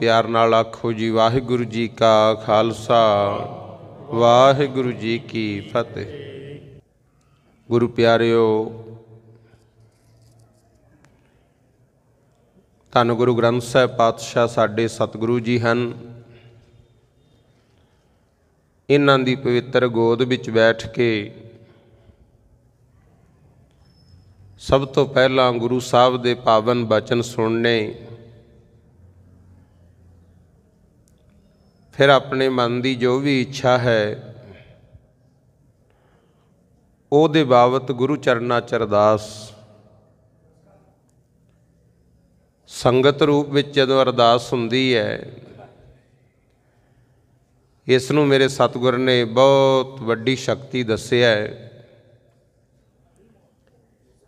ਪਿਆਰ ਨਾਲ ਆਖੋ ਜੀ ਵਾਹਿਗੁਰੂ ਜੀ ਕਾ ਖਾਲਸਾ ਵਾਹਿਗੁਰੂ ਜੀ ਕੀ ਫਤਿਹ ਗੁਰੂ ਪਿਆਰਿਓ ਤਨ ਗੁਰੂ ਗ੍ਰੰਥ ਸਾਹਿਬ ਪਾਤਸ਼ਾਹ ਸਾਡੇ ਸਤਿਗੁਰੂ ਜੀ ਹਨ ਇਹਨਾਂ ਦੀ ਪਵਿੱਤਰ ਗੋਦ ਵਿੱਚ ਬੈਠ ਕੇ ਸਭ ਤੋਂ ਪਹਿਲਾਂ ਗੁਰੂ ਸਾਹਿਬ ਦੇ ਪਾਵਨ ਬਚਨ ਸੁਣਨੇ ਫਿਰ ਆਪਣੇ ਮਨ ਦੀ ਜੋ ਵੀ ਇੱਛਾ ਹੈ ਉਹਦੇ ਬਾਬਤ ਗੁਰੂ ਚਰਨਾਂ ਚਰਦਾਸ ਸੰਗਤ ਰੂਪ ਵਿੱਚ ਜਦੋਂ ਅਰਦਾਸ ਹੁੰਦੀ ਹੈ ਇਸ ਨੂੰ ਮੇਰੇ ਸਤਿਗੁਰ ਨੇ ਬਹੁਤ ਵੱਡੀ ਸ਼ਕਤੀ ਦੱਸਿਆ ਹੈ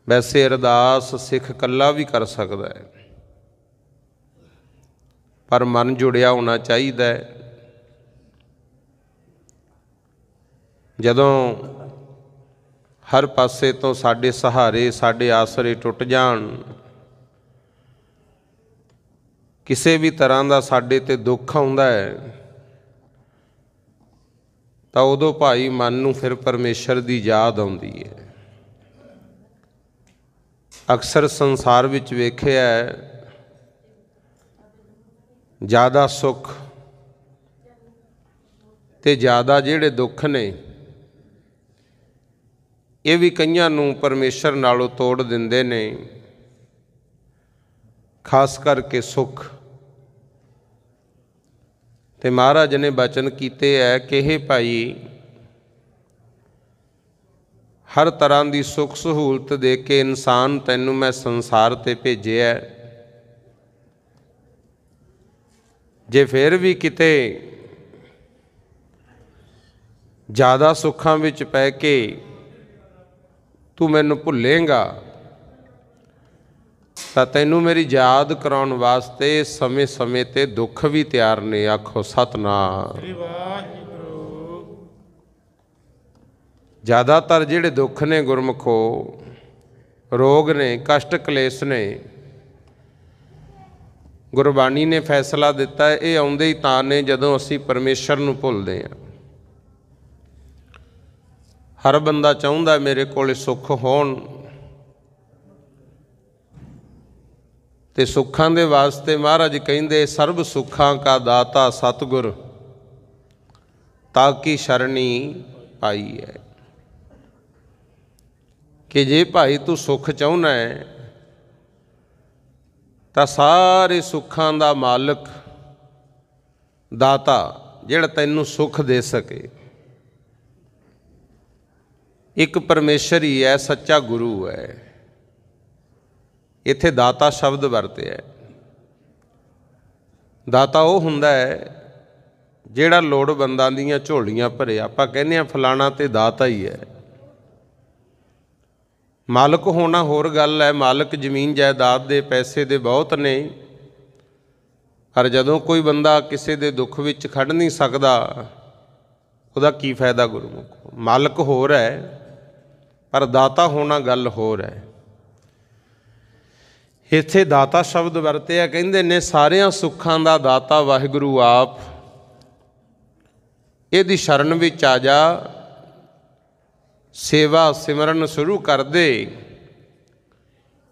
ਵੈਸੇ ਅਰਦਾਸ ਸਿੱਖ ਕੱਲਾ ਵੀ ਕਰ ਸਕਦਾ ਹੈ ਪਰ ਮਨ ਜੁੜਿਆ ਹੋਣਾ ਚਾਹੀਦਾ ਹੈ ਜਦੋਂ ਹਰ ਪਾਸੇ ਤੋਂ ਸਾਡੇ ਸਹਾਰੇ ਸਾਡੇ ਆਸਰੇ ਟੁੱਟ ਜਾਣ ਕਿਸੇ ਵੀ ਤਰ੍ਹਾਂ ਦਾ ਸਾਡੇ ਤੇ ਦੁੱਖ ਆਉਂਦਾ ਹੈ ਤਾਂ ਉਦੋਂ ਭਾਈ ਮਨ ਨੂੰ ਫਿਰ ਪਰਮੇਸ਼ਰ ਦੀ ਯਾਦ ਆਉਂਦੀ ਹੈ ਅਕਸਰ ਸੰਸਾਰ ਵਿੱਚ ਵੇਖਿਆ ਹੈ ਜ਼ਿਆਦਾ ਸੁੱਖ ਤੇ ਜ਼ਿਆਦਾ ਜਿਹੜੇ ਦੁੱਖ ਨੇ ਇਹ ਵੀ ਕਈਆਂ ਨੂੰ ਪਰਮੇਸ਼ਰ ਨਾਲੋਂ ਤੋੜ ਦਿੰਦੇ ਨੇ ਖਾਸ ਕਰਕੇ ਸੁਖ ਤੇ ਮਹਾਰਾਜ ਨੇ ਬਚਨ ਕੀਤੇ ਐ ਕਿ ਇਹ ਭਾਈ ਹਰ ਤਰ੍ਹਾਂ ਦੀ ਸੁਖ ਸਹੂਲਤ ਦੇ ਕੇ ਇਨਸਾਨ ਤੈਨੂੰ ਮੈਂ ਸੰਸਾਰ ਤੇ ਭੇਜਿਆ ਜੇ ਫਿਰ ਵੀ ਕਿਤੇ ਜ਼ਿਆਦਾ ਸੁੱਖਾਂ ਵਿੱਚ ਪੈ ਕੇ ਤੂੰ ਮੈਨੂੰ ਭੁੱਲੇਂਗਾ ਤਾਂ ਤੈਨੂੰ ਮੇਰੀ ਯਾਦ ਕਰਾਉਣ ਵਾਸਤੇ ਸਮੇਂ-ਸਮੇਂ ਤੇ ਦੁੱਖ ਵੀ ਤਿਆਰ ਨੇ ਆਖੋ ਸਤਨਾਮ ਸ੍ਰੀ ਵਾਹਿਗੁਰੂ ਜ਼ਿਆਦਾਤਰ ਜਿਹੜੇ ਦੁੱਖ ਨੇ ਗੁਰਮਖੋ ਰੋਗ ਨੇ ਕਸ਼ਟ ਕਲੇਸ਼ ਨੇ ਗੁਰਬਾਣੀ ਨੇ ਫੈਸਲਾ ਦਿੱਤਾ ਇਹ ਆਉਂਦੇ ਹੀ ਤਾਂ ਨੇ ਜਦੋਂ ਅਸੀਂ ਪਰਮੇਸ਼ਰ ਨੂੰ ਭੁੱਲਦੇ ਹਾਂ ਹਰ ਬੰਦਾ ਚਾਹੁੰਦਾ ਮੇਰੇ ਕੋਲੇ ਸੁੱਖ ਹੋਣ ਤੇ ਸੁੱਖਾਂ ਦੇ ਵਾਸਤੇ ਮਹਾਰਾਜ ਕਹਿੰਦੇ ਸਰਬ ਸੁੱਖਾਂ ਕਾ ਦਾਤਾ ਸਤਗੁਰ ਤਾਂ ਕੀ ਸ਼ਰਣੀ ਪਾਈ ਹੈ ਕਿ ਜੇ ਭਾਈ ਤੂੰ ਸੁੱਖ ਚਾਹੁੰਦਾ ਹੈ ਤਾਂ ਸਾਰੇ ਸੁੱਖਾਂ ਦਾ ਮਾਲਕ ਦਾਤਾ ਜਿਹੜਾ ਤੈਨੂੰ ਸੁੱਖ ਦੇ ਸਕੇ ਇੱਕ ਪਰਮੇਸ਼ਰ ਹੀ ਹੈ ਸੱਚਾ ਗੁਰੂ ਹੈ ਇੱਥੇ ਦਾਤਾ ਸ਼ਬਦ ਵਰਤਿਆ ਹੈ ਦਾਤਾ ਉਹ ਹੁੰਦਾ ਹੈ ਜਿਹੜਾ ਲੋੜਵੰਦਾਂ ਦੀਆਂ ਝੋਲੀਆਂ ਭਰੇ ਆਪਾਂ ਕਹਿੰਦੇ ਆ ਫਲਾਣਾ ਤੇ ਦਾਤਾ ਹੀ ਹੈ ਮਾਲਕ ਹੋਣਾ ਹੋਰ ਗੱਲ ਹੈ ਮਾਲਕ ਜ਼ਮੀਨ ਜਾਇਦਾਦ ਦੇ ਪੈਸੇ ਦੇ ਬਹੁਤ ਨੇ ਪਰ ਜਦੋਂ ਕੋਈ ਬੰਦਾ ਕਿਸੇ ਦੇ ਦੁੱਖ ਵਿੱਚ ਖੜ ਨਹੀਂ ਸਕਦਾ ਉਹਦਾ ਕੀ ਫਾਇਦਾ ਗੁਰਮੁਖ ਮਾਲਕ ਹੋਰ ਹੈ ਪਰ ਦਾਤਾ ਹੋਣਾ ਗੱਲ ਹੋਰ ਹੈ ਇੱਥੇ ਦਾਤਾ ਸ਼ਬਦ ਵਰਤਿਆ ਕਹਿੰਦੇ ਨੇ ਸਾਰਿਆਂ ਸੁੱਖਾਂ ਦਾ ਦਾਤਾ ਵਾਹਿਗੁਰੂ ਆਪ ਇਹਦੀ ਸ਼ਰਨ ਵਿੱਚ ਆ ਜਾ ਸੇਵਾ ਸਿਮਰਨ ਸ਼ੁਰੂ ਕਰ ਦੇ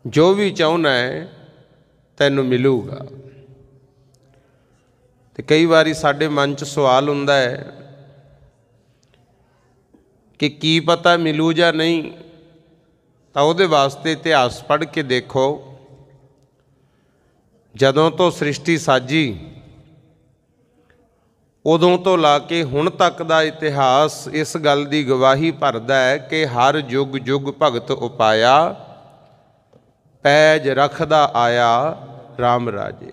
ਜੋ ਵੀ ਚਾਹੁੰਨਾ ਹੈ ਤੈਨੂੰ ਮਿਲੂਗਾ ਤੇ ਕਈ ਵਾਰੀ ਸਾਡੇ ਮਨ 'ਚ ਸਵਾਲ ਹੁੰਦਾ ਹੈ ਕਿ ਕੀ ਪਤਾ ਮਿਲੂ ਜਾਂ ਨਹੀਂ ਤਾਂ ਉਹਦੇ ਵਾਸਤੇ ਇਤਿਹਾਸ ਪੜ੍ਹ ਕੇ ਦੇਖੋ ਜਦੋਂ ਤੋਂ ਸ੍ਰਿਸ਼ਟੀ ਸਾਜੀ ਉਦੋਂ ਤੋਂ ਲਾ ਕੇ ਹੁਣ ਤੱਕ ਦਾ ਇਤਿਹਾਸ ਇਸ ਗੱਲ ਦੀ ਗਵਾਹੀ ਭਰਦਾ ਹੈ ਕਿ ਹਰ ਯੁੱਗ ਯੁੱਗ ਭਗਤ ਉਪਾਇਆ ਪੈਜ ਰਖਦਾ ਆਇਆ RAM ਰਾਜੇ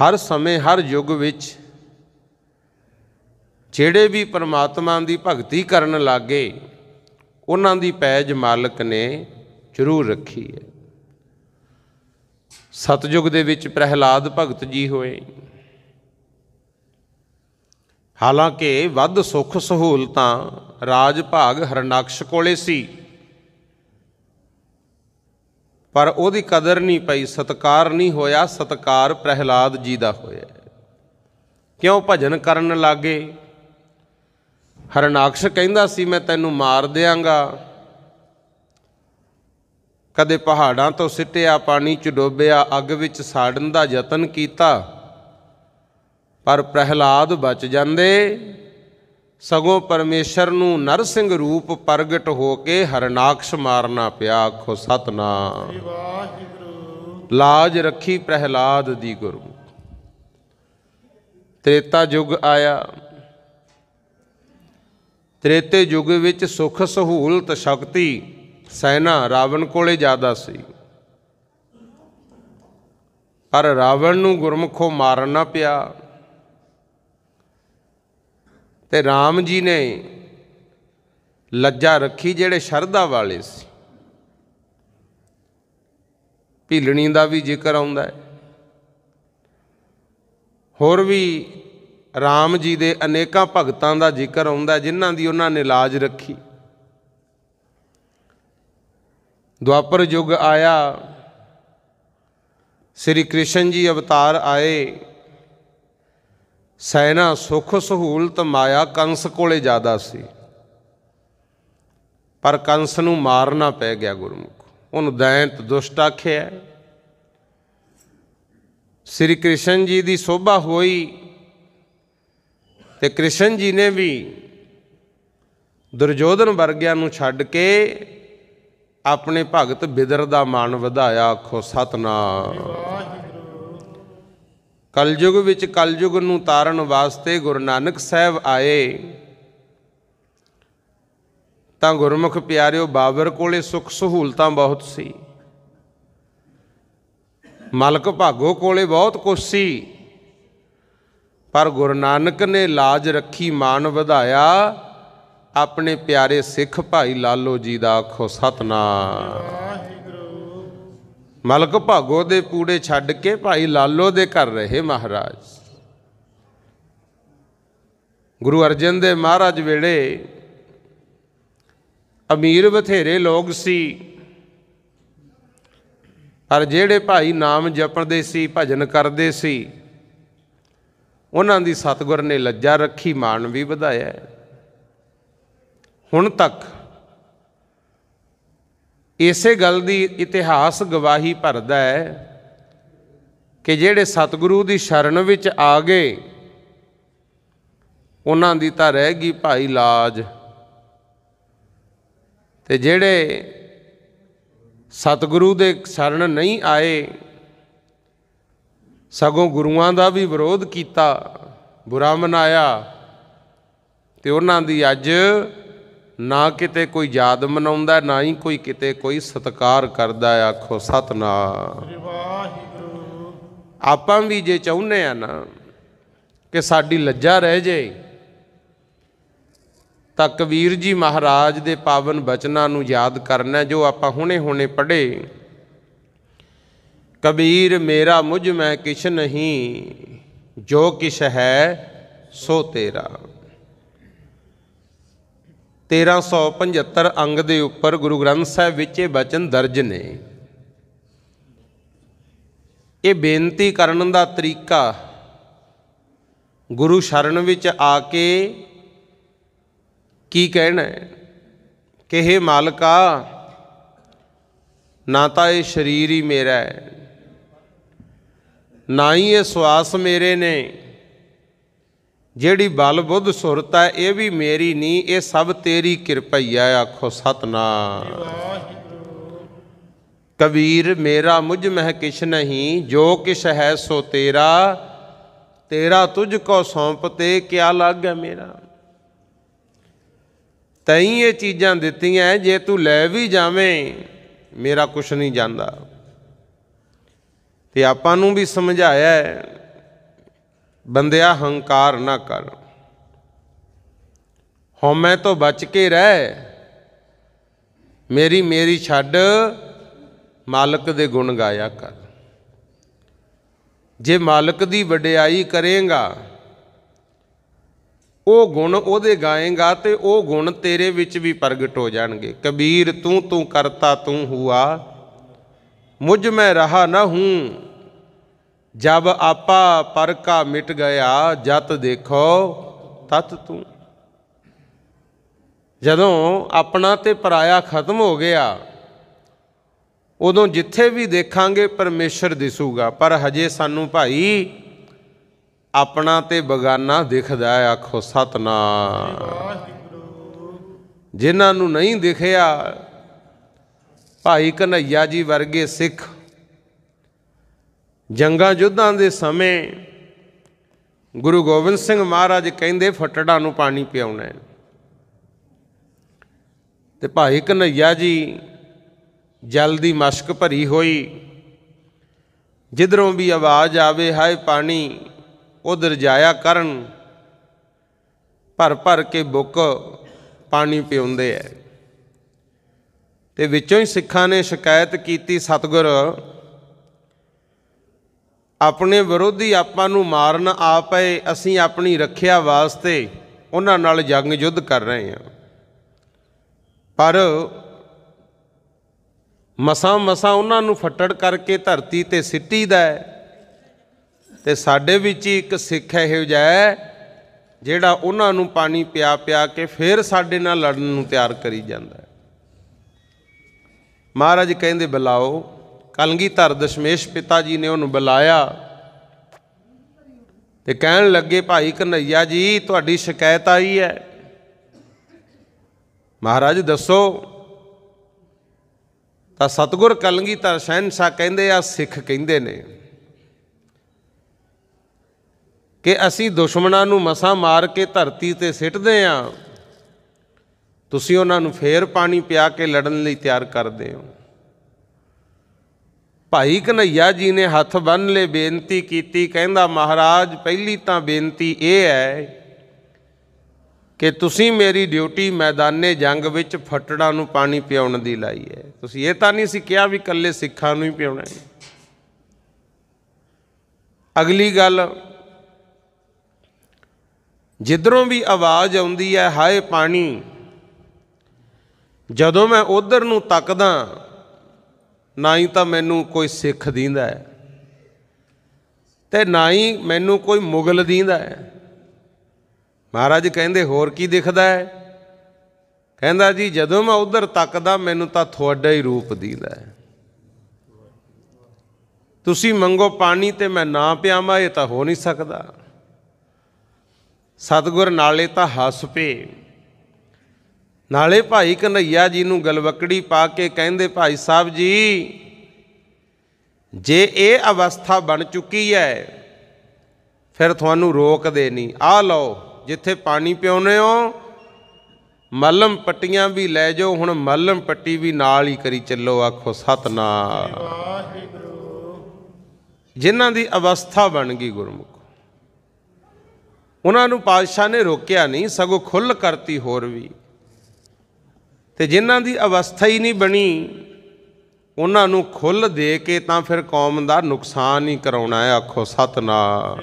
ਹਰ ਸਮੇਂ ਹਰ ਯੁੱਗ ਵਿੱਚ ਜਿਹੜੇ ਵੀ ਪਰਮਾਤਮਾ ਦੀ ਭਗਤੀ ਕਰਨ ਲੱਗੇ ਉਹਨਾਂ ਦੀ ਪੈਜ ਮਾਲਕ ਨੇ ਜ਼ਰੂਰ ਰੱਖੀ ਹੈ ਸਤਜੁਗ ਦੇ ਵਿੱਚ ਪ੍ਰਹਿਲਾਦ ਭਗਤ ਜੀ ਹੋਏ ਹਾਲਾਂਕਿ ਵੱਧ ਸੁੱਖ ਸਹੂਲਤਾਂ ਰਾਜ ਭਾਗ ਹਰਨਾਕਸ਼ ਕੋਲੇ ਸੀ ਪਰ ਉਹਦੀ ਕਦਰ ਨਹੀਂ ਪਈ ਸਤਕਾਰ ਨਹੀਂ ਹੋਇਆ ਸਤਕਾਰ ਪ੍ਰਹਿਲਾਦ ਜੀ ਦਾ ਹੋਇਆ ਕਿਉਂ ਭਜਨ ਕਰਨ ਲੱਗੇ ਹਰਨਾਕਸ਼ ਕਹਿੰਦਾ ਸੀ ਮੈਂ ਤੈਨੂੰ ਮਾਰ ਦਿਆਂਗਾ ਕਦੇ ਪਹਾੜਾਂ ਤੋਂ ਸਿੱਟਿਆ ਪਾਣੀ ਚ ਡੋਬਿਆ ਅੱਗ ਵਿੱਚ ਸਾੜਨ ਦਾ ਯਤਨ ਕੀਤਾ ਪਰ ਪ੍ਰਹਿਲਾਦ ਬਚ ਜਾਂਦੇ ਸਗੋਂ ਪਰਮੇਸ਼ਰ ਨੂੰ ਨਰਸਿੰਘ ਰੂਪ ਪ੍ਰਗਟ ਹੋ ਕੇ ਹਰਨਾਕਸ਼ ਮਾਰਨਾ ਪਿਆ ਆਖੋ ਸਤਨਾਮ ਲਾਜ ਰੱਖੀ ਪ੍ਰਹਿਲਾਦ ਦੀ ਗੁਰੂ ਤ੍ਰੇਤਾ ਯੁੱਗ ਆਇਆ ਤ੍ਰੇਤੇ ਯੁੱਗ ਵਿੱਚ ਸੁਖ ਸਹੂਲਤ ਸ਼ਕਤੀ ਸੈਨਾ ਰਾਵਣ ਕੋਲੇ ਜ਼ਿਆਦਾ ਸੀ ਪਰ ਰਾਵਣ ਨੂੰ ਗੁਰਮਖੋ ਮਾਰਨਾ ਪਿਆ ਤੇ RAM ਜੀ ਨੇ ਲੱਜਾ ਰੱਖੀ ਜਿਹੜੇ ਸ਼ਰਧਾ ਵਾਲੇ ਸੀ ਭੀਲਣੀ ਦਾ ਵੀ ਜ਼ਿਕਰ ਆਉਂਦਾ ਹੈ ਹੋਰ ਵੀ ਰਾਮ ਜੀ ਦੇ ਅਨੇਕਾਂ ਭਗਤਾਂ ਦਾ ਜ਼ਿਕਰ ਆਉਂਦਾ ਜਿਨ੍ਹਾਂ ਦੀ ਉਹਨਾਂ ਨੇ ਲਾਜ ਰੱਖੀ ਦੁਆਪਰ ਯੁੱਗ ਆਇਆ ਸ੍ਰੀ ਕ੍ਰਿਸ਼ਨ ਜੀ ਅਵਤਾਰ ਆਏ ਸੈਨਾ ਸੁਖ ਸਹੂਲਤ ਮਾਇਆ ਕੰਸ ਕੋਲੇ ਜ਼ਿਆਦਾ ਸੀ ਪਰ ਕੰਸ ਨੂੰ ਮਾਰਨਾ ਪੈ ਗਿਆ ਗੁਰਮੁਖ ਉਹਨੂੰ ਦੈਂਤ ਦੁਸ਼ਟ ਆਖਿਆ ਸ੍ਰੀ ਕ੍ਰਿਸ਼ਨ ਜੀ ਦੀ ਸੋਭਾ ਹੋਈ ਤੇ ਕ੍ਰਿਸ਼ਨ ਜੀ ਨੇ ਵੀ ਦੁਰਯੋਧਨ ਵਰਗਿਆਂ ਨੂੰ ਛੱਡ ਕੇ ਆਪਣੇ ਭਗਤ ਬਿਦਰ ਦਾ ਮਾਨ ਵਧਾਇਆ ਆਖੋ ਸਤਨਾਮ ਕਲਯੁਗ ਵਿੱਚ ਕਲਯੁਗ ਨੂੰ ਤਾਰਨ ਵਾਸਤੇ ਗੁਰੂ ਨਾਨਕ ਸਾਹਿਬ ਆਏ ਤਾਂ ਗੁਰਮੁਖ ਪਿਆਰਿਓ ਬਾਬਰ ਕੋਲੇ ਸੁੱਖ ਸਹੂਲਤਾਂ ਬਹੁਤ ਸੀ ਮਲਕ ਭਾਗੋ ਕੋਲੇ ਬਹੁਤ ਕੁਝ ਸੀ ਪਰ ਗੁਰੂ ਨਾਨਕ ਨੇ ਲਾਜ ਰੱਖੀ ਮਾਨ ਵਧਾਇਆ ਆਪਣੇ ਪਿਆਰੇ ਸਿੱਖ ਭਾਈ ਲਾਲੋ ਜੀ ਦਾ ਆਖੋ ਸਤਨਾਮ ਮਲਕ ਭਾਗੋ ਦੇ ਪੂੜੇ ਛੱਡ ਕੇ ਭਾਈ ਲਾਲੋ ਦੇ ਘਰ ਰਹੇ ਮਹਾਰਾਜ ਗੁਰੂ ਅਰਜਨ ਦੇ ਮਹਾਰਾਜ ਵੇਲੇ ਅਮੀਰ ਬਥੇਰੇ ਲੋਕ ਸੀ ਪਰ ਜਿਹੜੇ ਭਾਈ ਨਾਮ ਜਪਣਦੇ ਸੀ ਭਜਨ ਕਰਦੇ ਸੀ ਉਹਨਾਂ ਦੀ ਸਤਗੁਰ ਨੇ ਲੱਜਾ ਰੱਖੀ ਮਾਣ ਵੀ ਵਧਾਇਆ ਹੁਣ ਤੱਕ ਇਸੇ ਗੱਲ ਦੀ ਇਤਿਹਾਸ ਗਵਾਹੀ ਭਰਦਾ ਹੈ ਕਿ ਜਿਹੜੇ ਸਤਿਗੁਰੂ ਦੀ ਸ਼ਰਨ ਵਿੱਚ ਆ ਗਏ ਉਹਨਾਂ ਦੀ ਤਾਂ ਰਹਿ ਗਈ ਭਾਈ ਲਾਜ ਤੇ ਜਿਹੜੇ ਸਤਿਗੁਰੂ ਦੇ ਸ਼ਰਨ ਨਹੀਂ ਆਏ ਸਗੋਂ ਗੁਰੂਆਂ ਦਾ ਵੀ ਵਿਰੋਧ ਕੀਤਾ ਬੁਰਾ ਮਨਾਇਆ ਤੇ ਉਹਨਾਂ ਦੀ ਅੱਜ ਨਾ ਕਿਤੇ ਕੋਈ ਯਾਦ ਮਨਾਉਂਦਾ ਨਾ ਹੀ ਕੋਈ ਕਿਤੇ ਕੋਈ ਸਤਕਾਰ ਕਰਦਾ ਆਖੋ ਸਤਨਾਮ ਵਾਹਿਗੁਰੂ ਆਪਾਂ ਵੀ ਜੇ ਚਾਹੁੰਨੇ ਆ ਨਾ ਕਿ ਸਾਡੀ ਲੱਜਾ ਰਹਿ ਜੇ ਤਾਂ ਕਬੀਰ ਜੀ ਮਹਾਰਾਜ ਦੇ ਪਾਵਨ ਬਚਨਾਂ ਨੂੰ ਯਾਦ ਕਰਨਾ ਜੋ ਆਪਾਂ ਹੁਣੇ ਹੁਣੇ ਪੜ੍ਹੇ ਕਬੀਰ ਮੇਰਾ ਮੁਝ ਮੈਂ ਕਿਛ ਨਹੀਂ ਜੋ ਕਿਛ ਹੈ ਸੋ ਤੇਰਾ 1375 ਅੰਗ ਦੇ ਉੱਪਰ ਗੁਰੂ ਗ੍ਰੰਥ ਸਾਹਿਬ ਵਿੱਚ ਇਹ ਬਚਨ ਦਰਜ ਨੇ ਇਹ ਬੇਨਤੀ ਕਰਨ ਦਾ ਤਰੀਕਾ ਗੁਰੂ ਸ਼ਰਨ ਵਿੱਚ ਆ ਕੇ ਕੀ ਕਹਿਣਾ ਹੈ ਕਿ हे ਮਾਲਕਾ ਨਾ ਤਾਂ ਇਹ ਸਰੀਰ ਹੀ ਮੇਰਾ ਹੈ ਨਾ ਹੀ ਇਹ ਸਵਾਸ ਮੇਰੇ ਨੇ ਜਿਹੜੀ ਬਲ ਬੁੱਧ ਸੁਰਤ ਹੈ ਇਹ ਵੀ ਮੇਰੀ ਨਹੀਂ ਇਹ ਸਭ ਤੇਰੀ ਕਿਰਪਾ ਹੀ ਆ ਆਖੋ ਸਤਨਾਮ ਕਬੀਰ ਮੇਰਾ ਮੁਝ ਮਹਿ ਕਿਛ ਨਹੀਂ ਜੋ ਕਿਛ ਹੈ ਸੋ ਤੇਰਾ ਤੇਰਾ ਤੁਝ ਕੋ ਸੌਂਪਤੇ ਕਿਆ ਲੱਗੈ ਮੇਰਾ ਤੈਂ ਇਹ ਚੀਜ਼ਾਂ ਦਿੱਤੀਆਂ ਜੇ ਤੂੰ ਲੈ ਵੀ ਜਾਵੇਂ ਮੇਰਾ ਕੁਛ ਨਹੀਂ ਜਾਂਦਾ ਤੇ ਆਪਾਂ ਨੂੰ ਵੀ ਸਮਝਾਇਆ ਬੰਦਿਆ ਹੰਕਾਰ ਨਾ ਕਰ ਹਉਮੈ ਤੋਂ ਬਚ ਕੇ ਰਹਿ ਮੇਰੀ ਮੇਰੀ ਛੱਡ ਮਾਲਕ ਦੇ ਗੁਣ ਗਾਇਆ ਕਰ ਜੇ ਮਾਲਕ ਦੀ ਵਡਿਆਈ ਕਰੇਗਾ ਉਹ ਗੁਣ ਉਹਦੇ ਗਾਏਗਾ ਤੇ ਉਹ ਗੁਣ ਤੇਰੇ ਵਿੱਚ ਵੀ ਪ੍ਰਗਟ ਹੋ ਜਾਣਗੇ ਕਬੀਰ ਤੂੰ ਤੂੰ ਕਰਤਾ ਤੂੰ ਹੁਆ ਮੁਝ ਮੈਂ ਰਹਾ ਨਾ ਹੂੰ ਜਬ ਆਪਾ ਪਰਕਾ ਮਿਟ ਗਿਆ ਜਤ ਦੇਖੋ ਤਤ ਤੂੰ ਜਦੋਂ ਆਪਣਾ ਤੇ ਪਰਾਇਆ ਖਤਮ ਹੋ ਗਿਆ ਉਦੋਂ ਜਿੱਥੇ ਵੀ ਦੇਖਾਂਗੇ ਪਰਮੇਸ਼ਰ ਦਿਸੂਗਾ ਪਰ ਹਜੇ ਸਾਨੂੰ ਭਾਈ ਆਪਣਾ ਤੇ ਬਗਾਨਾ ਦਿਖਦਾ ਆਖੋ ਸਤਨਾਮ ਜਿਨ੍ਹਾਂ ਨੂੰ ਨਹੀਂ ਦਿਖਿਆ ਭਾਈ ਕਨਈਆ ਜੀ ਵਰਗੇ ਸਿੱਖ ਜੰਗਾਂ ਯੁੱਧਾਂ ਦੇ ਸਮੇਂ ਗੁਰੂ ਗੋਬਿੰਦ ਸਿੰਘ ਮਹਾਰਾਜ ਕਹਿੰਦੇ ਫਟੜਾ ਨੂੰ ਪਾਣੀ ਪਿਆਉਣਾ ਹੈ ਤੇ ਭਾਈ ਕਨਈਆ ਜੀ ਜਲ ਦੀ ਮਸ਼ਕ ਭਰੀ ਹੋਈ ਜਿੱਧਰੋਂ ਵੀ ਆਵਾਜ਼ ਆਵੇ ਹਾਏ ਪਾਣੀ ਉਧਰ ਜਾਇਆ ਕਰਨ ਭਰ ਭਰ ਕੇ ਬੁੱਕ ਪਾਣੀ ਪਿਉਂਦੇ ਐ ਤੇ ਵਿੱਚੋਂ ਹੀ ਸਿੱਖਾਂ ਨੇ ਸ਼ਿਕਾਇਤ ਕੀਤੀ ਸਤਗੁਰ ਆਪਣੇ ਵਿਰੋਧੀ ਆਪਾਂ ਨੂੰ ਮਾਰਨ ਆ ਪਏ ਅਸੀਂ ਆਪਣੀ ਰੱਖਿਆ ਵਾਸਤੇ ਉਹਨਾਂ ਨਾਲ ਜੰਗ ਯੁੱਧ ਕਰ ਰਹੇ ਹਾਂ ਪਰ ਮਸਾਂ ਮਸਾਂ ਉਹਨਾਂ ਨੂੰ ਫੱਟੜ ਕਰਕੇ ਧਰਤੀ ਤੇ ਸਿੱਟੀ ਦਾ ਤੇ ਸਾਡੇ ਵਿੱਚ ਹੀ ਇੱਕ ਸਿੱਖ ਇਹੋ ਜਿਹਾ ਜਿਹੜਾ ਉਹਨਾਂ ਨੂੰ ਪਾਣੀ ਪਿਆ ਪਿਆ ਕੇ ਫਿਰ ਸਾਡੇ ਨਾਲ ਲੜਨ ਨੂੰ ਤਿਆਰ ਕਰੀ ਜਾਂਦਾ ਮਹਾਰਾਜ ਕਹਿੰਦੇ ਬੁਲਾਓ ਕਲਗੀਧਰ ਦਸ਼ਮੇਸ਼ ਪਿਤਾ ਜੀ ਨੇ ਉਹਨੂੰ ਬੁਲਾਇਆ ਤੇ ਕਹਿਣ ਲੱਗੇ ਭਾਈ ਕਨਈਆ ਜੀ ਤੁਹਾਡੀ ਸ਼ਿਕਾਇਤ ਆਈ ਹੈ ਮਹਾਰਾਜ ਦੱਸੋ ਤਾਂ ਸਤਗੁਰ ਕਲਗੀਧਰ ਸ਼ਹਿਨशाह ਕਹਿੰਦੇ ਆ ਸਿੱਖ ਕਹਿੰਦੇ ਨੇ ਕਿ ਅਸੀਂ ਦੁਸ਼ਮਣਾਂ ਨੂੰ ਮਸਾ ਮਾਰ ਕੇ ਧਰਤੀ ਤੇ ਸਿੱਟਦੇ ਆ ਤੁਸੀਂ ਉਹਨਾਂ ਨੂੰ ਫੇਰ ਪਾਣੀ ਪਿਆ ਕੇ ਲੜਨ ਲਈ ਤਿਆਰ ਕਰਦੇ ਹੋ ਭਾਈ ਕਨਈਆ ਜੀ ਨੇ ਹੱਥ ਬੰਨ ਲੈ ਬੇਨਤੀ ਕੀਤੀ ਕਹਿੰਦਾ ਮਹਾਰਾਜ ਪਹਿਲੀ ਤਾਂ ਬੇਨਤੀ ਇਹ ਹੈ ਕਿ ਤੁਸੀਂ ਮੇਰੀ ਡਿਊਟੀ ਮੈਦਾਨੇ ਜੰਗ ਵਿੱਚ ਫਟੜਾ ਨੂੰ ਪਾਣੀ ਪਿਉਣ ਦੀ ਲਾਈ ਹੈ ਤੁਸੀਂ ਇਹ ਤਾਂ ਨਹੀਂ ਸੀ ਕਿਹਾ ਵੀ ਇਕੱਲੇ ਸਿੱਖਾਂ ਨੂੰ ਹੀ ਪਿਉਣਾ ਹੈ ਅਗਲੀ ਗੱਲ ਜਿੱਧਰੋਂ ਵੀ ਆਵਾਜ਼ ਆਉਂਦੀ ਹੈ ਹਾਏ ਪਾਣੀ ਜਦੋਂ ਮੈਂ ਉਧਰ ਨੂੰ ਤੱਕਦਾ ਨਾ ਹੀ ਤਾਂ ਮੈਨੂੰ ਕੋਈ ਸਿੱਖ ਦੀਂਦਾ ਹੈ ਤੇ ਨਾ ਹੀ ਮੈਨੂੰ ਕੋਈ ਮੁਗਲ ਦੀਂਦਾ ਹੈ ਮਹਾਰਾਜ ਕਹਿੰਦੇ ਹੋਰ ਕੀ ਦਿਖਦਾ ਹੈ ਕਹਿੰਦਾ ਜੀ ਜਦੋਂ ਮੈਂ ਉਧਰ ਤੱਕਦਾ ਮੈਨੂੰ ਤਾਂ ਤੁਹਾਡਾ ਹੀ ਰੂਪ ਦੀਦਾ ਹੈ ਤੁਸੀਂ ਮੰਗੋ ਪਾਣੀ ਤੇ ਮੈਂ ਨਾ ਪਿਆਵਾਂ ਇਹ ਤਾਂ ਹੋ ਨਹੀਂ ਸਕਦਾ ਸਤਗੁਰ ਨਾਲੇ ਤਾਂ ਹੱਸ ਪਏ ਨਾਲੇ ਭਾਈ ਕਨਈਆ ਜੀ ਨੂੰ ਗਲਵਕੜੀ ਪਾ ਕੇ ਕਹਿੰਦੇ ਭਾਈ ਸਾਹਿਬ ਜੀ ਜੇ ਇਹ ਅਵਸਥਾ ਬਣ ਚੁੱਕੀ ਹੈ ਫਿਰ ਤੁਹਾਨੂੰ ਰੋਕਦੇ ਨਹੀਂ ਆ ਲਓ ਜਿੱਥੇ ਪਾਣੀ ਪਿਉਨੇ ਹੋ ਮਲਮ ਪੱਟੀਆਂ ਵੀ ਲੈ ਜਾਓ ਹੁਣ ਮਲਮ ਪੱਟੀ ਵੀ ਨਾਲ ਹੀ ਕਰੀ ਚੱਲੋ ਆਖੋ ਸਤਨਾਮ ਜਿਨ੍ਹਾਂ ਦੀ ਅਵਸਥਾ ਬਣ ਗਈ ਗੁਰਮੁਖ ਉਹਨਾਂ ਨੂੰ ਪਾਤਸ਼ਾਹ ਨੇ ਰੋਕਿਆ ਨਹੀਂ ਸਗੋਂ ਖੁੱਲ ਕਰਤੀ ਹੋਰ ਵੀ ਤੇ ਜਿਨ੍ਹਾਂ ਦੀ ਅਵਸਥਾ ਹੀ ਨਹੀਂ ਬਣੀ ਉਹਨਾਂ ਨੂੰ ਖੁੱਲ ਦੇ ਕੇ ਤਾਂ ਫਿਰ ਕੌਮ ਦਾ ਨੁਕਸਾਨ ਹੀ ਕਰਾਉਣਾ ਹੈ ਆਖੋ ਸਤਨਾਮ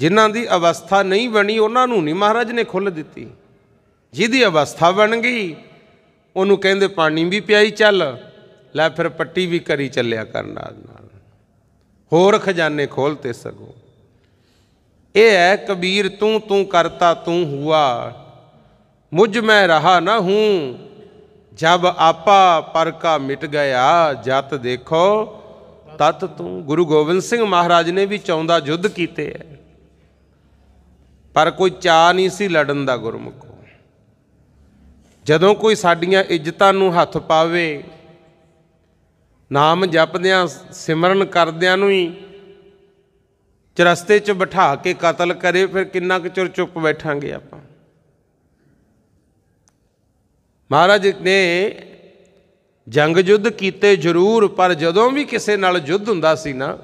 ਜਿਨ੍ਹਾਂ ਦੀ ਅਵਸਥਾ ਨਹੀਂ ਬਣੀ ਉਹਨਾਂ ਨੂੰ ਨਹੀਂ ਮਹਾਰਾਜ ਨੇ ਖੁੱਲ ਦਿੱਤੀ ਜਿਹਦੀ ਅਵਸਥਾ ਬਣ ਗਈ ਉਹਨੂੰ ਕਹਿੰਦੇ ਪਾਣੀ ਵੀ ਪਿਆਈ ਚੱਲ ਲੈ ਫਿਰ ਪੱਟੀ ਵੀ ਕਰੀ ਚੱਲਿਆ ਕਰਨ ਨਾਲ ਹੋਰ ਖਜ਼ਾਨੇ ਖੋਲਤੇ ਸਗੋ ਇਹ ਹੈ ਕਬੀਰ ਤੂੰ ਤੂੰ ਕਰਤਾ ਤੂੰ ਹੁਆ ਮੁਝ ਮੈਂ ਰਹਾ ਨਾ ਹੂੰ ਜਬ ਆਪਾ ਪਰ ਕਾ ਮਿਟ ਗਿਆ ਜਤ ਦੇਖੋ ਤਤ ਤੂੰ ਗੁਰੂ ਗੋਬਿੰਦ ਸਿੰਘ ਮਹਾਰਾਜ ਨੇ ਵੀ ਚੌਂਦਾ ਜੁੱਧ ਕੀਤੇ ਐ ਪਰ ਕੋਈ ਚਾ ਨਹੀਂ ਸੀ ਲੜਨ ਦਾ ਗੁਰਮੁਖੋ ਜਦੋਂ ਕੋਈ ਸਾਡੀਆਂ ਇੱਜ਼ਤਾਂ ਨੂੰ ਹੱਥ ਪਾਵੇ ਨਾਮ ਜਪਦਿਆਂ ਸਿਮਰਨ ਕਰਦਿਆਂ ਨੂੰ ਹੀ ਚਰਸਤੇ 'ਚ ਬਿਠਾ ਕੇ ਕਤਲ ਕਰੇ ਫਿਰ ਕਿੰਨਾ ਕੁ ਚੁਰ ਚੁੱਪ ਬੈਠਾਂਗੇ ਆਪਾਂ ਮਹਾਰਾਜ ਨੇ ਜੰਗ ਯੁੱਧ ਕੀਤੇ ਜ਼ਰੂਰ ਪਰ ਜਦੋਂ ਵੀ ਕਿਸੇ ਨਾਲ ਯੁੱਧ ਹੁੰਦਾ ਸੀ ਨਾ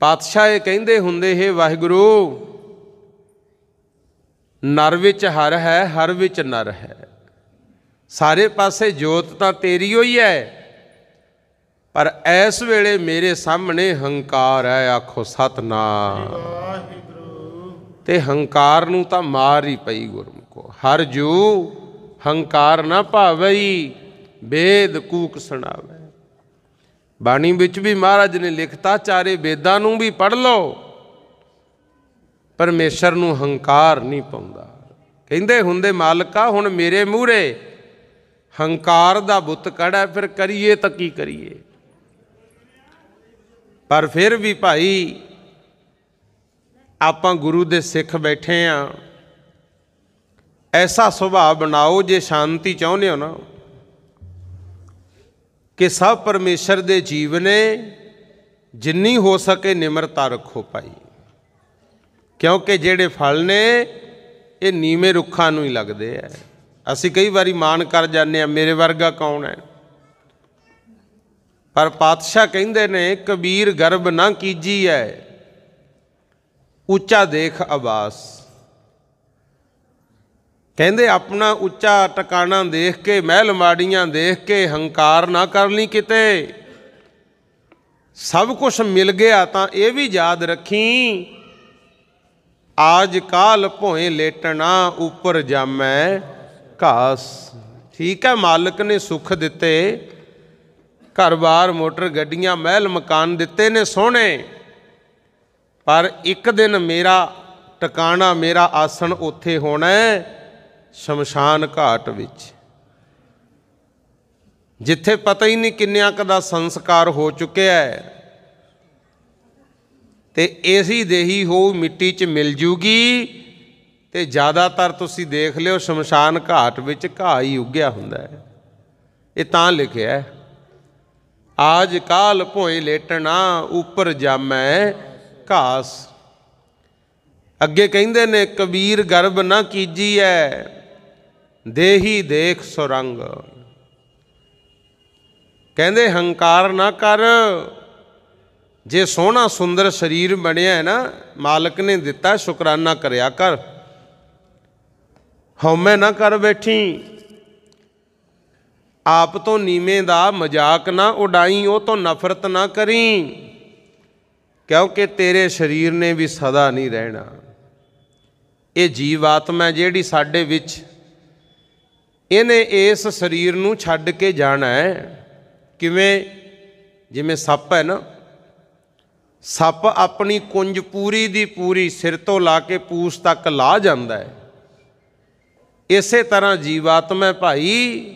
ਪਾਤਸ਼ਾਹ ਇਹ ਕਹਿੰਦੇ ਹੁੰਦੇ ਹੈ ਵਾਹਿਗੁਰੂ ਨਰ ਵਿੱਚ ਹਰ ਹੈ ਹਰ ਵਿੱਚ ਨਰ ਹੈ ਸਾਰੇ ਪਾਸੇ ਜੋਤ ਤਾਂ ਤੇਰੀ ਹੋਈ ਹੈ ਪਰ ਐਸ ਵੇਲੇ ਮੇਰੇ ਸਾਹਮਣੇ ਹੰਕਾਰ ਹੈ ਆਖੋ ਸਤਨਾਮ ਵਾਹਿਗੁਰੂ ਤੇ ਹੰਕਾਰ ਨੂੰ ਤਾਂ ਮਾਰ ਹੀ ਪਈ ਗੁਰਮੁਖੋ ਹਰ ਜੂ ਹੰਕਾਰ ਨਾ ਭਾਵਈ ਵੇਦ ਕੂਕ ਸੁਣਾਵੇ ਬਾਣੀ ਵਿੱਚ ਵੀ ਮਹਾਰਾਜ ਨੇ ਲਿਖਤਾ ਚਾਰੇ ਵੇਦਾਂ ਨੂੰ ਵੀ ਪੜ ਲਓ ਪਰਮੇਸ਼ਰ ਨੂੰ ਹੰਕਾਰ ਨਹੀਂ ਪਾਉਂਦਾ ਕਹਿੰਦੇ ਹੁੰਦੇ ਮਾਲਕਾ ਹੁਣ ਮੇਰੇ ਮੂਹਰੇ ਹੰਕਾਰ ਦਾ ਬੁੱਤ ਕੜਾ ਫਿਰ ਕਰੀਏ ਤਾਂ ਕੀ ਕਰੀਏ ਪਰ ਫਿਰ ਵੀ ਭਾਈ ਆਪਾਂ ਗੁਰੂ ਦੇ ਸਿੱਖ ਬੈਠੇ ਆਂ ਐਸਾ ਸੁਭਾਅ ਬਣਾਓ ਜੇ ਸ਼ਾਂਤੀ ਚਾਹੁੰਦੇ ਹੋ ਨਾ ਕਿ ਸਭ ਪਰਮੇਸ਼ਰ ਦੇ ਜੀਵ ਨੇ ਜਿੰਨੀ ਹੋ ਸਕੇ ਨਿਮਰਤਾ ਰੱਖੋ ਭਾਈ ਕਿਉਂਕਿ ਜਿਹੜੇ ਫਲ ਨੇ ਇਹ ਨੀਵੇਂ ਰੁੱਖਾਂ ਨੂੰ ਹੀ ਲੱਗਦੇ ਆ ਅਸੀਂ ਕਈ ਵਾਰੀ ਮਾਨ ਕਰ ਜਾਂਦੇ ਆ ਮੇਰੇ ਵਰਗਾ ਕੌਣ ਹੈ ਪਰ ਪਾਤਸ਼ਾਹ ਕਹਿੰਦੇ ਨੇ ਕਬੀਰ ਗਰਬ ਨਾ ਕੀਜੀ ਉੱਚਾ ਦੇਖ ਆਵਾਜ਼ ਕਹਿੰਦੇ ਆਪਣਾ ਉੱਚਾ ਟਿਕਾਣਾ ਦੇਖ ਕੇ ਮਹਿਲ ਮਾੜੀਆਂ ਦੇਖ ਕੇ ਹੰਕਾਰ ਨਾ ਕਰ ਲਈ ਕਿਤੇ ਸਭ ਕੁਝ ਮਿਲ ਗਿਆ ਤਾਂ ਇਹ ਵੀ ਯਾਦ ਰੱਖੀ ਆਜ ਕਾਲ ਭੋਏ ਲੇਟਣਾ ਉੱਪਰ ਜਾਮੈ ਘਾਸ ਠੀਕ ਹੈ ਮਾਲਕ ਨੇ ਸੁੱਖ ਦਿੱਤੇ ਘਰ-ਬਾਰ ਮੋਟਰ ਗੱਡੀਆਂ ਮਹਿਲ ਮਕਾਨ ਦਿੱਤੇ ਨੇ ਸੋਹਣੇ ਪਰ ਇੱਕ ਦਿਨ ਮੇਰਾ ਟਿਕਾਣਾ ਮੇਰਾ ਆਸਣ ਉੱਥੇ ਹੋਣਾ ਹੈ ਸ਼ਮਸ਼ਾਨ ਘਾਟ ਵਿੱਚ ਜਿੱਥੇ ਪਤਾ ਹੀ ਨਹੀਂ ਕਿੰਨਿਆਂ ਕ ਦਾ ਸੰਸਕਾਰ ਹੋ ਚੁੱਕਿਆ ਹੈ ਤੇ ਏਸੀ ਦੇਹੀ ਹੋ ਮਿੱਟੀ 'ਚ ਮਿਲ ਜੂਗੀ ਤੇ ਜ਼ਿਆਦਾਤਰ ਤੁਸੀਂ ਦੇਖ ਲਿਓ ਸ਼ਮਸ਼ਾਨ ਘਾਟ ਵਿੱਚ ਘਾਹ ਹੀ ਉੱਗਿਆ ਹੁੰਦਾ ਹੈ ਇਹ ਤਾਂ ਲਿਖਿਆ ਹੈ ਆਜ ਕਾਲ ਭੋਏ ਲੇਟਣਾ ਉੱਪਰ ਜਾਮੈ ਘਾਸ ਅੱਗੇ ਕਹਿੰਦੇ ਨੇ ਕਬੀਰ ਗਰਬ ਨਾ ਕੀਜੀ ਐ ਦੇਹੀ ਦੇਖ ਸੁਰੰਗ ਕਹਿੰਦੇ ਹੰਕਾਰ ਨਾ ਕਰ ਜੇ ਸੋਹਣਾ ਸੁੰਦਰ ਸਰੀਰ ਬਣਿਆ ਹੈ ਨਾ ਮਾਲਕ ਨੇ ਦਿੱਤਾ ਸ਼ੁਕਰਾਨਾ ਕਰਿਆ ਕਰ ਹਉਮੈ ਨਾ ਕਰ ਬੈਠੀ ਆਪ ਤੋਂ ਨੀਵੇਂ ਦਾ ਮਜ਼ਾਕ ਨਾ ਉਡਾਈ ਉਹ ਤੋਂ ਨਫ਼ਰਤ ਨਾ ਕਰੀ ਕਿਉਂਕਿ ਤੇਰੇ ਸਰੀਰ ਨੇ ਵੀ ਸਦਾ ਨਹੀਂ ਰਹਿਣਾ ਇਹ ਜੀਵਾਤਮਾ ਜਿਹੜੀ ਸਾਡੇ ਵਿੱਚ ਇਹਨੇ ਇਸ ਸਰੀਰ ਨੂੰ ਛੱਡ ਕੇ ਜਾਣਾ ਹੈ ਕਿਵੇਂ ਜਿਵੇਂ ਸੱਪ ਹੈ ਨਾ ਸੱਪ ਆਪਣੀ ਕੁੰਜ ਪੂਰੀ ਦੀ ਪੂਰੀ ਸਿਰ ਤੋਂ ਲਾ ਕੇ ਪੂਸ ਤੱਕ ਲਾ ਜਾਂਦਾ ਹੈ ਇਸੇ ਤਰ੍ਹਾਂ ਜੀਵਾਤਮਾ ਭਾਈ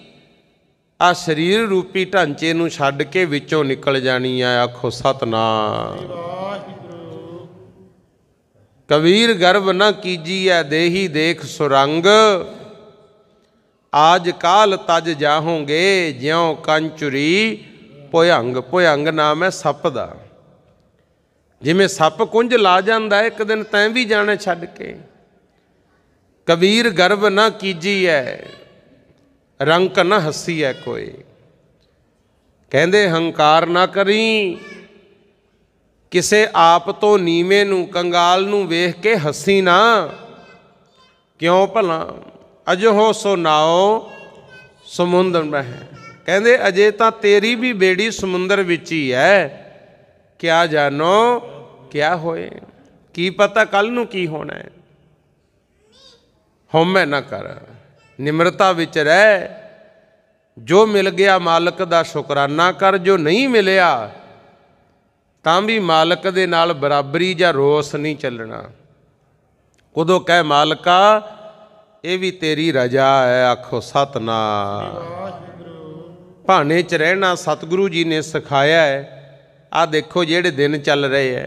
ਆ ਸਰੀਰ ਰੂਪੀ ਢਾਂਚੇ ਨੂੰ ਛੱਡ ਕੇ ਵਿੱਚੋਂ ਨਿਕਲ ਜਾਣੀ ਆ ਆਖੋ ਸਤਨਾਮ ਕਬੀਰ ਗਰਭ ਨਾ ਕੀਜੀਐ ਦੇਹੀ ਦੇਖ ਸੁਰੰਗ ਆਜ ਕਾਲ ਤਜ ਜਾਹੋਂਗੇ ਜਿਉ ਕੰਚੁਰੀ ਭੁਯੰਗ ਭੁਯੰਗ ਨਾਮ ਹੈ ਸੱਪ ਦਾ ਜਿਵੇਂ ਸੱਪ ਕੁੰਝ ਲਾ ਜਾਂਦਾ ਇੱਕ ਦਿਨ ਤੈਂ ਵੀ ਜਾਣੇ ਛੱਡ ਕੇ ਕਬੀਰ ਗਰਵ ਨਾ ਕੀਜੀ ਐ ਰੰਕ ਨਾ ਹੱਸੀ ਐ ਕੋਈ ਕਹਿੰਦੇ ਹੰਕਾਰ ਨਾ ਕਰੀ ਕਿਸੇ ਆਪ ਤੋਂ ਨੀਵੇਂ ਨੂੰ ਕੰਗਾਲ ਨੂੰ ਵੇਖ ਕੇ ਹੱਸੀ ਨਾ ਕਿਉਂ ਭਲਾ ਅਜੋ ਸੋ ਸਮੁੰਦਰ ਮਹਿ ਕਹਿੰਦੇ ਅਜੇ ਤਾਂ ਤੇਰੀ ਵੀ ਬੇੜੀ ਸਮੁੰਦਰ ਵਿੱਚ ਹੀ ਹੈ ਕਿਆ ਜਾਣੋ ਕਿਆ ਹੋਏ ਕੀ ਪਤਾ ਕੱਲ ਨੂੰ ਕੀ ਹੋਣਾ ਹੈ ਹਉਮੈ ਨਾ ਕਰ ਨਿਮਰਤਾ ਵਿੱਚ ਰਹਿ ਜੋ ਮਿਲ ਗਿਆ ਮਾਲਕ ਦਾ ਸ਼ੁਕਰਾਨਾ ਕਰ ਜੋ ਨਹੀਂ ਮਿਲਿਆ ਤਾਂ ਵੀ ਮਾਲਕ ਦੇ ਨਾਲ ਬਰਾਬਰੀ ਜਾਂ ਰੋਸ ਨਹੀਂ ਚੱਲਣਾ ਉਦੋਂ ਕਹਿ ਮਾਲਕਾ ਇਹ ਵੀ ਤੇਰੀ ਰਜਾ ਹੈ ਆਖੋ ਸਤਨਾਮ ਭਾਣੇ ਚ ਰਹਿਣਾ ਸਤਿਗੁਰੂ ਜੀ ਨੇ ਸਿਖਾਇਆ ਹੈ ਆ ਦੇਖੋ ਜਿਹੜੇ ਦਿਨ ਚੱਲ ਰਹੇ ਐ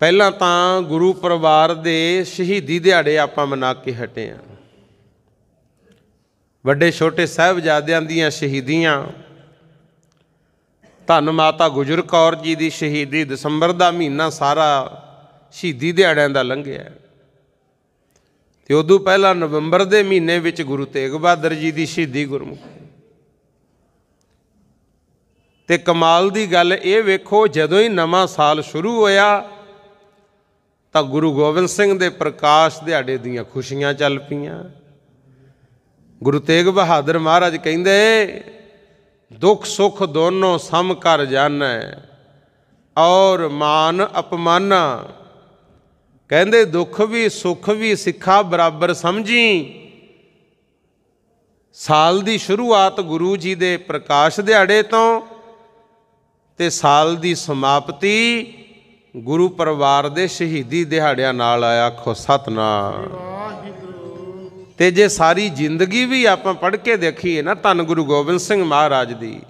ਪਹਿਲਾਂ ਤਾਂ ਗੁਰੂ ਪਰਿਵਾਰ ਦੇ ਸ਼ਹੀਦੀ ਦਿਹਾੜੇ ਆਪਾਂ ਮਨਾ ਕੇ ਹਟੇ ਆ ਵੱਡੇ ਛੋਟੇ ਸਹਿਬਜ਼ਾਦਿਆਂ ਦੀਆਂ ਸ਼ਹੀਦੀਆਂ ਧੰਨ ਮਾਤਾ ਗੁਜਰ ਕੌਰ ਜੀ ਦੀ ਸ਼ਹੀਦੀ ਦਸੰਬਰ ਦਾ ਮਹੀਨਾ ਸਾਰਾ ਸ਼ਹੀਦੀ ਦਿਹਾੜਿਆਂ ਦਾ ਲੰਘਿਆ ਤੇ ਉਦੋਂ ਪਹਿਲਾ ਨਵੰਬਰ ਦੇ ਮਹੀਨੇ ਵਿੱਚ ਗੁਰੂ ਤੇਗ ਬਹਾਦਰ ਜੀ ਦੀ ਸ਼ਹੀਦੀ ਗੁਰਮੁਖ ਤੇ ਕਮਾਲ ਦੀ ਗੱਲ ਇਹ ਵੇਖੋ ਜਦੋਂ ਹੀ ਨਵਾਂ ਸਾਲ ਸ਼ੁਰੂ ਹੋਇਆ ਤਾਂ ਗੁਰੂ ਗੋਬਿੰਦ ਸਿੰਘ ਦੇ ਪ੍ਰਕਾਸ਼ ਦਿਹਾੜੇ ਦੀਆਂ ਖੁਸ਼ੀਆਂ ਚੱਲ ਪਈਆਂ ਗੁਰੂ ਤੇਗ ਬਹਾਦਰ ਮਹਾਰਾਜ ਕਹਿੰਦੇ ਦੁੱਖ ਸੁੱਖ ਦੋਨੋਂ ਸਮ ਕਰ ਜਾਣਾ ਔਰ ਮਾਨ ਅਪਮਾਨਾ ਕਹਿੰਦੇ ਦੁੱਖ ਵੀ ਸੁੱਖ ਵੀ ਸਿੱਖਾ ਬਰਾਬਰ ਸਮਝੀ ਸਾਲ ਦੀ ਸ਼ੁਰੂਆਤ ਗੁਰੂ ਜੀ ਦੇ ਪ੍ਰਕਾਸ਼ ਦਿਹਾੜੇ ਤੋਂ ਤੇ ਸਾਲ ਦੀ ਸਮਾਪਤੀ ਗੁਰੂ ਪਰਿਵਾਰ ਦੇ ਸ਼ਹੀਦੀ ਦਿਹਾੜਿਆਂ ਨਾਲ ਆਇਆ ਖੋ ਸਤਨਾਮ ਤੇ ਜੇ ਸਾਰੀ ਜ਼ਿੰਦਗੀ ਵੀ ਆਪਾਂ ਪੜ੍ਹ ਕੇ ਦੇਖੀਏ ਨਾ ਧੰਨ ਗੁਰੂ ਗੋਬਿੰਦ ਸਿੰਘ ਮਹਾਰਾਜ ਦੀ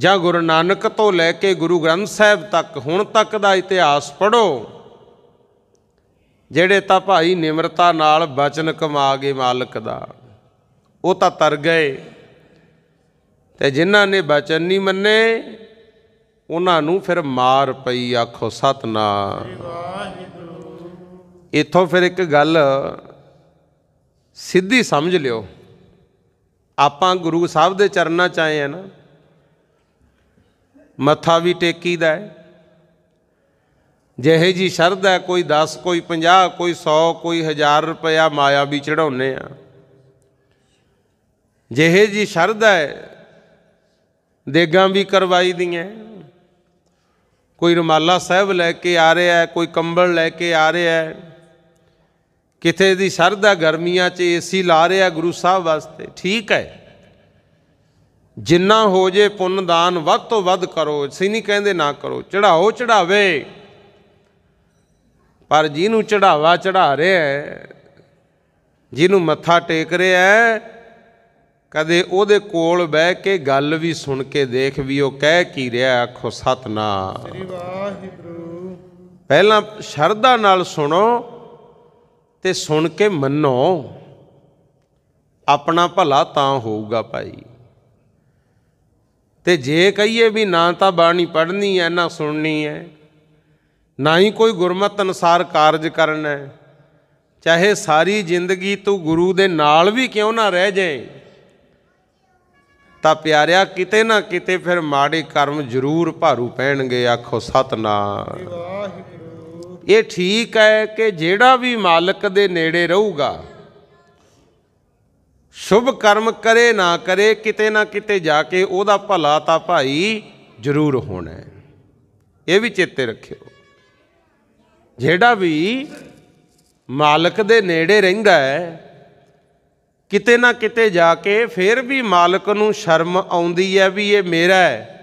ਜਾਂ ਗੁਰੂ ਨਾਨਕ ਤੋਂ ਲੈ ਕੇ ਗੁਰੂ ਗ੍ਰੰਥ ਸਾਹਿਬ ਤੱਕ ਹੁਣ ਤੱਕ ਦਾ ਇਤਿਹਾਸ ਪੜੋ ਜਿਹੜੇ ਤਾਂ ਭਾਈ ਨਿਮਰਤਾ ਨਾਲ ਬਚਨ ਕਮਾ ਗਏ ਮਾਲਕ ਦਾ ਉਹ ਤਾਂ ਤਰ ਗਏ ਤੇ ਜਿਨ੍ਹਾਂ ਨੇ ਬਚਨ ਨਹੀਂ ਮੰਨੇ ਉਹਨਾਂ ਨੂੰ ਫਿਰ ਮਾਰ ਪਈ ਆਖੋ ਸਤਨਾਮ ਇਥੋਂ ਫਿਰ ਇੱਕ ਗੱਲ ਸਿੱਧੀ ਸਮਝ ਲਿਓ ਆਪਾਂ ਗੁਰੂ ਸਾਹਿਬ ਦੇ ਚਰਨਾਂ ਚ ਆਏ ਆ ਨਾ ਮੱਥਾ ਵੀ ਟੇਕੀਦਾ ਹੈ ਜਿਹੇ ਜੀ ਸ਼ਰਧਾ ਹੈ ਕੋਈ 10 ਕੋਈ 50 ਕੋਈ 100 ਕੋਈ 1000 ਰੁਪਇਆ ਮਾਇਆ ਵੀ ਚੜਾਉਨੇ ਆ ਜਿਹੇ ਜੀ ਸ਼ਰਧਾ ਹੈ ਦੇਗਾਂ ਵੀ ਕਰਵਾਈ ਦੀਆਂ ਕੋਈ ਰਮਾਲਾ ਸਾਹਿਬ ਲੈ ਕੇ ਆ ਰਿਹਾ ਕੋਈ ਕੰਬਲ ਲੈ ਕੇ ਆ ਰਿਹਾ ਕਿਥੇ ਦੀ ਸ਼ਰਧਾ ਗਰਮੀਆਂ 'ਚ ਏਸੀ ਲਾ ਰਿਹਾ ਗੁਰੂ ਸਾਹਿਬ ਵਾਸਤੇ ਠੀਕ ਹੈ ਜਿੰਨਾ ਹੋ ਜੇ ਪੁੰਨ ਦਾਨ ਵੱਧ ਤੋਂ ਵੱਧ ਕਰੋ ਅਸੀਂ ਨਹੀਂ ਕਹਿੰਦੇ ਨਾ ਕਰੋ ਚੜਾਓ ਚੜਾਵੇ ਪਰ ਜਿਹਨੂੰ ਚੜਾਵਾ ਚੜਾ ਰਿਹਾ ਹੈ ਜਿਹਨੂੰ ਮੱਥਾ ਟੇਕ ਰਿਹਾ ਹੈ ਕਦੇ ਉਹਦੇ ਕੋਲ ਬਹਿ ਕੇ ਗੱਲ ਵੀ ਸੁਣ ਕੇ ਦੇਖ ਵੀ ਉਹ ਕਹਿ ਕੀ ਰਿਹਾ ਆਖੋ ਸਤਨਾਮ ਸ੍ਰੀ ਵਾਹਿਗੁਰੂ ਪਹਿਲਾਂ ਸ਼ਰਧਾ ਨਾਲ ਸੁਣੋ ਤੇ ਸੁਣ ਕੇ ਮੰਨੋ ਆਪਣਾ ਭਲਾ ਤਾਂ ਹੋਊਗਾ ਭਾਈ ਤੇ ਜੇ ਕਹੀਏ ਵੀ ਨਾ ਤਾਂ ਬਾਣੀ ਪੜ੍ਹਨੀ ਐ ਨਾ ਸੁਣਨੀ ਐ ਨਾ ਹੀ ਕੋਈ ਗੁਰਮਤ ਅਨੁਸਾਰ ਕਾਰਜ ਕਰਨਾ ਹੈ ਚਾਹੇ ਸਾਰੀ ਜ਼ਿੰਦਗੀ ਤੂੰ ਗੁਰੂ ਦੇ ਨਾਲ ਵੀ ਕਿਉਂ ਨਾ ਰਹਿ ਜਾਏ ਤਾਂ ਪਿਆਰਿਆ ਕਿਤੇ ਨਾ ਕਿਤੇ ਫਿਰ ਮਾੜੇ ਕਰਮ ਜ਼ਰੂਰ ਭਾਰੂ ਪੈਣਗੇ ਆਖੋ ਸਤਨਾਮ ਇਹ ਠੀਕ ਹੈ ਕਿ ਜਿਹੜਾ ਵੀ ਮਾਲਕ ਦੇ ਨੇੜੇ ਰਹੂਗਾ ਸ਼ੁਭ ਕਰਮ ਕਰੇ ਨਾ ਕਰੇ ਕਿਤੇ ਨਾ ਕਿਤੇ ਜਾ ਕੇ ਉਹਦਾ ਭਲਾ ਤਾਂ ਭਾਈ ਜ਼ਰੂਰ ਹੋਣਾ ਇਹ ਵੀ ਚੇਤੇ ਰੱਖਿਓ ਜਿਹੜਾ ਵੀ ਮਾਲਕ ਦੇ ਨੇੜੇ ਰਹਿੰਦਾ ਹੈ ਕਿਤੇ ਨਾ ਕਿਤੇ ਜਾ ਕੇ ਫਿਰ ਵੀ ਮਾਲਕ ਨੂੰ ਸ਼ਰਮ ਆਉਂਦੀ ਹੈ ਵੀ ਇਹ ਮੇਰਾ ਹੈ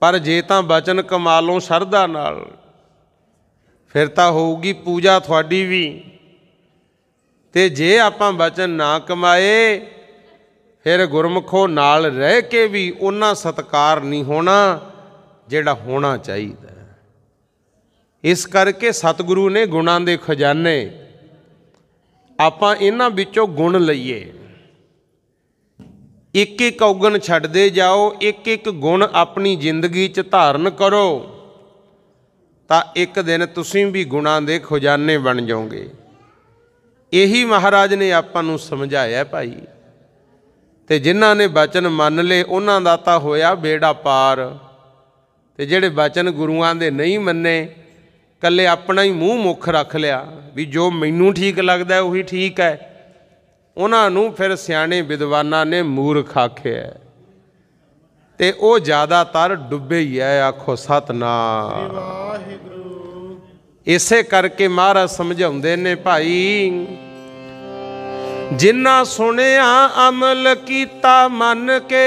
ਪਰ ਜੇ ਤਾਂ ਬਚਨ ਕਮਾਲੋਂ ਸਰਦਾ ਨਾਲ ਫਿਰ ਤਾਂ ਹੋਊਗੀ ਪੂਜਾ ਤੁਹਾਡੀ ਵੀ ਤੇ ਜੇ ਆਪਾਂ ਬਚਨ ਨਾ ਕਮਾਏ ਫਿਰ ਗੁਰਮਖੋ ਨਾਲ ਰਹਿ ਕੇ ਵੀ ਉਹਨਾਂ ਸਤਕਾਰ ਨਹੀਂ ਹੋਣਾ ਜਿਹੜਾ ਹੋਣਾ ਚਾਹੀਦਾ ਇਸ ਕਰਕੇ ਸਤਿਗੁਰੂ ਨੇ ਗੁਣਾਂ ਦੇ ਖਜ਼ਾਨੇ ਆਪਾਂ ਇਹਨਾਂ ਵਿੱਚੋਂ ਗੁਣ ਲਈਏ ਇੱਕ ਇੱਕ ਔਗਣ ਛੱਡਦੇ ਜਾਓ ਇੱਕ ਇੱਕ ਗੁਣ ਆਪਣੀ ਜ਼ਿੰਦਗੀ 'ਚ ਧਾਰਨ ਕਰੋ ਤਾਂ ਇੱਕ ਦਿਨ ਤੁਸੀਂ ਵੀ ਗੁਣਾਂ ਦੇ ਖਜ਼ਾਨੇ ਬਣ ਜਾਓਗੇ ਇਹੀ ਮਹਾਰਾਜ ਨੇ ਆਪਾਂ ਨੂੰ ਸਮਝਾਇਆ ਭਾਈ ਤੇ ਜਿਨ੍ਹਾਂ ਨੇ ਬਚਨ ਮੰਨ ਲਏ ਉਹਨਾਂ ਦਾ ਤਾਂ ਹੋਇਆ ਬੇੜਾ ਪਾਰ ਤੇ ਜਿਹੜੇ ਬਚਨ ਗੁਰੂਆਂ ਦੇ ਨਹੀਂ ਮੰਨੇ ਕੱਲੇ ਆਪਣਾ ਹੀ ਮੂੰਹ ਮੁੱਖ ਰੱਖ ਲਿਆ ਵੀ ਜੋ ਮੈਨੂੰ ਠੀਕ ਲੱਗਦਾ ਉਹੀ ਠੀਕ ਹੈ ਉਹਨਾਂ ਨੂੰ ਫਿਰ ਸਿਆਣੇ ਵਿਦਵਾਨਾਂ ਨੇ ਮੂਰਖ ਆਖਿਆ ਤੇ ਉਹ ਜ਼ਿਆਦਾਤਰ ਡੁੱਬੇ ਹੀ ਐ ਆਖੋ ਸਤਨਾਮ ਵਾਹਿਗੁਰੂ ਇਸੇ ਕਰਕੇ ਮਹਾਰਾਜ ਸਮਝਾਉਂਦੇ ਨੇ ਭਾਈ ਜਿਨ੍ਹਾਂ ਸੁਣਿਆ ਅਮਲ ਕੀਤਾ ਮੰਨ ਕੇ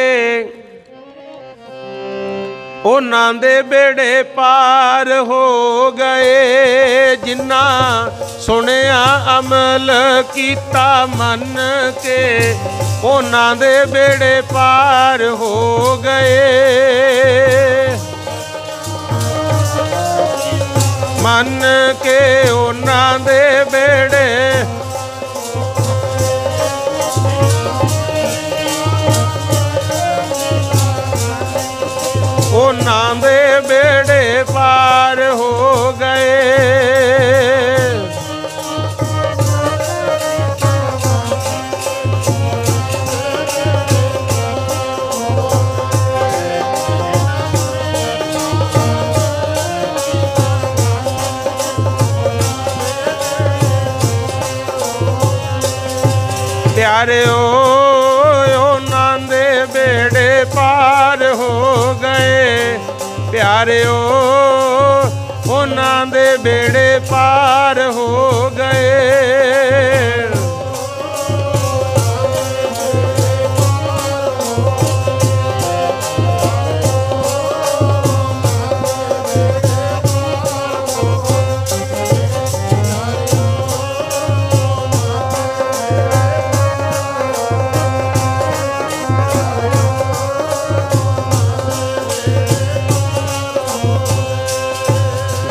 ਉਹਨਾਂ ਦੇ ਬੇੜੇ ਪਾਰ ਹੋ ਗਏ ਜਿਨ੍ਹਾਂ ਸੁਣਿਆ ਅਮਲ ਕੀਤਾ ਮੰਨ ਕੇ ਉਹਨਾਂ ਦੇ ਬੇੜੇ ਪਾਰ ਹੋ ਗਏ ਮੰਨ ਕੇ ਉਹਨਾਂ ਦੇ ਬੇੜੇ नांदे बेड़े पार हो गए प्यारे ओ ਪਿਆਰਿਓ ਉਹਨਾਂ ਦੇ ਬੇੜੇ ਪਾਰ ਹੋ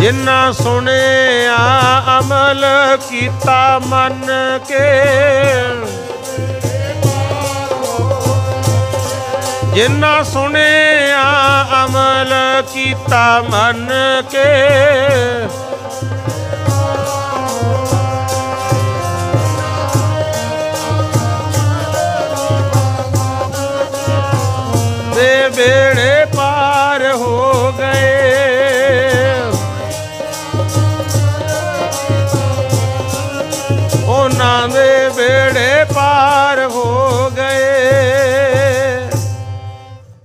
ਜਿਨ੍ਹਾਂ ਸੁਣਿਆ ਅਮਲ ਕੀਤਾ ਮੰਨ ਕੇ ਜਿਨ੍ਹਾਂ ਸੁਣਿਆ ਅਮਲ ਕੀਤਾ ਮੰਨ ਕੇ ਦੇ ਬੇੜੇ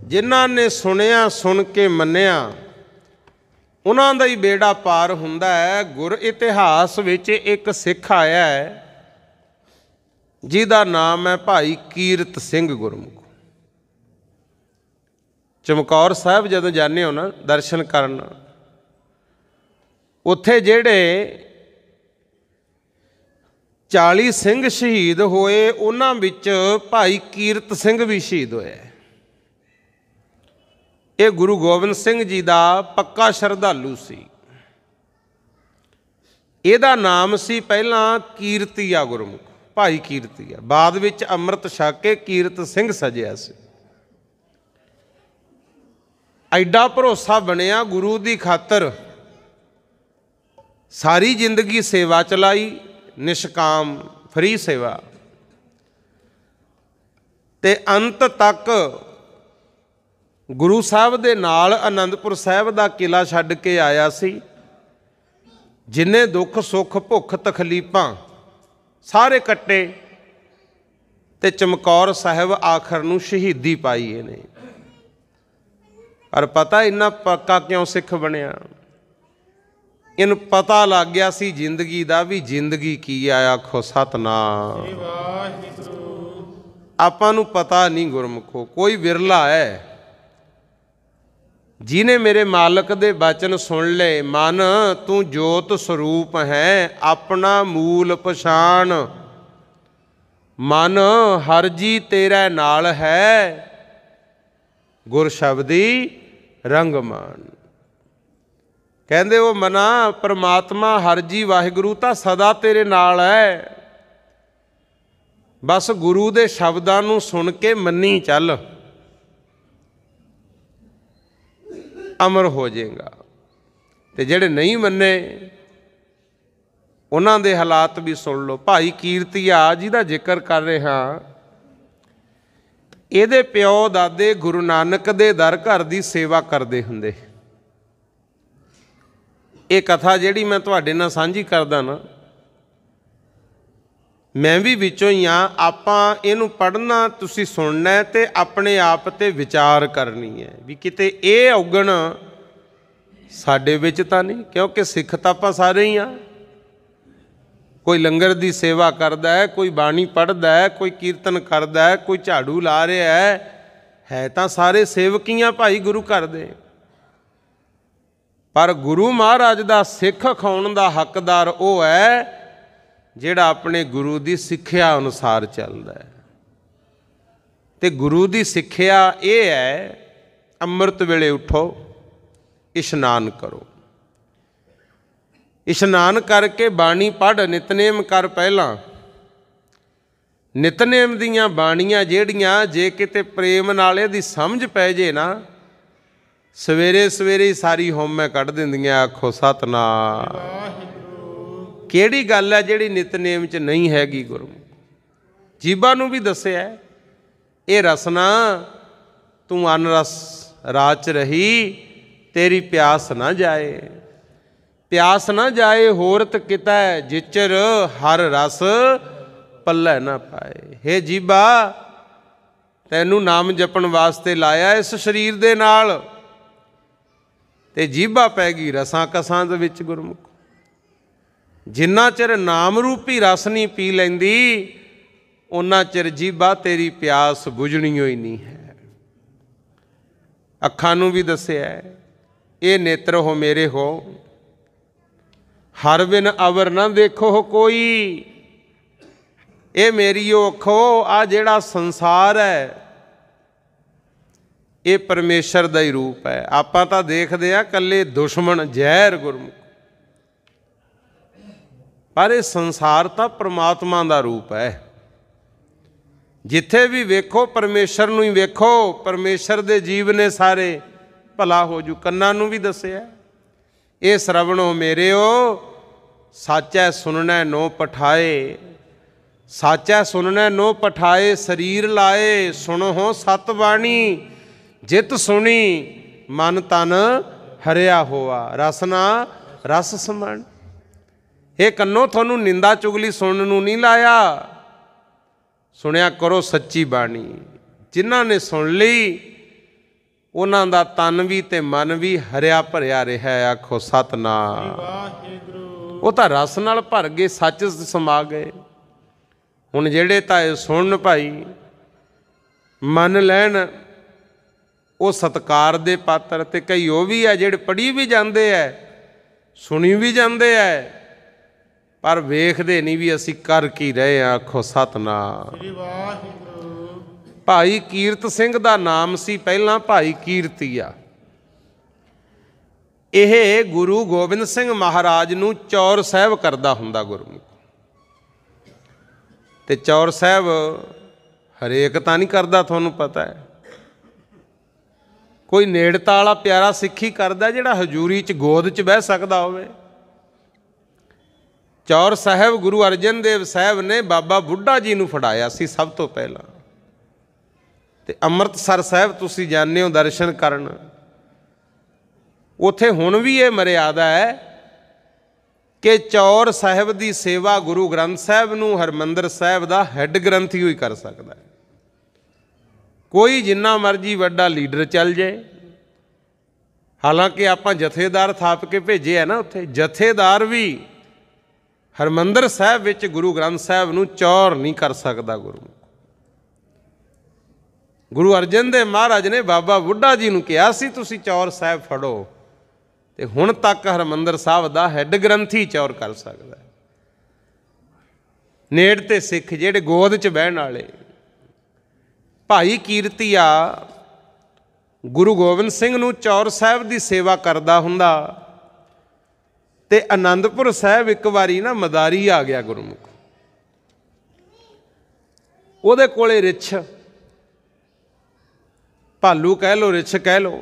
ਜਿਨ੍ਹਾਂ ਨੇ ਸੁਣਿਆ ਸੁਣ ਕੇ ਮੰਨਿਆ ਉਹਨਾਂ ਦਾ ਹੀ ਬੇੜਾ ਪਾਰ ਹੁੰਦਾ ਹੈ ਗੁਰ ਇਤਿਹਾਸ ਵਿੱਚ ਇੱਕ ਸਿੱਖ ਆਇਆ ਹੈ ਜਿਹਦਾ ਨਾਮ ਹੈ ਭਾਈ ਕੀਰਤ ਸਿੰਘ ਗੁਰਮੁਖ ਚਮਕੌਰ ਸਾਹਿਬ ਜਦੋਂ ਜਾਂਦੇ ਹੋ ਨਾ ਦਰਸ਼ਨ ਕਰਨ ਉੱਥੇ ਜਿਹੜੇ 40 ਸਿੰਘ ਸ਼ਹੀਦ ਹੋਏ ਉਹਨਾਂ ਵਿੱਚ ਭਾਈ ਕੀਰਤ ਸਿੰਘ ਵੀ ਸ਼ਹੀਦ ਹੋਇਆ ਇਹ ਗੁਰੂ ਗੋਬਿੰਦ ਸਿੰਘ ਜੀ ਦਾ ਪੱਕਾ ਸ਼ਰਧਾਲੂ ਸੀ ਇਹਦਾ ਨਾਮ ਸੀ ਪਹਿਲਾਂ ਕੀਰਤੀਆ ਗੁਰਮੁਖ ਭਾਈ ਕੀਰਤੀਆ ਬਾਅਦ ਵਿੱਚ ਅੰਮ੍ਰਿਤ ਛਕ ਕੇ ਕੀਰਤ ਸਿੰਘ ਸਜਿਆ ਸੀ ਐਡਾ ਭਰੋਸਾ ਬਣਿਆ ਗੁਰੂ ਦੀ ਖਾਤਰ ਸਾਰੀ ਜ਼ਿੰਦਗੀ ਸੇਵਾ ਚਲਾਈ ਨਿਸ਼ਕਾਮ ਫਰੀ ਸੇਵਾ ਤੇ ਅੰਤ ਤੱਕ ਗੁਰੂ ਸਾਹਿਬ ਦੇ ਨਾਲ ਅਨੰਦਪੁਰ ਸਾਹਿਬ ਦਾ ਕਿਲਾ ਛੱਡ ਕੇ ਆਇਆ ਸੀ ਜਿੰਨੇ ਦੁੱਖ ਸੁੱਖ ਭੁੱਖ ਤਕਲੀਫਾਂ ਸਾਰੇ ਕੱਟੇ ਤੇ ਚਮਕੌਰ ਸਾਹਿਬ ਆਖਰ ਨੂੰ ਸ਼ਹੀਦੀ ਪਾਈ ਇਹਨੇ ਪਰ ਪਤਾ ਇੰਨਾ ਪੱਕਾ ਕਿਉਂ ਸਿੱਖ ਬਣਿਆ ਇਹਨੂੰ ਪਤਾ ਲੱਗ ਗਿਆ ਸੀ ਜ਼ਿੰਦਗੀ ਦਾ ਵੀ ਜ਼ਿੰਦਗੀ ਕੀ ਆ ਆਖੋ ਸਤਨਾਮ ਵਾਹਿਗੁਰੂ ਆਪਾਂ ਨੂੰ ਪਤਾ ਨਹੀਂ ਗੁਰਮਖੋ ਕੋਈ ਵਿਰਲਾ ਹੈ ਜਿਨੇ ਮੇਰੇ ਮਾਲਕ ਦੇ ਬਚਨ ਸੁਣ ਲਏ ਮਨ ਤੂੰ ਜੋਤ ਸਰੂਪ ਹੈ ਆਪਣਾ ਮੂਲ ਪਛਾਣ ਮਨ ਹਰ ਜੀ ਤੇਰੇ ਨਾਲ ਹੈ ਗੁਰ ਸ਼ਬਦੀ ਰੰਗਮਾਨ ਕਹਿੰਦੇ ਉਹ ਮਨਾ ਪ੍ਰਮਾਤਮਾ ਹਰ ਜੀ ਵਾਹਿਗੁਰੂ ਤਾਂ ਸਦਾ ਤੇਰੇ ਨਾਲ ਹੈ ਬਸ ਗੁਰੂ ਦੇ ਸ਼ਬਦਾਂ ਨੂੰ ਸੁਣ ਕੇ ਮੰਨੀ ਚੱਲ ਅਮਰ ਹੋ ਜਾਏਗਾ ਤੇ ਜਿਹੜੇ ਨਹੀਂ ਮੰਨੇ ਉਹਨਾਂ ਦੇ ਹਾਲਾਤ ਵੀ ਸੁਣ ਲਓ ਭਾਈ ਕੀਰਤੀਆ ਜਿਹਦਾ ਜ਼ਿਕਰ ਕਰ ਰਿਹਾ ਇਹਦੇ ਪਿਓ ਦਾਦੇ ਗੁਰੂ ਨਾਨਕ ਦੇ ਦਰ ਘਰ ਦੀ ਸੇਵਾ ਕਰਦੇ ਹੁੰਦੇ ਇਹ ਕਥਾ ਜਿਹੜੀ ਮੈਂ ਤੁਹਾਡੇ ਨਾਲ ਸਾਂਝੀ ਕਰਦਾ ਨਾ ਮੈਂ ਵੀ ਵਿੱਚੋਂ ਹੀ ਆ ਆਪਾਂ ਇਹਨੂੰ ਪੜ੍ਹਨਾ ਤੁਸੀਂ ਸੁਣਨਾ ਤੇ ਆਪਣੇ ਆਪ ਤੇ ਵਿਚਾਰ ਕਰਨੀ ਹੈ ਵੀ ਕਿਤੇ ਇਹ ਔਗਣ ਸਾਡੇ ਵਿੱਚ ਤਾਂ ਨਹੀਂ ਕਿਉਂਕਿ ਸਿੱਖ ਤਾਂ ਆਪਾਂ ਸਾਰੇ ਹੀ ਆ ਕੋਈ ਲੰਗਰ ਦੀ ਸੇਵਾ ਕਰਦਾ ਹੈ ਕੋਈ ਬਾਣੀ ਪੜ੍ਹਦਾ ਹੈ ਕੋਈ ਕੀਰਤਨ ਕਰਦਾ ਹੈ ਕੋਈ ਝਾੜੂ ਲਾ ਰਿਹਾ ਹੈ ਹੈ ਤਾਂ ਸਾਰੇ ਸੇਵਕੀਆਂ ਭਾਈ ਗੁਰੂ ਘਰ ਦੇ ਪਰ ਗੁਰੂ ਮਹਾਰਾਜ ਦਾ ਸਿੱਖ ਖਾਉਣ ਦਾ ਹੱਕਦਾਰ ਉਹ ਹੈ ਜਿਹੜਾ ਆਪਣੇ ਗੁਰੂ ਦੀ ਸਿੱਖਿਆ ਅਨੁਸਾਰ ਚੱਲਦਾ ਹੈ ਤੇ ਗੁਰੂ ਦੀ ਸਿੱਖਿਆ ਇਹ ਹੈ ਅੰਮ੍ਰਿਤ ਵੇਲੇ ਉਠੋ ਇਸ਼ਨਾਨ ਕਰੋ ਇਸ਼ਨਾਨ ਕਰਕੇ ਬਾਣੀ ਪੜ ਨਿਤਨੇਮ ਕਰ ਪਹਿਲਾਂ ਨਿਤਨੇਮ ਦੀਆਂ ਬਾਣੀਆਂ ਜਿਹੜੀਆਂ ਜੇ ਕਿਤੇ ਪ੍ਰੇਮ ਨਾਲ ਇਹਦੀ ਸਮਝ ਪੈ ਜੇ ਨਾ ਸਵੇਰੇ ਸਵੇਰੇ ਸਾਰੀ ਹੋਮੇ ਕੱਢ ਦਿੰਦੀਆਂ ਆਖੋ ਸਤਨਾਮ ਕਿਹੜੀ ਗੱਲ ਹੈ ਜਿਹੜੀ ਨਿਤਨੇਮ 'ਚ ਨਹੀਂ ਹੈਗੀ ਗੁਰੂ ਜੀਬਾ ਨੂੰ ਵੀ ਦੱਸਿਆ ਇਹ ਰਸਨਾ ਤੂੰ ਅਨਰਸ ਰਾਚ ਰਹੀ ਤੇਰੀ ਪਿਆਸ ਨਾ ਜਾਏ ਪਿਆਸ ਨਾ ਜਾਏ ਹੋਰਤ ਕਿਤਾ ਜਿਚਰ ਹਰ ਰਸ ਪੱਲੇ ਨਾ ਪਾਏ हे ਜੀਬਾ ਤੈਨੂੰ ਨਾਮ ਜਪਣ ਵਾਸਤੇ ਲਾਇਆ ਇਸ ਸਰੀਰ ਦੇ ਨਾਲ ਤੇ ਜੀਬਾ ਪੈ ਗਈ ਰਸਾਂ ਕਸਾਂ ਦੇ ਵਿੱਚ ਗੁਰਮੁਖ ਜਿੰਨਾ ਚਿਰ ਨਾਮ ਰੂਪੀ ਰਸ ਨਹੀਂ ਪੀ ਲੈਂਦੀ ਉਹਨਾਂ ਚਿਰ ਜੀਬਾ ਤੇਰੀ ਪਿਆਸ ਬੁਝਣੀ ਹੋਈ ਨਹੀਂ ਹੈ ਅੱਖਾਂ ਨੂੰ ਵੀ ਦੱਸਿਆ ਇਹ ਨੇਤਰ ਹੋ ਮੇਰੇ ਹੋ ਹਰ ਬਿਨ ਅਵਰ ਨਾ ਦੇਖੋ ਕੋਈ ਇਹ ਮੇਰੀ ਅੱਖੋ ਆ ਜਿਹੜਾ ਸੰਸਾਰ ਹੈ ਇਹ ਪਰਮੇਸ਼ਰ ਦਾ ਹੀ ਰੂਪ ਹੈ ਆਪਾਂ ਤਾਂ ਦੇਖਦੇ ਆ ਕੱਲੇ ਦੁਸ਼ਮਣ ਜ਼ਹਿਰ ਗੁਰਮੁਖ ਪਰ ਇਹ ਸੰਸਾਰ ਤਾਂ ਪ੍ਰਮਾਤਮਾ ਦਾ ਰੂਪ ਹੈ ਜਿੱਥੇ ਵੀ ਵੇਖੋ ਪਰਮੇਸ਼ਰ ਨੂੰ ਹੀ ਵੇਖੋ ਪਰਮੇਸ਼ਰ ਦੇ ਜੀਵ ਨੇ ਸਾਰੇ ਭਲਾ ਹੋ ਜੂ ਕੰਨਾਂ ਨੂੰ ਵੀ ਦੱਸਿਆ ਇਹ ਸ਼ਰਵਣੋ ਮੇਰਿਓ ਸਾਚੈ ਸੁਣਨੈ ਨੋ ਪਠਾਏ ਸਾਚੈ ਸੁਣਨੈ ਨੋ ਪਠਾਏ ਸਰੀਰ ਲਾਏ ਸੁਣੋ ਸਤ ਬਾਣੀ ਜਿਤ ਸੁਣੀ ਮਨ ਤਨ ਹਰਿਆ ਹੋਆ ਰਸਨਾ ਰਸ ਸਮਣ ਇਹ ਕੰਨੋ ਤੁਹਾਨੂੰ ਨਿੰਦਾ ਚੁਗਲੀ ਸੁਣਨ ਨੂੰ ਨਹੀਂ ਲਾਇਆ ਸੁਣਿਆ ਕਰੋ ਸੱਚੀ ਬਾਣੀ ਜਿਨ੍ਹਾਂ ਨੇ ਸੁਣ ਲਈ ਉਹਨਾਂ ਦਾ ਤਨ ਵੀ ਤੇ ਮਨ ਵੀ ਹਰਿਆ ਭਰਿਆ ਰਿਹਾ ਆਖੋ ਸਤਨਾਮ ਉਹ ਤਾਂ ਰਸ ਨਾਲ ਭਰ ਗਏ ਸੱਚ ਸਮਾ ਗਏ ਹੁਣ ਜਿਹੜੇ ਤਾਂ ਇਹ ਸੁਣਨ ਭਾਈ ਮੰਨ ਲੈਣ ਉਹ ਸਤਕਾਰ ਦੇ ਪਾਤਰ ਤੇ ਕਈ ਉਹ ਵੀ ਆ ਜਿਹੜੇ ਪੜੀ ਵੀ ਜਾਂਦੇ ਐ ਸੁਣੀ ਵੀ ਜਾਂਦੇ ਐ ਪਰ ਵੇਖਦੇ ਨਹੀਂ ਵੀ ਅਸੀਂ ਕਰ ਕੀ ਰਹੇ ਆ ਆਖੋ ਸਤਨਾਮ ਸ੍ਰੀ ਵਾਹਿਗੁਰੂ ਭਾਈ ਕੀਰਤ ਸਿੰਘ ਦਾ ਨਾਮ ਸੀ ਪਹਿਲਾਂ ਭਾਈ ਕੀਰਤੀਆ ਇਹ ਗੁਰੂ ਗੋਬਿੰਦ ਸਿੰਘ ਮਹਾਰਾਜ ਨੂੰ ਚੌਰ ਸਾਹਿਬ ਕਰਦਾ ਹੁੰਦਾ ਗੁਰਮੁਖ ਤੇ ਚੌਰ ਸਾਹਿਬ ਹਰੇਕ ਤਾਂ ਨਹੀਂ ਕਰਦਾ ਤੁਹਾਨੂੰ ਪਤਾ ਹੈ ਕੋਈ ਨੇੜਤਾ ਵਾਲਾ ਪਿਆਰਾ ਸਿੱਖੀ ਕਰਦਾ ਜਿਹੜਾ ਹਜ਼ੂਰੀ 'ਚ ਗੋਦ 'ਚ ਬਹਿ ਸਕਦਾ ਹੋਵੇ ਚੌਰ ਸਾਹਿਬ ਗੁਰੂ ਅਰਜਨ ਦੇਵ ਸਾਹਿਬ ਨੇ ਬਾਬਾ ਬੁੱਢਾ ਜੀ ਨੂੰ ਫੜਾਇਆ ਸੀ ਸਭ ਤੋਂ ਪਹਿਲਾਂ ਤੇ ਅੰਮ੍ਰਿਤਸਰ ਸਾਹਿਬ ਤੁਸੀਂ ਜਾਣਦੇ ਹੋ ਦਰਸ਼ਨ ਕਰਨ ਉਥੇ ਹੁਣ ਵੀ ਇਹ ਮਰਿਆਦਾ ਹੈ ਕਿ ਚੌਰ ਸਾਹਿਬ ਦੀ ਸੇਵਾ ਗੁਰੂ ਗ੍ਰੰਥ ਸਾਹਿਬ ਨੂੰ ਹਰਮੰਦਰ ਸਾਹਿਬ ਦਾ ਹੈੱਡ ਗ੍ਰੰਥੀ ਹੀ ਕਰ ਸਕਦਾ ਹੈ ਕੋਈ ਜਿੰਨਾ ਮਰਜੀ ਵੱਡਾ ਲੀਡਰ ਚੱਲ ਜੇ ਹਾਲਾਂਕਿ ਆਪਾਂ ਜਥੇਦਾਰ ਥਾਪ ਕੇ ਭੇਜੇ ਆ ਨਾ ਉੱਥੇ ਜਥੇਦਾਰ ਵੀ ਹਰਮੰਦਰ ਸਾਹਿਬ ਵਿੱਚ ਗੁਰੂ ਗ੍ਰੰਥ ਸਾਹਿਬ ਨੂੰ ਚੌਰ ਨਹੀਂ ਕਰ ਸਕਦਾ ਗੁਰੂ ਗੁਰੂ ਅਰਜਨ ਦੇ ਮਹਾਰਾਜ ਨੇ ਬਾਬਾ ਬੁੱਢਾ ਜੀ ਨੂੰ ਕਿਹਾ ਸੀ ਤੁਸੀਂ ਚੌਰ ਸਾਹਿਬ ਫੜੋ ਤੇ ਹੁਣ ਤੱਕ ਹਰਮੰਦਰ ਸਾਹਿਬ ਦਾ ਹੈੱਡ ਗ੍ਰੰਥੀ ਚੌਰ ਕਰ ਸਕਦਾ ਨੇੜ ਤੇ ਸਿੱਖ ਜਿਹੜੇ ਗੋਦ 'ਚ ਬਹਿਣ ਵਾਲੇ ਭਾਈ ਕੀਰਤੀਆ ਗੁਰੂ ਗੋਬਿੰਦ ਸਿੰਘ ਨੂੰ ਚੌਰ ਸਾਹਿਬ ਦੀ ਸੇਵਾ ਕਰਦਾ ਹੁੰਦਾ ਤੇ ਆਨੰਦਪੁਰ ਸਾਹਿਬ ਇੱਕ ਵਾਰੀ ਨਾ ਮਦਾਰੀ ਆ ਗਿਆ ਗੁਰਮੁਖ ਉਹਦੇ ਕੋਲੇ ਰਿਛ ਭਾਲੂ ਕਹਿ ਲੋ ਰਿਛ ਕਹਿ ਲੋ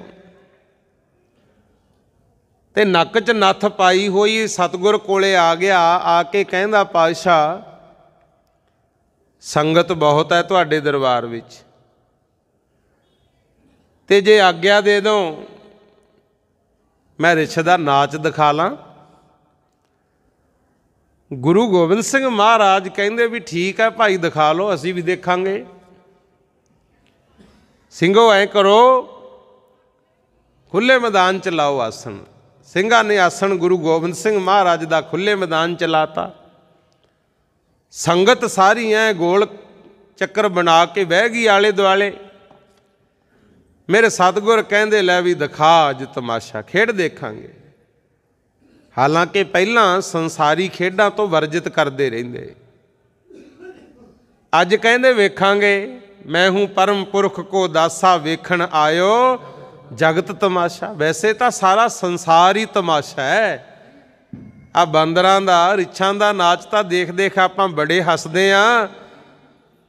ਤੇ ਨੱਕ 'ਚ ਨੱਥ ਪਾਈ ਹੋਈ ਸਤਗੁਰ ਕੋਲੇ ਆ ਗਿਆ ਆ ਕੇ ਕਹਿੰਦਾ ਪਾਤਸ਼ਾਹ ਸੰਗਤ ਬਹੁਤ ਹੈ ਤੁਹਾਡੇ ਦਰਬਾਰ ਵਿੱਚ ਤੇ ਜੇ ਆਗਿਆ ਦੇ ਦੋ ਮੈਂ ਰਿਛ ਦਾ ਨਾਚ ਦਿਖਾ ਲਾਂ ਗੁਰੂ ਗੋਬਿੰਦ ਸਿੰਘ ਮਹਾਰਾਜ ਕਹਿੰਦੇ ਵੀ ਠੀਕ ਹੈ ਭਾਈ ਦਿਖਾ ਲਓ ਅਸੀਂ ਵੀ ਦੇਖਾਂਗੇ ਸਿੰਘੋ ਐ ਕਰੋ ਖੁੱਲੇ ਮੈਦਾਨ ਚ ਲਾਓ ਆਸਣ ਸਿੰਘਾਂ ਨੇ ਆਸਣ ਗੁਰੂ ਗੋਬਿੰਦ ਸਿੰਘ ਮਹਾਰਾਜ ਦਾ ਖੁੱਲੇ ਮੈਦਾਨ ਚ ਲਾਤਾ ਸੰਗਤ ਸਾਰੀ ਐ ਗੋਲ ਚੱਕਰ ਬਣਾ ਕੇ ਬਹਿ ਗਈ ਆਲੇ ਦੁਆਲੇ ਮੇਰੇ ਸਤਗੁਰ ਕਹਿੰਦੇ ਲੈ ਵੀ ਦਿਖਾ ਅੱਜ ਤਮਾਸ਼ਾ ਖੇਡ ਦੇਖਾਂਗੇ ਹਾਲਾਂਕਿ ਪਹਿਲਾਂ ਸੰਸਾਰੀ ਖੇਡਾਂ ਤੋਂ ਵਰਜਿਤ ਕਰਦੇ ਰਹਿੰਦੇ ਅੱਜ ਕਹਿੰਦੇ ਵੇਖਾਂਗੇ ਮੈਂ ਹੂੰ ਪਰਮ ਪੁਰਖ ਕੋ ਦਾਸਾ ਵੇਖਣ ਆਇਓ ਜਗਤ ਤਮਾਸ਼ਾ ਵੈਸੇ ਤਾਂ ਸਾਰਾ ਸੰਸਾਰ ਹੀ ਤਮਾਸ਼ਾ ਹੈ ਆ ਬਾਂਦਰਾਂ ਦਾ ਰਿਛਾਂ ਦਾ ਨਾਚ ਤਾਂ ਦੇਖ ਦੇਖ ਆਪਾਂ ਬੜੇ ਹੱਸਦੇ ਆ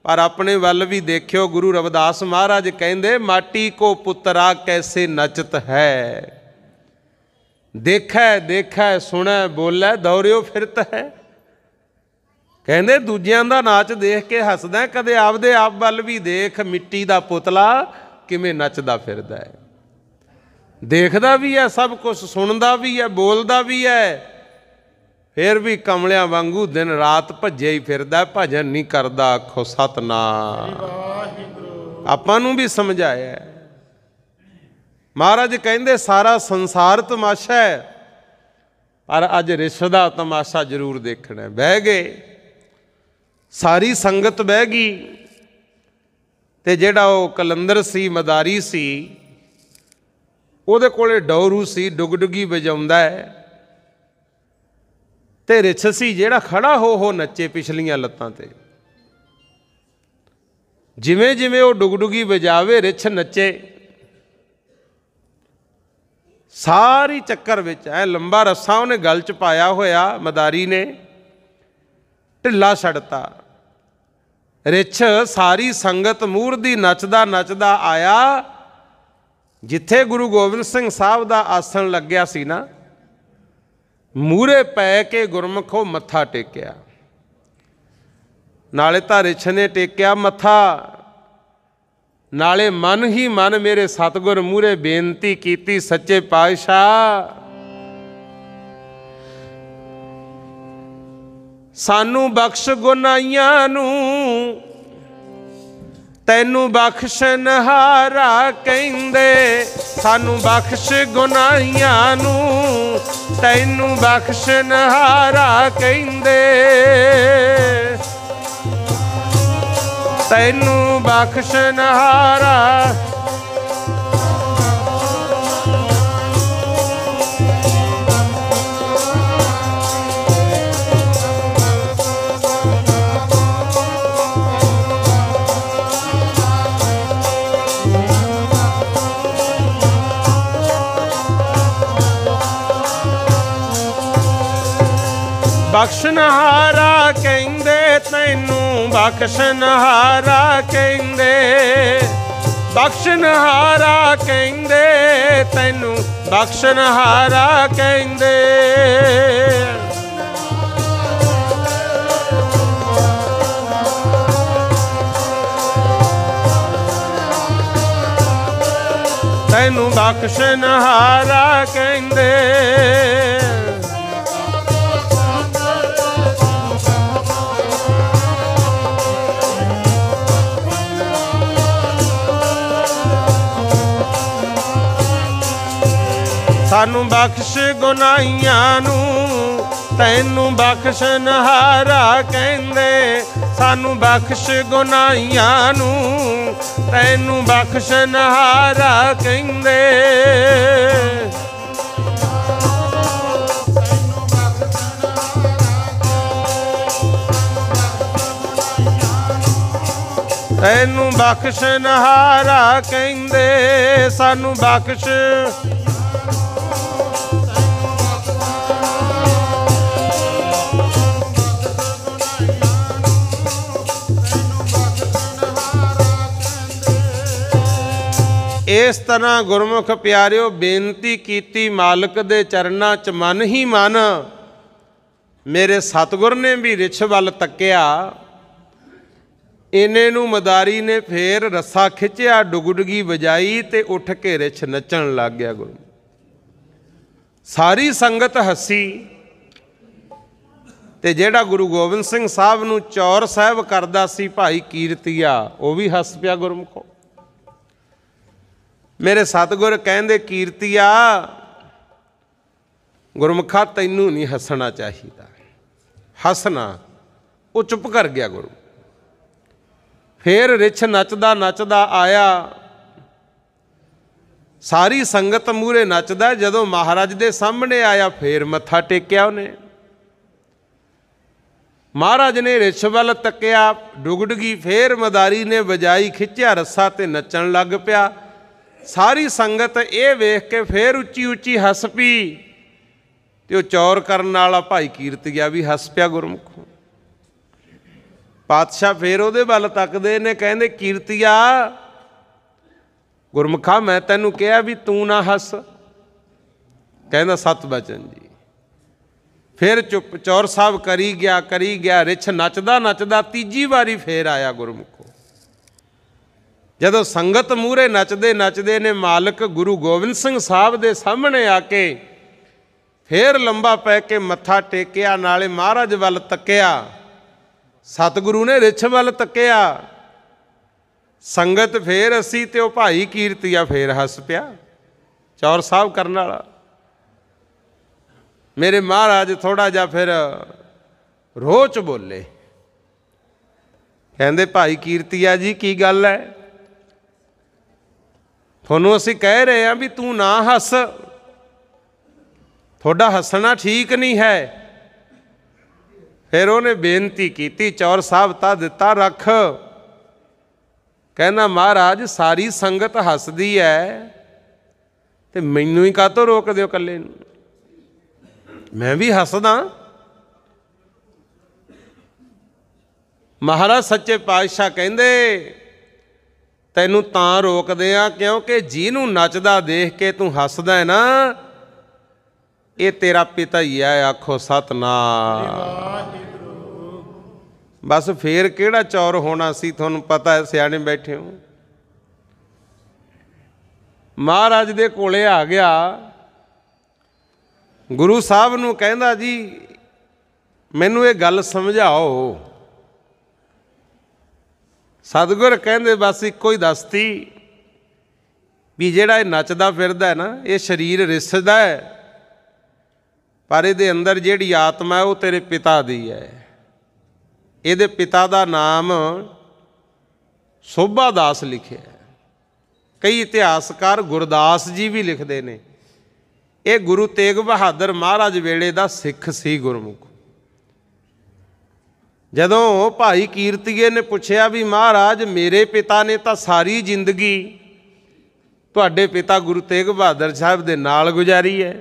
ਪਰ ਆਪਣੇ ਵੱਲ ਵੀ ਦੇਖਿਓ ਗੁਰੂ ਰਵਿਦਾਸ ਮਹਾਰਾਜ ਕਹਿੰਦੇ ਮਾਟੀ ਕੋ ਪੁੱਤਰਾ ਕੈਸੇ ਨਚਤ ਹੈ ਦੇਖੈ ਦੇਖੈ ਸੁਣੈ ਬੋਲੈ ਦੌਰਿਓ ਫਿਰਤ ਹੈ ਕਹਿੰਦੇ ਦੂਜਿਆਂ ਦਾ ਨਾਚ ਦੇਖ ਕੇ ਹੱਸਦਾ ਕਦੇ ਆਪਦੇ ਆਪ ਵੱਲ ਵੀ ਦੇਖ ਮਿੱਟੀ ਦਾ ਪੁਤਲਾ ਕਿਵੇਂ ਨੱਚਦਾ ਫਿਰਦਾ ਹੈ ਦੇਖਦਾ ਵੀ ਹੈ ਸਭ ਕੁਝ ਸੁਣਦਾ ਵੀ ਹੈ ਬੋਲਦਾ ਵੀ ਹੈ ਫਿਰ ਵੀ ਕਮਲਿਆਂ ਵਾਂਗੂ ਦਿਨ ਰਾਤ ਭੱਜੇ ਹੀ ਫਿਰਦਾ ਭਜਨ ਨਹੀਂ ਕਰਦਾ ਆਖੋ ਸਤਨਾਮ ਆਪਾਂ ਨੂੰ ਵੀ ਸਮਝਾਇਆ ਮਹਾਰਾਜ ਕਹਿੰਦੇ ਸਾਰਾ ਸੰਸਾਰ ਤਮਾਸ਼ਾ ਹੈ ਪਰ ਅੱਜ ਰਿਸ਼ ਦਾ ਤਮਾਸ਼ਾ ਜ਼ਰੂਰ ਦੇਖਣਾ ਹੈ ਬਹਿ ਗਏ ਸਾਰੀ ਸੰਗਤ ਬਹਿ ਗਈ ਤੇ ਜਿਹੜਾ ਉਹ ਕਲੰਦਰ ਸੀ ਮਦਾਰੀ ਸੀ ਉਹਦੇ ਕੋਲੇ ਡੌਰੂ ਸੀ ਡੁਗਡੁਗੀ ਵਜਾਉਂਦਾ ਹੈ ਤੇ ਰਿਛ ਸੀ ਜਿਹੜਾ ਖੜਾ ਹੋ ਹੋ ਨੱਚੇ ਪਿਛਲੀਆਂ ਲੱਤਾਂ ਤੇ ਜਿਵੇਂ ਜਿਵੇਂ ਉਹ ਡੁਗਡੁਗੀ ਵਜਾਵੇ ਰਿਛ ਨੱਚੇ ਸਾਰੀ ਚੱਕਰ ਵਿੱਚ ਐ ਲੰਬਾ ਰੱਸਾ ਉਹਨੇ ਗਲ 'ਚ ਪਾਇਆ ਹੋਇਆ ਮਦਾਰੀ ਨੇ ਢਿੱਲਾ ਛੜਤਾ ਰਿਛ ਸਾਰੀ ਸੰਗਤ ਮੂਰ ਦੀ ਨੱਚਦਾ ਨੱਚਦਾ ਆਇਆ ਜਿੱਥੇ ਗੁਰੂ ਗੋਬਿੰਦ ਸਿੰਘ ਸਾਹਿਬ ਦਾ ਆਸਣ ਲੱਗਿਆ ਸੀ ਨਾ ਮੂਰੇ ਪੈ ਕੇ ਗੁਰਮਖੋ ਮੱਥਾ ਟੇਕਿਆ ਨਾਲੇ ਤਾਂ ਰਿਛ ਨੇ ਟੇਕਿਆ ਮੱਥਾ ਨਾਲੇ ਮਨ ਹੀ ਮਨ ਮੇਰੇ ਸਤਗੁਰ ਮੂਰੇ ਬੇਨਤੀ ਕੀਤੀ ਸੱਚੇ ਪਾਤਸ਼ਾਹ ਸਾਨੂੰ ਬਖਸ਼ ਗੁਨਾਈਆਂ ਨੂੰ ਤੈਨੂੰ ਹਾਰਾ ਕਹਿੰਦੇ ਸਾਨੂੰ ਬਖਸ਼ ਗੁਨਾਈਆਂ ਨੂੰ ਤੈਨੂੰ ਹਾਰਾ ਕਹਿੰਦੇ ਤੈਨੂੰ ਬਖਸ਼ਨ ਹਾਰਾ ਹਾਰਾ ਬਖਸ਼ਣ ਹਾਰਾ ਕਹਿੰਦੇ ਬਖਸ਼ਣ ਹਾਰਾ ਕਹਿੰਦੇ ਤੈਨੂੰ ਬਖਸ਼ਣ ਹਾਰਾ ਕਹਿੰਦੇ ਤੈਨੂੰ ਬਖਸ਼ਣ ਹਾਰਾ ਕਹਿੰਦੇ ਸਾਨੂੰ ਬਖਸ਼ ਗੁਨਾਹੀਆਂ ਨੂੰ ਤੈਨੂੰ ਬਖਸ਼ਣ ਹਾਰਾ ਕਹਿੰਦੇ ਸਾਨੂੰ ਬਖਸ਼ ਗੁਨਾਹੀਆਂ ਨੂੰ ਤੈਨੂੰ ਬਖਸ਼ਣ ਹਾਰਾ ਕਹਿੰਦੇ ਤੈਨੂੰ ਬਖਸ਼ਣ ਹਾਰਾ ਕਹਿੰਦੇ ਸਾਨੂੰ ਬਖਸ਼ ਇਸ ਤਰ੍ਹਾਂ ਗੁਰਮੁਖ ਪਿਆਰਿਓ ਬੇਨਤੀ ਕੀਤੀ ਮਾਲਕ ਦੇ ਚਰਨਾਂ 'ਚ ਮਨ ਹੀ ਮਨ ਮੇਰੇ ਸਤਗੁਰ ਨੇ ਵੀ ਰਿਛ ਵੱਲ ਤੱਕਿਆ ਇਨੇ ਨੂੰ ਮਦਾਰੀ ਨੇ ਫੇਰ ਰੱਸਾ ਖਿੱਚਿਆ ਡੁਗਡਗੀ ਵਜਾਈ ਤੇ ਉੱਠ ਕੇ ਰਿਛ ਨੱਚਣ ਲੱਗ ਗਿਆ ਗੁਰੂ ਸਾਰੀ ਸੰਗਤ ਹੱਸੀ ਤੇ ਜਿਹੜਾ ਗੁਰੂ ਗੋਬਿੰਦ ਸਿੰਘ ਸਾਹਿਬ ਨੂੰ ਚੌਰ ਸਾਹਿਬ ਕਰਦਾ ਸੀ ਭਾਈ ਕੀਰਤੀਆ ਉਹ ਵੀ ਹੱਸ ਪਿਆ ਗੁਰਮਖੋ ਮੇਰੇ ਸਤਗੁਰ ਕਹਿੰਦੇ ਕੀਰਤੀਆ ਗੁਰਮੁਖਾ ਤੈਨੂੰ ਨਹੀਂ ਹੱਸਣਾ ਚਾਹੀਦਾ ਹੱਸਣਾ ਉਹ ਚੁੱਪ ਕਰ ਗਿਆ ਗੁਰੂ ਫੇਰ ਰਿਛ ਨੱਚਦਾ ਨੱਚਦਾ ਆਇਆ ਸਾਰੀ ਸੰਗਤ ਮੂਰੇ ਨੱਚਦਾ ਜਦੋਂ ਮਹਾਰਾਜ ਦੇ ਸਾਹਮਣੇ ਆਇਆ ਫੇਰ ਮੱਥਾ ਟੇਕਿਆ ਉਹਨੇ ਮਹਾਰਾਜ ਨੇ ਰਿਛ ਵੱਲ ਤੱਕਿਆ ਡੁਗਡਗੀ ਫੇਰ ਮਦਾਰੀ ਨੇ ਵਜਾਈ ਖਿੱਚਿਆ ਰੱਸਾ ਤੇ ਨੱਚਣ ਲੱਗ ਪਿਆ ਸਾਰੀ ਸੰਗਤ ਇਹ ਵੇਖ ਕੇ ਫੇਰ ਉੱਚੀ ਉੱਚੀ ਹੱਸ ਪਈ ਤੇ ਉਹ ਚੌਰ ਕਰਨ ਵਾਲਾ ਭਾਈ ਗਿਆ ਵੀ ਹੱਸ ਪਿਆ ਗੁਰਮੁਖ ਪਾਤਸ਼ਾਹ ਫੇਰ ਉਹਦੇ ਵੱਲ ਤੱਕਦੇ ਨੇ ਕਹਿੰਦੇ ਕੀਰਤੀਆ ਗੁਰਮੁਖਾ ਮੈਂ ਤੈਨੂੰ ਕਿਹਾ ਵੀ ਤੂੰ ਨਾ ਹੱਸ ਕਹਿੰਦਾ ਸਤ ਬਚਨ ਜੀ ਫੇਰ ਚੁੱਪ ਚੌਰ ਸਾਹਿਬ ਕਰੀ ਗਿਆ ਕਰੀ ਗਿਆ ਰਿਛ ਨੱਚਦਾ ਨੱਚਦਾ ਤੀਜੀ ਵਾਰੀ ਫੇਰ ਆਇਆ ਗੁਰਮੁਖੋ ਜਦੋਂ ਸੰਗਤ ਮੂਰੇ ਨੱਚਦੇ ਨੱਚਦੇ ਨੇ ਮਾਲਕ ਗੁਰੂ ਗੋਬਿੰਦ ਸਿੰਘ ਸਾਹਿਬ ਦੇ ਸਾਹਮਣੇ ਆ ਕੇ ਫੇਰ ਲੰਬਾ ਪੈ ਕੇ ਮੱਥਾ ਟੇਕਿਆ ਨਾਲੇ ਮਹਾਰਾਜ ਵੱਲ ਤੱਕਿਆ ਸਤਿਗੁਰੂ ਨੇ ਰਿਛ ਵੱਲ ਤੱਕਿਆ ਸੰਗਤ ਫੇਰ ਅਸੀਂ ਤੇ ਉਹ ਭਾਈ ਕੀਰਤੀਆ ਫੇਰ ਹੱਸ ਪਿਆ ਚੌਰ ਸਾਹਿਬ ਕਰਨ ਵਾਲਾ ਮੇਰੇ ਮਹਾਰਾਜ ਥੋੜਾ ਜਿਹਾ ਫਿਰ ਰੋਚ ਬੋਲੇ ਕਹਿੰਦੇ ਭਾਈ ਕੀਰਤੀਆ ਜੀ ਕੀ ਗੱਲ ਹੈ ਤੁਹਾਨੂੰ ਅਸੀਂ ਕਹਿ ਰਹੇ ਆ ਵੀ ਤੂੰ ਨਾ ਹੱਸ ਤੁਹਾਡਾ ਹੱਸਣਾ ਠੀਕ ਨਹੀਂ ਹੈ ਫਿਰ ਉਹਨੇ ਬੇਨਤੀ ਕੀਤੀ ਚੌਰ ਸਾਹਿਬ ਤਾਂ ਦਿੱਤਾ ਰੱਖ ਕਹਿੰਦਾ ਮਹਾਰਾਜ ਸਾਰੀ ਸੰਗਤ ਹੱਸਦੀ ਐ ਤੇ ਮੈਨੂੰ ਹੀ ਤੋਂ ਰੋਕ ਦਿਓ ਇਕੱਲੇ ਨੂੰ ਮੈਂ ਵੀ ਹੱਸਦਾ ਮਹਾਰਾਜ ਸੱਚੇ ਪਾਤਸ਼ਾਹ ਕਹਿੰਦੇ ਤੈਨੂੰ ਤਾਂ ਰੋਕਦੇ ਆ ਕਿਉਂਕਿ ਜਿਹਨੂੰ ਨੱਚਦਾ ਦੇਖ ਕੇ ਤੂੰ ਹੱਸਦਾ ਹੈ ਨਾ ਇਹ ਤੇਰਾ ਪਿਤਾ ਹੀ ਆ ਆਖੋ ਸਤਨਾਮ ਬਸ ਫੇਰ ਕਿਹੜਾ ਚੌਰ ਹੋਣਾ ਸੀ ਤੁਹਾਨੂੰ ਪਤਾ ਹੈ ਸਿਆਣੇ ਬੈਠੇ ਹੋ ਮਹਾਰਾਜ ਦੇ ਕੋਲੇ ਆ ਗਿਆ ਗੁਰੂ ਸਾਹਿਬ ਨੂੰ ਕਹਿੰਦਾ ਜੀ ਮੈਨੂੰ ਇਹ ਗੱਲ ਸਮਝਾਓ ਸਤਗੁਰ ਕਹਿੰਦੇ ਬਸ ਇੱਕੋ ਹੀ ਦਸਤੀ ਵੀ ਜਿਹੜਾ ਇਹ ਨੱਚਦਾ ਫਿਰਦਾ ਨਾ ਇਹ ਸਰੀਰ ਰਿਸਦਾ ਹੈ ਪਰ ਇਹਦੇ ਅੰਦਰ ਜਿਹੜੀ ਆਤਮਾ ਹੈ ਉਹ ਤੇਰੇ ਪਿਤਾ ਦੀ ਹੈ ਇਹਦੇ ਪਿਤਾ ਦਾ ਨਾਮ ਸੋਭਾ ਦਾਸ ਲਿਖਿਆ ਕਈ ਇਤਿਹਾਸਕਾਰ ਗੁਰਦਾਸ ਜੀ ਵੀ ਲਿਖਦੇ ਨੇ ਇਹ ਗੁਰੂ ਤੇਗ ਬਹਾਦਰ ਮਹਾਰਾਜ ਵੇਲੇ ਦਾ ਸਿੱਖ ਸੀ ਗੁਰਮੁਖ ਜਦੋਂ ਭਾਈ ਕੀਰਤੀਏ ਨੇ ਪੁੱਛਿਆ ਵੀ ਮਹਾਰਾਜ ਮੇਰੇ ਪਿਤਾ ਨੇ ਤਾਂ ਸਾਰੀ ਜ਼ਿੰਦਗੀ ਤੁਹਾਡੇ ਪਿਤਾ ਗੁਰੂ ਤੇਗ ਬਹਾਦਰ ਸਾਹਿਬ ਦੇ ਨਾਲ ਗੁਜ਼ਾਰੀ ਹੈ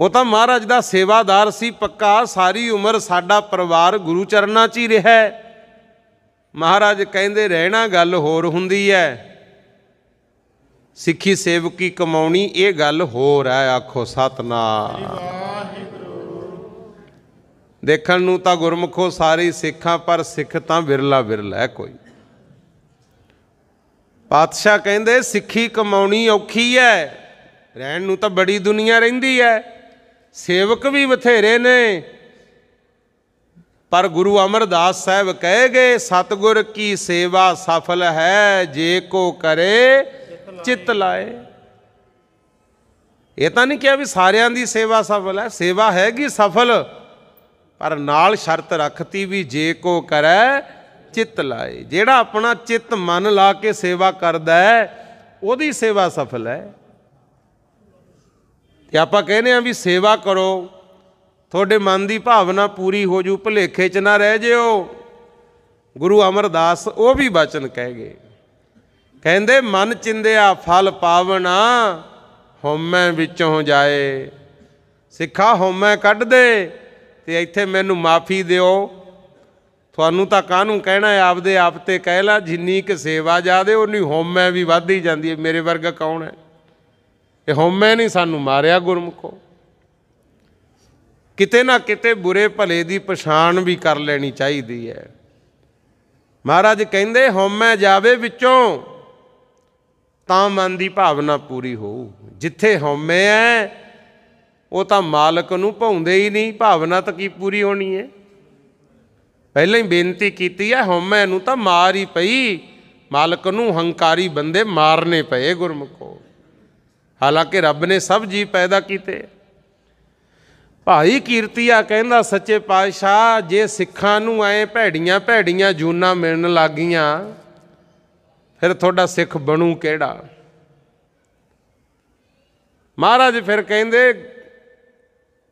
ਉਹ ਤਾਂ ਮਹਾਰਾਜ ਦਾ ਸੇਵਾਦਾਰ ਸੀ ਪੱਕਾ ਸਾਰੀ ਉਮਰ ਸਾਡਾ ਪਰਿਵਾਰ ਗੁਰੂ ਚਰਨਾਂ 'ਚ ਹੀ ਰਿਹਾ ਮਹਾਰਾਜ ਕਹਿੰਦੇ ਰਹਿਣਾ ਗੱਲ ਹੋਰ ਹੁੰਦੀ ਹੈ ਸਿੱਖੀ ਸੇਵਕੀ ਕਮਾਉਣੀ ਇਹ ਗੱਲ ਹੋਰ ਹੈ ਆਖੋ ਸਤਨਾਮ ਦੇਖਣ ਨੂੰ ਤਾਂ ਗੁਰਮਖੋ ਸਾਰੇ ਸਿੱਖਾਂ ਪਰ ਸਿੱਖ ਤਾਂ ਵਿਰਲਾ ਵਿਰਲਾ ਹੈ ਕੋਈ ਪਾਤਸ਼ਾਹ ਕਹਿੰਦੇ ਸਿੱਖੀ ਕਮਾਉਣੀ ਔਖੀ ਐ ਰਹਿਣ ਨੂੰ ਤਾਂ ਬੜੀ ਦੁਨੀਆ ਰਹਿੰਦੀ ਐ ਸੇਵਕ ਵੀ ਬਥੇਰੇ ਨੇ ਪਰ ਗੁਰੂ ਅਮਰਦਾਸ ਸਾਹਿਬ ਕਹੇਗੇ ਸਤਗੁਰ ਕੀ ਸੇਵਾ ਸਫਲ ਹੈ ਜੇ ਕੋ ਕਰੇ ਚਿਤ ਲਾਏ ਇਹ ਤਾਂ ਨਹੀਂ ਕਿਹਾ ਵੀ ਸਾਰਿਆਂ ਦੀ ਸੇਵਾ ਸਫਲ ਹੈ ਸੇਵਾ ਹੈਗੀ ਸਫਲ ਪਰ ਨਾਲ ਸ਼ਰਤ ਰੱਖਤੀ ਵੀ ਜੇ ਕੋ ਕਰੈ ਚਿੱਤ ਲਾਏ ਜਿਹੜਾ ਆਪਣਾ ਚਿੱਤ ਮਨ ਲਾ ਕੇ ਸੇਵਾ ਕਰਦਾ ਹੈ ਉਹਦੀ ਸੇਵਾ ਸਫਲ ਹੈ ਤੇ ਆਪਾਂ ਕਹਿੰਦੇ ਆ ਵੀ ਸੇਵਾ ਕਰੋ ਤੁਹਾਡੇ ਮਨ ਦੀ ਭਾਵਨਾ ਪੂਰੀ ਹੋ ਜੂ ਭਲੇਖੇ 'ਚ ਨਾ ਰਹਿ ਜਿਓ ਗੁਰੂ ਅਮਰਦਾਸ ਉਹ ਵੀ ਬਚਨ ਕਹਿ ਗਏ ਕਹਿੰਦੇ ਮਨ ਚਿੰਦਿਆ ਫਲ ਪਾਵਣਾ ਹਉਮੈ ਵਿੱਚੋਂ ਜਾਏ ਸਿੱਖਾ ਹਉਮੈ ਕੱਢ ਦੇ ਤੇ ਇੱਥੇ ਮੈਨੂੰ ਮਾਫੀ ਦਿਓ ਤੁਹਾਨੂੰ ਤਾਂ ਕਾਹਨੂੰ ਕਹਿਣਾ ਹੈ ਆਪਦੇ ਆਪ ਤੇ ਕਹਿ ਲਾ ਜਿੰਨੀ ਕਿ ਸੇਵਾ ਜਾਦੇ ਉਨੀ ਹਉਮੈ ਵੀ ਹੀ ਜਾਂਦੀ ਹੈ ਮੇਰੇ ਵਰਗਾ ਕੌਣ ਹੈ ਇਹ ਹਉਮੈ ਨਹੀਂ ਸਾਨੂੰ ਮਾਰਿਆ ਗੁਰਮਖੋ ਕਿਤੇ ਨਾ ਕਿਤੇ ਬੁਰੇ ਭਲੇ ਦੀ ਪਛਾਣ ਵੀ ਕਰ ਲੈਣੀ ਚਾਹੀਦੀ ਹੈ ਮਹਾਰਾਜ ਕਹਿੰਦੇ ਹਉਮੈ ਜਾਵੇ ਵਿੱਚੋਂ ਤਾਂ ਮਨ ਦੀ ਭਾਵਨਾ ਪੂਰੀ ਹੋਊ ਜਿੱਥੇ ਹਉਮੈ ਹੈ ਉਹ ਤਾਂ ਮਾਲਕ ਨੂੰ ਭਾਉਂਦੇ ਹੀ ਨਹੀਂ ਭਾਵਨਾ ਤਾਂ ਕੀ ਪੂਰੀ ਹੋਣੀ ਹੈ ਪਹਿਲਾਂ ਹੀ ਬੇਨਤੀ ਕੀਤੀ ਹੈ ਹਉਮੈ ਨੂੰ ਤਾਂ ਮਾਰ ਹੀ ਪਈ ਮਾਲਕ ਨੂੰ ਹੰਕਾਰੀ ਬੰਦੇ ਮਾਰਨੇ ਪਏ ਗੁਰਮਖੋ ਹਾਲਾਂਕਿ ਰੱਬ ਨੇ ਸਭ ਜੀ ਪੈਦਾ ਕੀਤੇ ਭਾਈ ਕੀਰਤੀਆ ਕਹਿੰਦਾ ਸੱਚੇ ਪਾਤਸ਼ਾਹ ਜੇ ਸਿੱਖਾਂ ਨੂੰ ਐ ਭੈੜੀਆਂ ਭੈੜੀਆਂ ਜੂਨਾ ਮਿਲਣ ਲੱਗੀਆਂ ਫਿਰ ਤੁਹਾਡਾ ਸਿੱਖ ਬਣੂ ਕਿਹੜਾ ਮਹਾਰਾਜ ਫਿਰ ਕਹਿੰਦੇ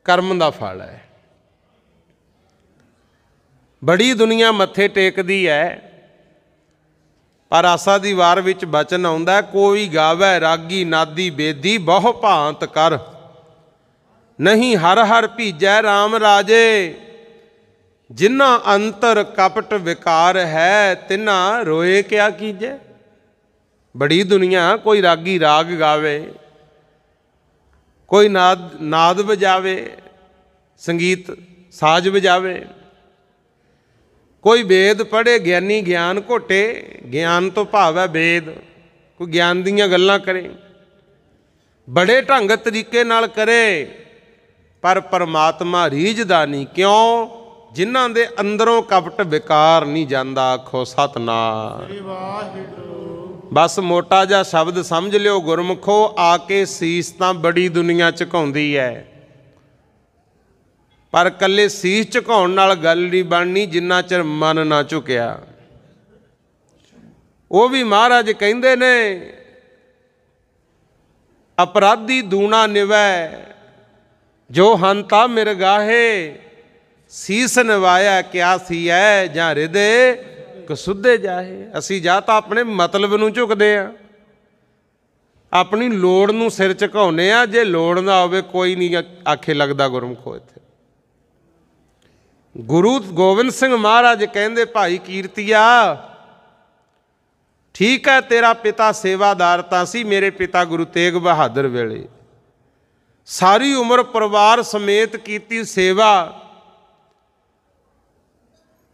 ਕਰਮ ਦਾ ਫਲ ਹੈ ਬੜੀ ਦੁਨੀਆ ਮੱਥੇ ਟੇਕਦੀ ਹੈ ਪਰ ਆਸਾ ਦੀ ਵਾਰ ਵਿੱਚ ਬਚਨ ਆਉਂਦਾ ਕੋਈ ਗਾਵੇ ਰਾਗੀ ਨਾਦੀ ਬੇਦੀ ਬਹੁ ਭਾਂਤ ਕਰ ਨਹੀਂ ਹਰ ਹਰ ਭੀਜੈ RAM ਰਾਜੇ ਜਿਨ੍ਹਾਂ ਅੰਤਰ ਕਪਟ ਵਿਕਾਰ ਹੈ ਤਿਨਾਂ ਰੋਏ ਕਿਆ ਕੀਜੈ ਬੜੀ ਦੁਨੀਆ ਕੋਈ ਰਾਗੀ ਰਾਗ ਗਾਵੇ ਕੋਈ ਨਾਦ ਨਾਦ ਵਜਾਵੇ ਸੰਗੀਤ ਸਾਜ਼ ਵਜਾਵੇ ਕੋਈ ਵੇਦ ਪੜ੍ਹੇ ਗਿਆਨੀ ਗਿਆਨ ਘੋਟੇ ਗਿਆਨ ਤੋਂ ਭਾਵ ਹੈ ਵੇਦ ਕੋਈ ਗਿਆਨ ਦੀਆਂ ਗੱਲਾਂ ਕਰੇ ਬੜੇ ਢੰਗ ਤਰੀਕੇ ਨਾਲ ਕਰੇ ਪਰ ਪਰਮਾਤਮਾ ਰੀਝਦਾ ਨਹੀਂ ਕਿਉਂ ਜਿਨ੍ਹਾਂ ਦੇ ਅੰਦਰੋਂ ਕਪਟ ਵਿਕਾਰ ਨਹੀਂ ਜਾਂਦਾ ਆਖੋ ਸਤਨਾਮ ਸ੍ਰੀ ਵਾਹਿਗੁਰੂ ਬਸ ਮੋਟਾ ਜਿਹਾ ਸ਼ਬਦ ਸਮਝ ਲਿਓ ਗੁਰਮਖੋ ਆ ਕੇ ਸੀਸ ਤਾਂ ਬੜੀ ਦੁਨੀਆ ਝੁਕਾਉਂਦੀ ਐ ਪਰ ਕੱਲੇ ਸੀਸ ਝੁਕਾਉਣ ਨਾਲ ਗੱਲ ਨਹੀਂ ਬਣਨੀ ਜਿੰਨਾ ਚਿਰ ਮਨ ਨਾ ਝੁਕਿਆ ਉਹ ਵੀ ਮਹਾਰਾਜ ਕਹਿੰਦੇ ਨੇ ਅਪਰਾਧੀ ਦੂਣਾ ਨਿਵੈ ਜੋ ਹੰਤਾ ਮਿਰਗਾਹੇ ਸੀਸ ਨਵਾਇਆ ਕਿਆ ਸੀ ਐ ਜਾਂ ਰਿਦੇ ਇੱਕ ਸੁੱਧੇ ਜਾਹੇ ਅਸੀਂ ਜਾਂ ਤਾਂ ਆਪਣੇ ਮਤਲਬ ਨੂੰ ਝੁਕਦੇ ਆ ਆਪਣੀ ਲੋੜ ਨੂੰ ਸਿਰ ਝੁਕਾਉਨੇ ਆ ਜੇ ਲੋੜ ਨਾ ਹੋਵੇ ਕੋਈ ਨਹੀਂ ਆਖੇ ਲੱਗਦਾ ਗੁਰਮਖੋ ਇੱਥੇ ਗੁਰੂ ਗੋਬਿੰਦ ਸਿੰਘ ਮਹਾਰਾਜ ਕਹਿੰਦੇ ਭਾਈ ਕੀਰਤੀਆ ਠੀਕ ਹੈ ਤੇਰਾ ਪਿਤਾ ਸੇਵਾਦਾਰ ਤਾਂ ਸੀ ਮੇਰੇ ਪਿਤਾ ਗੁਰੂ ਤੇਗ ਬਹਾਦਰ ਵੇਲੇ ਸਾਰੀ ਉਮਰ ਪਰਿਵਾਰ ਸਮੇਤ ਕੀਤੀ ਸੇਵਾ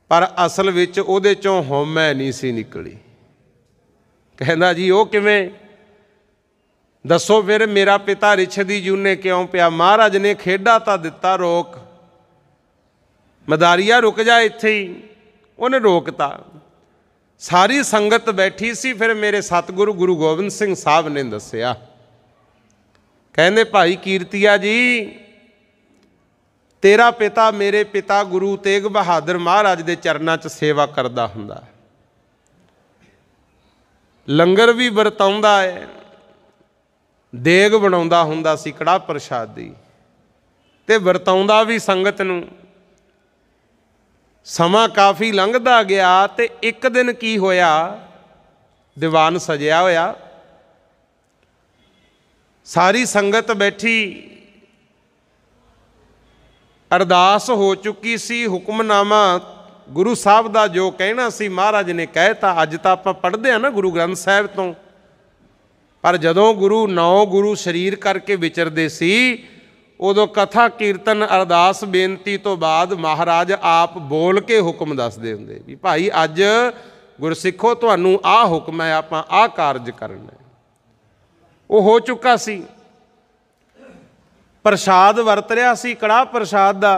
ਪਰ ਅਸਲ ਵਿੱਚ ਉਹਦੇ ਚੋਂ ਹਉਮੈ ਨਹੀਂ ਸੀ ਨਿਕਲੀ ਕਹਿੰਦਾ ਜੀ ਉਹ ਕਿਵੇਂ ਦੱਸੋ ਫਿਰ ਮੇਰਾ ਪਿਤਾ ਰਿਛ ਦੀ ਜੂਨੇ ਕਿਉਂ ਪਿਆ ਮਹਾਰਾਜ ਨੇ ਖੇਡਾ ਤਾਂ ਦਿੱਤਾ ਰੋਕ ਮਦਾਰੀਆ ਰੁਕ ਜਾ ਇੱਥੇ ਹੀ ਉਹਨੇ ਰੋਕਤਾ ਸਾਰੀ ਸੰਗਤ ਬੈਠੀ ਸੀ ਫਿਰ ਮੇਰੇ ਸਤਿਗੁਰੂ ਗੁਰੂ ਗੋਬਿੰਦ ਸਿੰਘ ਸਾਹਿਬ ਨੇ ਦੱਸਿਆ ਕਹਿੰਦੇ ਭਾਈ ਕੀਰਤੀਆ ਜੀ ਤੇਰਾ ਪਿਤਾ ਮੇਰੇ ਪਿਤਾ ਗੁਰੂ ਤੇਗ ਬਹਾਦਰ ਮਹਾਰਾਜ ਦੇ ਚਰਨਾਂ 'ਚ ਸੇਵਾ ਕਰਦਾ ਹੁੰਦਾ ਲੰਗਰ ਵੀ ਵਰਤਾਉਂਦਾ ਹੈ ਦੇਗ ਬਣਾਉਂਦਾ ਹੁੰਦਾ ਸੀ ਕੜਾ ਪ੍ਰਸ਼ਾਦ ਦੀ ਤੇ ਵਰਤਾਉਂਦਾ ਵੀ ਸੰਗਤ ਨੂੰ ਸਮਾਂ ਕਾਫੀ ਲੰਘਦਾ ਗਿਆ ਤੇ ਇੱਕ ਦਿਨ ਕੀ ਹੋਇਆ ਦੀਵਾਨ ਸਜਿਆ ਹੋਇਆ ਸਾਰੀ ਸੰਗਤ ਬੈਠੀ ਅਰਦਾਸ ਹੋ ਚੁੱਕੀ ਸੀ ਹੁਕਮਨਾਮਾ ਗੁਰੂ ਸਾਹਿਬ ਦਾ ਜੋ ਕਹਿਣਾ ਸੀ ਮਹਾਰਾਜ ਨੇ ਕਹਿਤਾ ਅੱਜ ਤਾਂ ਆਪਾਂ ਪੜ੍ਹਦੇ ਆ ਨਾ ਗੁਰੂ ਗ੍ਰੰਥ ਸਾਹਿਬ ਤੋਂ ਪਰ ਜਦੋਂ ਗੁਰੂ ਨੌ ਗੁਰੂ ਸਰੀਰ ਕਰਕੇ ਵਿਚਰਦੇ ਸੀ ਉਦੋਂ ਕਥਾ ਕੀਰਤਨ ਅਰਦਾਸ ਬੇਨਤੀ ਤੋਂ ਬਾਅਦ ਮਹਾਰਾਜ ਆਪ ਬੋਲ ਕੇ ਹੁਕਮ ਦੱਸਦੇ ਹੁੰਦੇ ਵੀ ਭਾਈ ਅੱਜ ਗੁਰਸਿੱਖੋ ਤੁਹਾਨੂੰ ਆਹ ਹੁਕਮ ਹੈ ਆਪਾਂ ਆਹ ਕਾਰਜ ਕਰਨਾ ਉਹ ਹੋ ਚੁੱਕਾ ਸੀ ਪ੍ਰਸ਼ਾਦ ਵਰਤ ਰਿਆ ਸੀ ਕੜਾ ਪ੍ਰਸ਼ਾਦ ਦਾ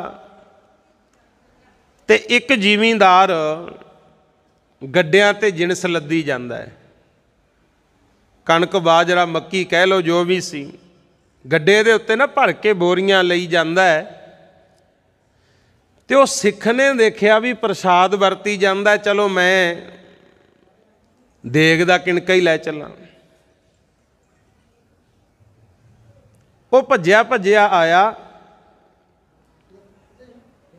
ਤੇ ਇੱਕ ਜ਼ਿਮੀਂਦਾਰ ਗੱਡਿਆਂ ਤੇ ਜਿਣਸ ਲੱਦੀ ਜਾਂਦਾ ਹੈ ਕਣਕ ਬਾਜਰਾ ਮੱਕੀ ਕਹਿ ਲੋ ਜੋ ਵੀ ਸੀ ਗੱਡੇ ਦੇ ਉੱਤੇ ਨਾ ਭਰ ਕੇ ਬੋਰੀਆਂ ਲਈ ਜਾਂਦਾ ਹੈ ਤੇ ਉਹ ਸਿੱਖ ਨੇ ਦੇਖਿਆ ਵੀ ਪ੍ਰਸ਼ਾਦ ਵਰਤੀ ਜਾਂਦਾ ਚਲੋ ਮੈਂ ਦੇਗ ਦਾ ਕਿਣਕਾ ਹੀ ਲੈ ਚੱਲਾਂ ਉਹ ਭੱਜਿਆ ਭੱਜਿਆ ਆਇਆ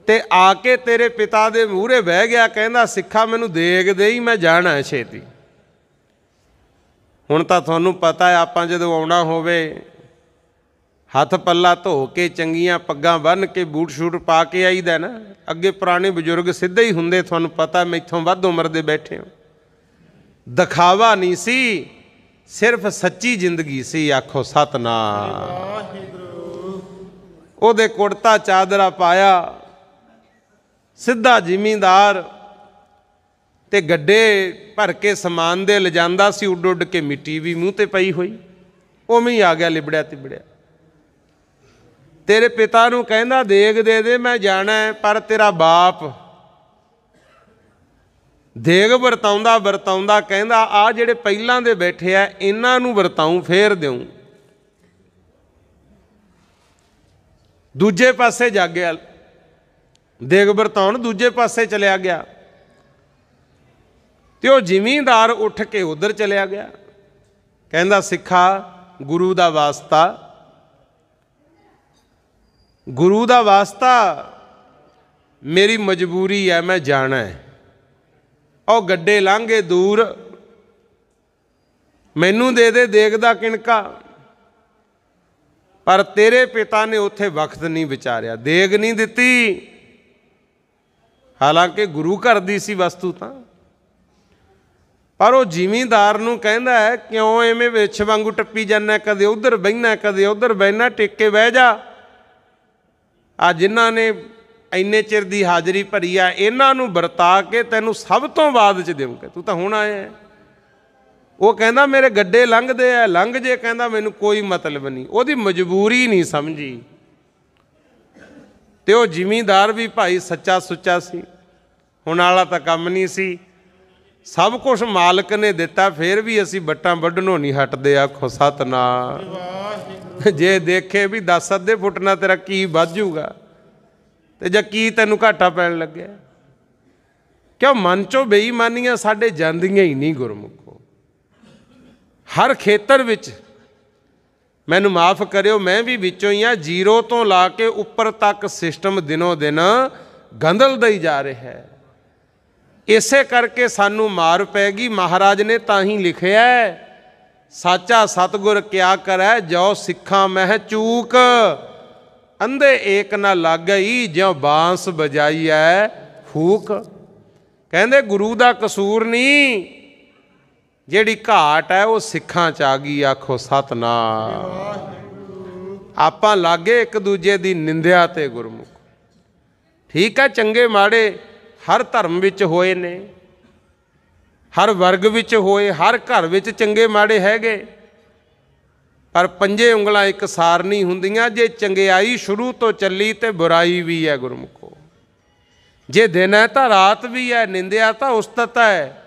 ਤੇ ਆ ਕੇ ਤੇਰੇ ਪਿਤਾ ਦੇ ਮੂਹਰੇ ਬਹਿ ਗਿਆ ਕਹਿੰਦਾ ਸਿੱਖਾ ਮੈਨੂੰ ਦੇਗ ਦੇ ਹੀ ਮੈਂ ਜਾਣਾ ਹੈ ਛੇਤੀ ਹੁਣ ਤਾਂ ਤੁਹਾਨੂੰ ਪਤਾ ਹੈ ਆਪਾਂ ਜਦੋਂ ਆਉਣਾ ਹੋਵੇ ਹੱਥ ਪੱਲਾ ਧੋ ਕੇ ਚੰਗੀਆਂ ਪੱਗਾਂ ਬੰਨ ਕੇ ਬੂਟ ਸ਼ੂਟ ਪਾ ਕੇ ਆਈਦਾ ਨਾ ਅੱਗੇ ਪੁਰਾਣੇ ਬਜ਼ੁਰਗ ਸਿੱਧੇ ਹੀ ਹੁੰਦੇ ਤੁਹਾਨੂੰ ਪਤਾ ਮੈਥੋਂ ਵੱਧ ਉਮਰ ਦੇ ਬੈਠੇ ਹਾਂ ਦਿਖਾਵਾ ਨਹੀਂ ਸੀ ਸਿਰਫ ਸੱਚੀ ਜ਼ਿੰਦਗੀ ਸੀ ਆਖੋ ਸਤਨਾਮ ਉਹਦੇ ਕੁੜਤਾ ਚਾਦਰਾ ਪਾਇਆ ਸਿੱਧਾ ਜ਼ਿਮੀਂਦਾਰ ਤੇ ਗੱਡੇ ਭਰ ਕੇ ਸਮਾਨ ਦੇ ਲਜਾਂਦਾ ਸੀ ਉੱਡ ਉੱਡ ਕੇ ਮਿੱਟੀ ਵੀ ਮੂੰਹ ਤੇ ਪਈ ਹੋਈ ਉਵੇਂ ਹੀ ਆ ਗਿਆ ਲਿਬੜਿਆ ਤਿਬੜਿਆ ਤੇਰੇ ਪਿਤਾ ਨੂੰ ਕਹਿੰਦਾ ਦੇਖ ਦੇ ਦੇ ਮੈਂ ਜਾਣਾ ਪਰ ਤੇਰਾ ਬਾਪ ਦੇਗ ਵਰਤਾਉਂਦਾ ਵਰਤਾਉਂਦਾ ਕਹਿੰਦਾ ਆ ਜਿਹੜੇ ਪਹਿਲਾਂ ਦੇ ਬੈਠੇ ਆ ਇਹਨਾਂ ਨੂੰ ਵਰਤਾਉਂ ਫੇਰ ਦਿਉ ਦੂਜੇ ਪਾਸੇ ਜਾਗਿਆ ਦੇਗ ਵਰਤਾਉਣ ਦੂਜੇ ਪਾਸੇ ਚਲਿਆ ਗਿਆ ਤੇ ਉਹ ਜ਼ਿਮੀਂਦਾਰ ਉੱਠ ਕੇ ਉਧਰ ਚਲਿਆ ਗਿਆ ਕਹਿੰਦਾ ਸਿੱਖਾ ਗੁਰੂ ਦਾ ਵਾਸਤਾ ਗੁਰੂ ਦਾ ਵਾਸਤਾ ਮੇਰੀ ਮਜਬੂਰੀ ਹੈ ਮੈਂ ਜਾਣਾ ਹੈ ਉਹ ਗੱਡੇ ਲਾਂਘੇ ਦੂਰ ਮੈਨੂੰ ਦੇ ਦੇ ਦੇਖਦਾ ਕਿਣਕਾ ਪਰ ਤੇਰੇ ਪਿਤਾ ਨੇ ਉੱਥੇ ਵਕਤ ਨਹੀਂ ਵਿਚਾਰਿਆ ਦੇਗ ਨਹੀਂ ਦਿੱਤੀ ਹਾਲਾਂਕਿ ਗੁਰੂ ਘਰ ਦੀ ਸੀ ਵਸਤੂ ਤਾਂ ਪਰ ਉਹ ਜ਼ਿਮੀਂਦਾਰ ਨੂੰ ਕਹਿੰਦਾ ਹੈ ਕਿਉਂ ਐਵੇਂ ਵਿੱਚ ਵਾਂਗੂ ਟੱਪੀ ਜਾਂਦਾ ਕਦੇ ਉਧਰ ਬਹਿਣਾ ਕਦੇ ਉਧਰ ਬਹਿਣਾ ਟਿੱਕੇ ਕੇ ਬਹਿ ਜਾ ਆ ਜਿਨ੍ਹਾਂ ਨੇ ਇੰਨੇ ਚਿਰ ਦੀ ਹਾਜ਼ਰੀ ਭਰੀ ਆ ਇਹਨਾਂ ਨੂੰ ਵਰਤਾ ਕੇ ਤੈਨੂੰ ਸਭ ਤੋਂ ਬਾਅਦ ਚ ਦੇਵਾਂਗੇ ਤੂੰ ਤਾਂ ਹੁਣ ਆਇਆ ਉਹ ਕਹਿੰਦਾ ਮੇਰੇ ਗੱਡੇ ਲੰਘਦੇ ਆ ਲੰਘ ਜੇ ਕਹਿੰਦਾ ਮੈਨੂੰ ਕੋਈ ਮਤਲਬ ਨਹੀਂ ਉਹਦੀ ਮਜਬੂਰੀ ਨਹੀਂ ਸਮਝੀ ਤੇ ਉਹ ਜ਼ਿਮੀਂਦਾਰ ਵੀ ਭਾਈ ਸੱਚਾ ਸੁੱਚਾ ਸੀ ਹੁਣ ਵਾਲਾ ਤਾਂ ਕੰਮ ਨਹੀਂ ਸੀ ਸਭ ਕੁਝ ਮਾਲਕ ਨੇ ਦਿੱਤਾ ਫਿਰ ਵੀ ਅਸੀਂ ਬੱਟਾਂ ਵੱਢਣੋਂ ਨਹੀਂ ਹਟਦੇ ਆਖੋ ਸਤਨਾਮ ਜੇ ਦੇਖੇ ਵੀ 10 ਅੱਧੇ ਫੁੱਟ ਨਾਲ ਤੇਰਾ ਕੀ ਵੱਜੂਗਾ ਤੇ ਜੇ ਕੀ ਤੈਨੂੰ ਘਾਟਾ ਪੈਣ ਲੱਗਿਆ ਕਿਉਂ ਮਨ ਚੋਂ ਬੇਈਮਾਨੀਆਂ ਸਾਡੇ ਜਾਂਦੀਆਂ ਹੀ ਨਹੀਂ ਗੁਰਮੁਖੋ ਹਰ ਖੇਤਰ ਵਿੱਚ ਮੈਨੂੰ ਮਾਫ ਕਰਿਓ ਮੈਂ ਵੀ ਵਿੱਚੋਂ ਹੀ ਆ ਜ਼ੀਰੋ ਤੋਂ ਲਾ ਕੇ ਉੱਪਰ ਤੱਕ ਸਿਸਟਮ ਦਿਨੋ ਦਿਨ ਗੰਦਲਦਾ ਹੀ ਜਾ ਰਿਹਾ ਹੈ ਇਸੇ ਕਰਕੇ ਸਾਨੂੰ ਮਾਰ ਪੈ ਗਈ ਮਹਾਰਾਜ ਨੇ ਤਾਂ ਹੀ ਲਿਖਿਆ ਸਾਚਾ ਸਤਗੁਰ ਕਿਆ ਕਰੈ ਜੋ ਸਿੱਖਾਂ ਮਹਿ ਚੂਕ ਅੰਧੇ ਏਕ ਨਾ ਲੱਗਈ ਜਿਉ ਬਾਂਸ ਵਜਾਈਐ ਫੂਕ ਕਹਿੰਦੇ ਗੁਰੂ ਦਾ ਕਸੂਰ ਨਹੀਂ ਜਿਹੜੀ ਘਾਟ ਹੈ ਉਹ ਸਿੱਖਾਂ ਚ ਆ ਗਈ ਆਖੋ ਸਤਨਾਮ ਆਪਾਂ ਲਾਗੇ ਇੱਕ ਦੂਜੇ ਦੀ ਨਿੰਦਿਆ ਤੇ ਗੁਰਮੁਖ ਠੀਕ ਹੈ ਚੰਗੇ ਮਾੜੇ ਹਰ ਧਰਮ ਵਿੱਚ ਹੋਏ ਨੇ ਹਰ ਵਰਗ ਵਿੱਚ ਹੋਏ ਹਰ ਘਰ ਵਿੱਚ ਚੰਗੇ ਮਾੜੇ ਹੈਗੇ ਪਰ ਪੰਜੇ ਉਂਗਲਾਂ ਇੱਕ ਸਾਰ ਨਹੀਂ ਹੁੰਦੀਆਂ ਜੇ ਚੰਗਿਆਈ ਸ਼ੁਰੂ ਤੋਂ ਚੱਲੀ ਤੇ ਬੁਰਾਈ ਵੀ ਹੈ ਗੁਰਮੁਖੋ ਜੇ ਦਿਨ ਹੈ ਤਾਂ ਰਾਤ ਵੀ ਹੈ ਨਿੰਦਿਆ ਤਾਂ ਉਸਤਤ ਹੈ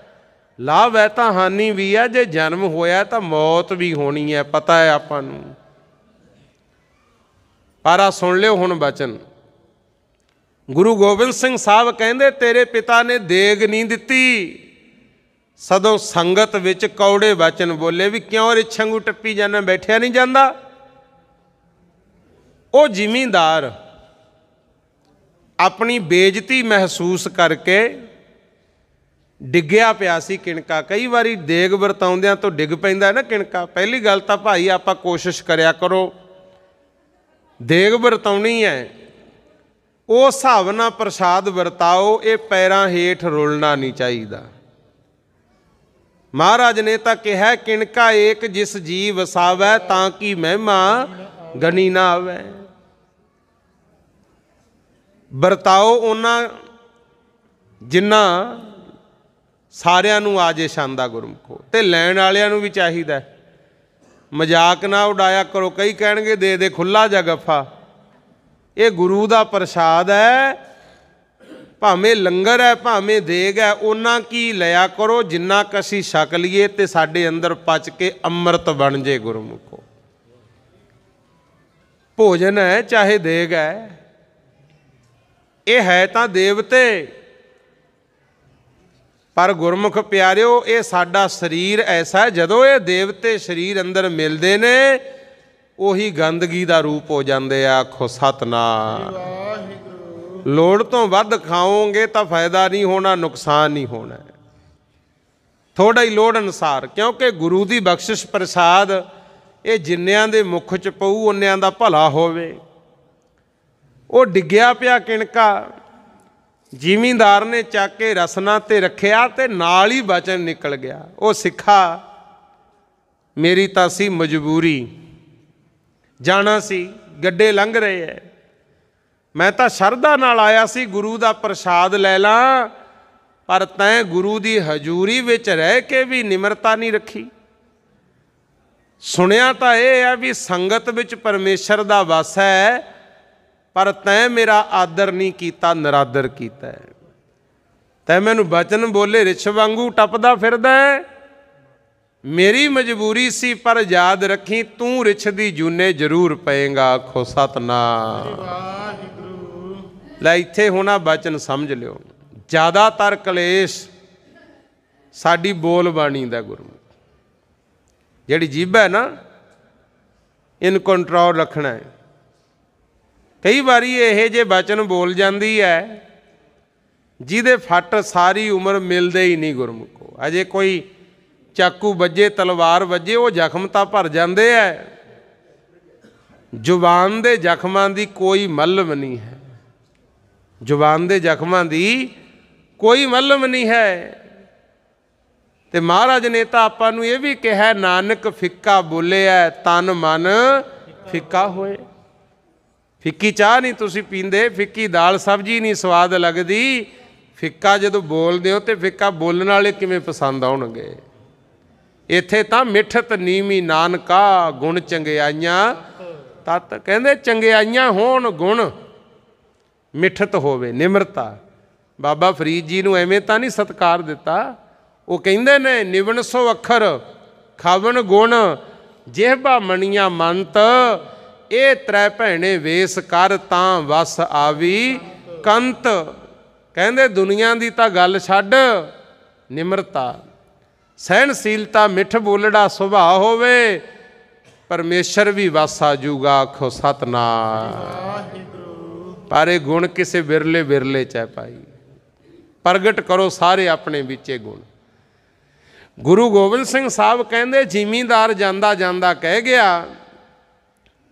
ਲਾਭ ਹੈ ਤਾਂ ਹਾਨੀ ਵੀ ਹੈ ਜੇ ਜਨਮ ਹੋਇਆ ਤਾਂ ਮੌਤ ਵੀ ਹੋਣੀ ਹੈ ਪਤਾ ਹੈ ਆਪਾਂ ਨੂੰ ਪਰ ਆ ਸੁਣ ਲਿਓ ਹੁਣ ਬਚਨ ਗੁਰੂ ਗੋਬਿੰਦ ਸਿੰਘ ਸਾਹਿਬ ਕਹਿੰਦੇ ਤੇਰੇ ਪਿਤਾ ਨੇ ਦੇਗ ਨਹੀਂ ਦਿੱਤੀ ਸਦੋਂ ਸੰਗਤ ਵਿੱਚ ਕੌੜੇ ਵਚਨ ਬੋਲੇ ਵੀ ਕਿਉਂ ਰਿਛਾਂ ਛੰਗੂ ਟੱਪੀ ਜਾਂਦਾ ਬੈਠਿਆ ਨਹੀਂ ਜਾਂਦਾ ਉਹ ਜ਼ਿਮੀਂਦਾਰ ਆਪਣੀ ਬੇਇੱਜ਼ਤੀ ਮਹਿਸੂਸ ਕਰਕੇ ਡਿੱਗਿਆ ਪਿਆ ਸੀ ਕਿਣਕਾ ਕਈ ਵਾਰੀ ਦੇਗ ਵਰਤਾਉਂਦਿਆਂ ਤੋਂ ਡਿੱਗ ਪੈਂਦਾ ਹੈ ਨਾ ਕਿਣਕਾ ਪਹਿਲੀ ਗੱਲ ਤਾਂ ਭਾਈ ਆਪਾਂ ਕੋਸ਼ਿਸ਼ ਕਰਿਆ ਕਰੋ ਦੇਗ ਵਰਤਾਉਣੀ ਹੈ ਉਹ ਹਿਸਾਬ ਨਾਲ ਪ੍ਰਸਾਦ ਵਰਤਾਓ ਇਹ ਪੈਰਾਂ ਹੇਠ ਰੋਲਣਾ ਨਹੀਂ ਚਾਹੀਦਾ ਮਹਾਰਾਜ ਨੇ ਤਾਂ ਕਿਹਾ ਕਿਣਕਾ ਏਕ ਜਿਸ ਜੀਵ ਵਸਾਵੇ ਤਾਂ ਕੀ ਮਹਿਮਾ ਗਣੀ ਨਾ ਆਵੇ ਵਰਤਾਓ ਉਹਨਾਂ ਜਿੰਨਾ ਸਾਰਿਆਂ ਨੂੰ ਆਜੇ ਸ਼ਾਂਦਾ ਗੁਰਮਖੋ ਤੇ ਲੈਣ ਵਾਲਿਆਂ ਨੂੰ ਵੀ ਚਾਹੀਦਾ ਮਜ਼ਾਕ ਨਾ ਉਡਾਇਆ ਕਰੋ ਕਈ ਕਹਿਣਗੇ ਦੇ ਦੇ ਖੁੱਲਾ ਜਗਫਾ ਇਹ ਗੁਰੂ ਦਾ ਪ੍ਰਸਾਦ ਹੈ ਭਾਵੇਂ ਲੰਗਰ ਹੈ ਭਾਵੇਂ ਦੇਗ ਹੈ ਉਹਨਾਂ ਕੀ ਲਿਆ ਕਰੋ ਜਿੰਨਾ ਕ ਅਸੀਂ ਛਕ ਲਈਏ ਤੇ ਸਾਡੇ ਅੰਦਰ ਪਚ ਕੇ ਅੰਮ੍ਰਿਤ ਬਣ ਜੇ ਗੁਰਮੁਖੋ ਭੋਜਨ ਹੈ ਚਾਹੇ ਦੇਗ ਹੈ ਇਹ ਹੈ ਤਾਂ ਦੇਵਤੇ ਪਰ ਗੁਰਮੁਖ ਪਿਆਰਿਓ ਇਹ ਸਾਡਾ ਸਰੀਰ ਐਸਾ ਜਦੋਂ ਇਹ ਦੇਵਤੇ ਸਰੀਰ ਅੰਦਰ ਮਿਲਦੇ ਨੇ ਉਹੀ ਗੰਦਗੀ ਦਾ ਰੂਪ ਹੋ ਜਾਂਦੇ ਆ ਆਖੋ ਸਤਨਾਮ ਲੋੜ ਤੋਂ ਵੱਧ ਖਾਓਗੇ ਤਾਂ ਫਾਇਦਾ ਨਹੀਂ ਹੋਣਾ ਨੁਕਸਾਨ ਨਹੀਂ ਹੋਣਾ ਥੋੜਾ ਹੀ ਲੋੜ ਅਨਸਾਰ ਕਿਉਂਕਿ ਗੁਰੂ ਦੀ ਬਖਸ਼ਿਸ਼ ਪ੍ਰਸਾਦ ਇਹ ਜਿੰਨਿਆਂ ਦੇ ਮੁਖ ਚ ਪਊ ਉਹਨਿਆਂ ਦਾ ਭਲਾ ਹੋਵੇ ਉਹ ਡਿੱਗਿਆ ਪਿਆ ਕਿਣਕਾ ਜ਼ਿਮੀਂਦਾਰ ਨੇ ਚੱਕ ਕੇ ਰਸਨਾ ਤੇ ਰੱਖਿਆ ਤੇ ਨਾਲ ਹੀ ਬਚਨ ਨਿਕਲ ਗਿਆ ਉਹ ਸਿੱਖਾ ਮੇਰੀ ਤਾਂ ਸੀ ਮਜਬੂਰੀ ਜਾਣਾ ਸੀ ਗੱਡੇ ਲੰਘ ਰਹੇ ਐ ਮੈਂ ਤਾਂ ਸ਼ਰਧਾ ਨਾਲ ਆਇਆ ਸੀ ਗੁਰੂ ਦਾ ਪ੍ਰਸਾਦ ਲੈ ਲਾਂ ਪਰ ਤੈਂ ਗੁਰੂ ਦੀ ਹਜ਼ੂਰੀ ਵਿੱਚ ਰਹਿ ਕੇ ਵੀ ਨਿਮਰਤਾ ਨਹੀਂ ਰੱਖੀ ਸੁਣਿਆ ਤਾਂ ਇਹ ਹੈ ਵੀ ਸੰਗਤ ਵਿੱਚ ਪਰਮੇਸ਼ਰ ਦਾ ਵਾਸ ਹੈ ਪਰ ਤੈਂ ਮੇਰਾ ਆਦਰ ਨਹੀਂ ਕੀਤਾ ਨਰਾਦਰ ਕੀਤਾ ਤੈਂ ਮੈਨੂੰ ਬਚਨ ਬੋਲੇ ਰਿਛ ਵਾਂਗੂ ਟੱਪਦਾ ਫਿਰਦਾ ਹੈ ਮੇਰੀ ਮਜਬੂਰੀ ਸੀ ਪਰ ਯਾਦ ਰੱਖੀ ਤੂੰ ਰਿਛ ਦੀ ਜੂਨੇ ਜ਼ਰੂਰ ਪਏਗਾ ਆਖੋ ਸਤਨਾਮ ਲੈ ਇੱਥੇ ਹੋਣਾ ਬਚਨ ਸਮਝ ਲਿਓ ਜ਼ਿਆਦਾਤਰ ਕਲੇਸ਼ ਸਾਡੀ ਬੋਲ ਬਾਣੀ ਦਾ ਗੁਰਮੁਖ ਜਿਹੜੀ ਜੀਭ ਹੈ ਨਾ ਇਨ ਕੰਟਰੋਲ ਰੱਖਣਾ ਹੈ ਕਈ ਵਾਰੀ ਇਹ ਜੇ ਬਚਨ ਬੋਲ ਜਾਂਦੀ ਹੈ ਜਿਹਦੇ ਫੱਟ ਸਾਰੀ ਉਮਰ ਮਿਲਦੇ ਹੀ ਨਹੀਂ ਗੁਰਮੁਖੋ ਅਜੇ ਕੋਈ ਚਾਕੂ ਵੱਜੇ ਤਲਵਾਰ ਵੱਜੇ ਉਹ ਜ਼ਖਮ ਤਾਂ ਭਰ ਜਾਂਦੇ ਐ ਜ਼ੁਬਾਨ ਦੇ ਜ਼ਖਮਾਂ ਦੀ ਕੋਈ ਮੱਲਮ ਨਹੀਂ ਹੈ ਜ਼ੁਬਾਨ ਦੇ ਜ਼ਖਮਾਂ ਦੀ ਕੋਈ ਮੱਲਮ ਨਹੀਂ ਹੈ ਤੇ ਮਹਾਰਾਜ ਨੇ ਤਾਂ ਆਪਾਂ ਨੂੰ ਇਹ ਵੀ ਕਿਹਾ ਨਾਨਕ ਫਿੱਕਾ ਬੋਲਿਆ ਤਨ ਮਨ ਫਿੱਕਾ ਹੋਏ ਫਿੱਕੀ ਚਾਹ ਨਹੀਂ ਤੁਸੀਂ ਪੀਂਦੇ ਫਿੱਕੀ ਦਾਲ ਸਬਜੀ ਨਹੀਂ ਸਵਾਦ ਲੱਗਦੀ ਫਿੱਕਾ ਜਦੋਂ ਬੋਲਦੇ ਹੋ ਤੇ ਫਿੱਕਾ ਬੋਲਣ ਵਾਲੇ ਕਿਵੇਂ ਪਸੰਦ ਆਉਣਗੇ ਇੱਥੇ ਤਾਂ ਮਿੱਠਤ ਨੀਮੀ ਨਾਨਕਾ ਗੁਣ ਚੰਗਿਆਈਆਂ ਤਤ ਕਹਿੰਦੇ ਚੰਗਿਆਈਆਂ ਹੋਣ ਗੁਣ ਮਿੱਠਤ ਹੋਵੇ ਨਿਮਰਤਾ ਬਾਬਾ ਫਰੀਦ ਜੀ ਨੂੰ ਐਵੇਂ ਤਾਂ ਨਹੀਂ ਸਤਕਾਰ ਦਿੱਤਾ ਉਹ ਕਹਿੰਦੇ ਨੇ ਨਿਵਣ ਸੋ ਅੱਖਰ ਖਾਵਣ ਗੁਣ ਜਿਹਬਾ ਮਣੀਆਂ ਮੰਤ ਇਹ ਤਰੇ ਭੈਣੇ ਵੇਸ ਕਰ ਤਾਂ ਵਸ ਆਵੀ ਕੰਤ ਕਹਿੰਦੇ ਦੁਨੀਆ ਦੀ ਤਾਂ ਗੱਲ ਛੱਡ ਨਿਮਰਤਾ ਸਹਿਣਸ਼ੀਲਤਾ ਮਿੱਠ ਬੋਲੜਾ ਸੁਭਾਅ ਹੋਵੇ ਪਰਮੇਸ਼ਰ ਵੀ ਵਾਸਾ ਆ ਜੂਗਾ ਆਖੋ ਸਤਨਾਮ ਪਰ ਇਹ ਗੁਣ ਕਿਸੇ ਵਿਰਲੇ ਵਿਰਲੇ ਚ ਹੈ ਭਾਈ ਪ੍ਰਗਟ ਕਰੋ ਸਾਰੇ ਆਪਣੇ ਵਿੱਚੇ ਗੁਣ ਗੁਰੂ ਗੋਬਿੰਦ ਸਿੰਘ ਸਾਹਿਬ ਕਹਿੰਦੇ ਜ਼ਿਮੀਂਦਾਰ ਜਾਂਦਾ ਜਾਂਦਾ ਕਹਿ ਗਿਆ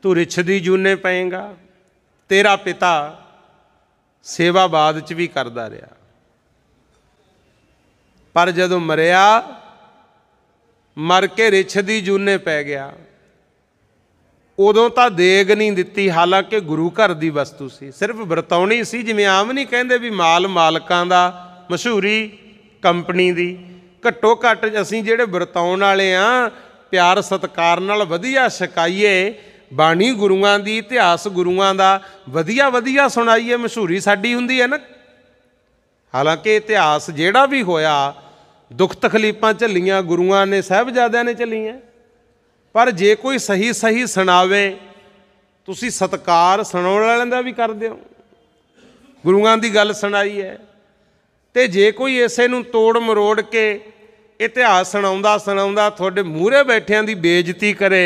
ਤੂੰ ਰਿਛ ਦੀ ਜੂਨੇ ਪਏਗਾ ਤੇਰਾ ਪਿਤਾ ਸੇਵਾ ਬਾਦ ਚ ਵੀ ਕਰਦਾ ਰਿਹਾ ਪਰ ਜਦੋਂ ਮਰਿਆ ਮਰ ਕੇ ਰਿਛ ਦੀ ਜੂਨੇ ਪੈ ਗਿਆ ਉਦੋਂ ਤਾਂ ਦੇਗ ਨਹੀਂ ਦਿੱਤੀ ਹਾਲਾਂਕਿ ਗੁਰੂ ਘਰ ਦੀ ਵਸਤੂ ਸੀ ਸਿਰਫ ਵਰਤੌਣੀ ਸੀ ਜਿਵੇਂ ਆਮ ਨਹੀਂ ਕਹਿੰਦੇ ਵੀ ਮਾਲ ਮਾਲਕਾਂ ਦਾ ਮਸ਼ਹੂਰੀ ਕੰਪਨੀ ਦੀ ਘੱਟੋ ਘੱਟ ਅਸੀਂ ਜਿਹੜੇ ਵਰਤੌਣ ਵਾਲੇ ਆ ਪਿਆਰ ਸਤਕਾਰ ਨਾਲ ਵਧੀਆ ਸ਼ਿਕਾਈਏ ਬਾਣੀ ਗੁਰੂਆਂ ਦੀ ਇਤਿਹਾਸ ਗੁਰੂਆਂ ਦਾ ਵਧੀਆ ਵਧੀਆ ਸੁਣਾਈਏ ਮਸ਼ਹੂਰੀ ਸਾਡੀ ਹੁੰਦੀ ਹੈ ਨਾ ਹਾਲਾਂਕਿ ਇਤਿਹਾਸ ਜਿਹੜਾ ਵੀ ਹੋਇਆ ਦੁੱਖ ਤਕਲੀਫਾਂ ਝੱਲੀਆਂ ਗੁਰੂਆਂ ਨੇ ਸਹਿਬਜ਼ਾਦਿਆਂ ਨੇ ਝੱਲੀਆਂ ਪਰ ਜੇ ਕੋਈ ਸਹੀ ਸਹੀ ਸੁਣਾਵੇ ਤੁਸੀਂ ਸਤਕਾਰ ਸੁਣਾਉਣ ਵਾਲਿਆਂ ਦਾ ਵੀ ਕਰਦੇ ਹੋ ਗੁਰੂਆਂ ਦੀ ਗੱਲ ਸੁਣਾਈ ਹੈ ਤੇ ਜੇ ਕੋਈ ਇਸੇ ਨੂੰ ਤੋੜ ਮਰੋੜ ਕੇ ਇਤਿਹਾਸ ਸੁਣਾਉਂਦਾ ਸੁਣਾਉਂਦਾ ਤੁਹਾਡੇ ਮੂਹਰੇ ਬੈਠਿਆਂ ਦੀ ਬੇਇੱਜ਼ਤੀ ਕਰੇ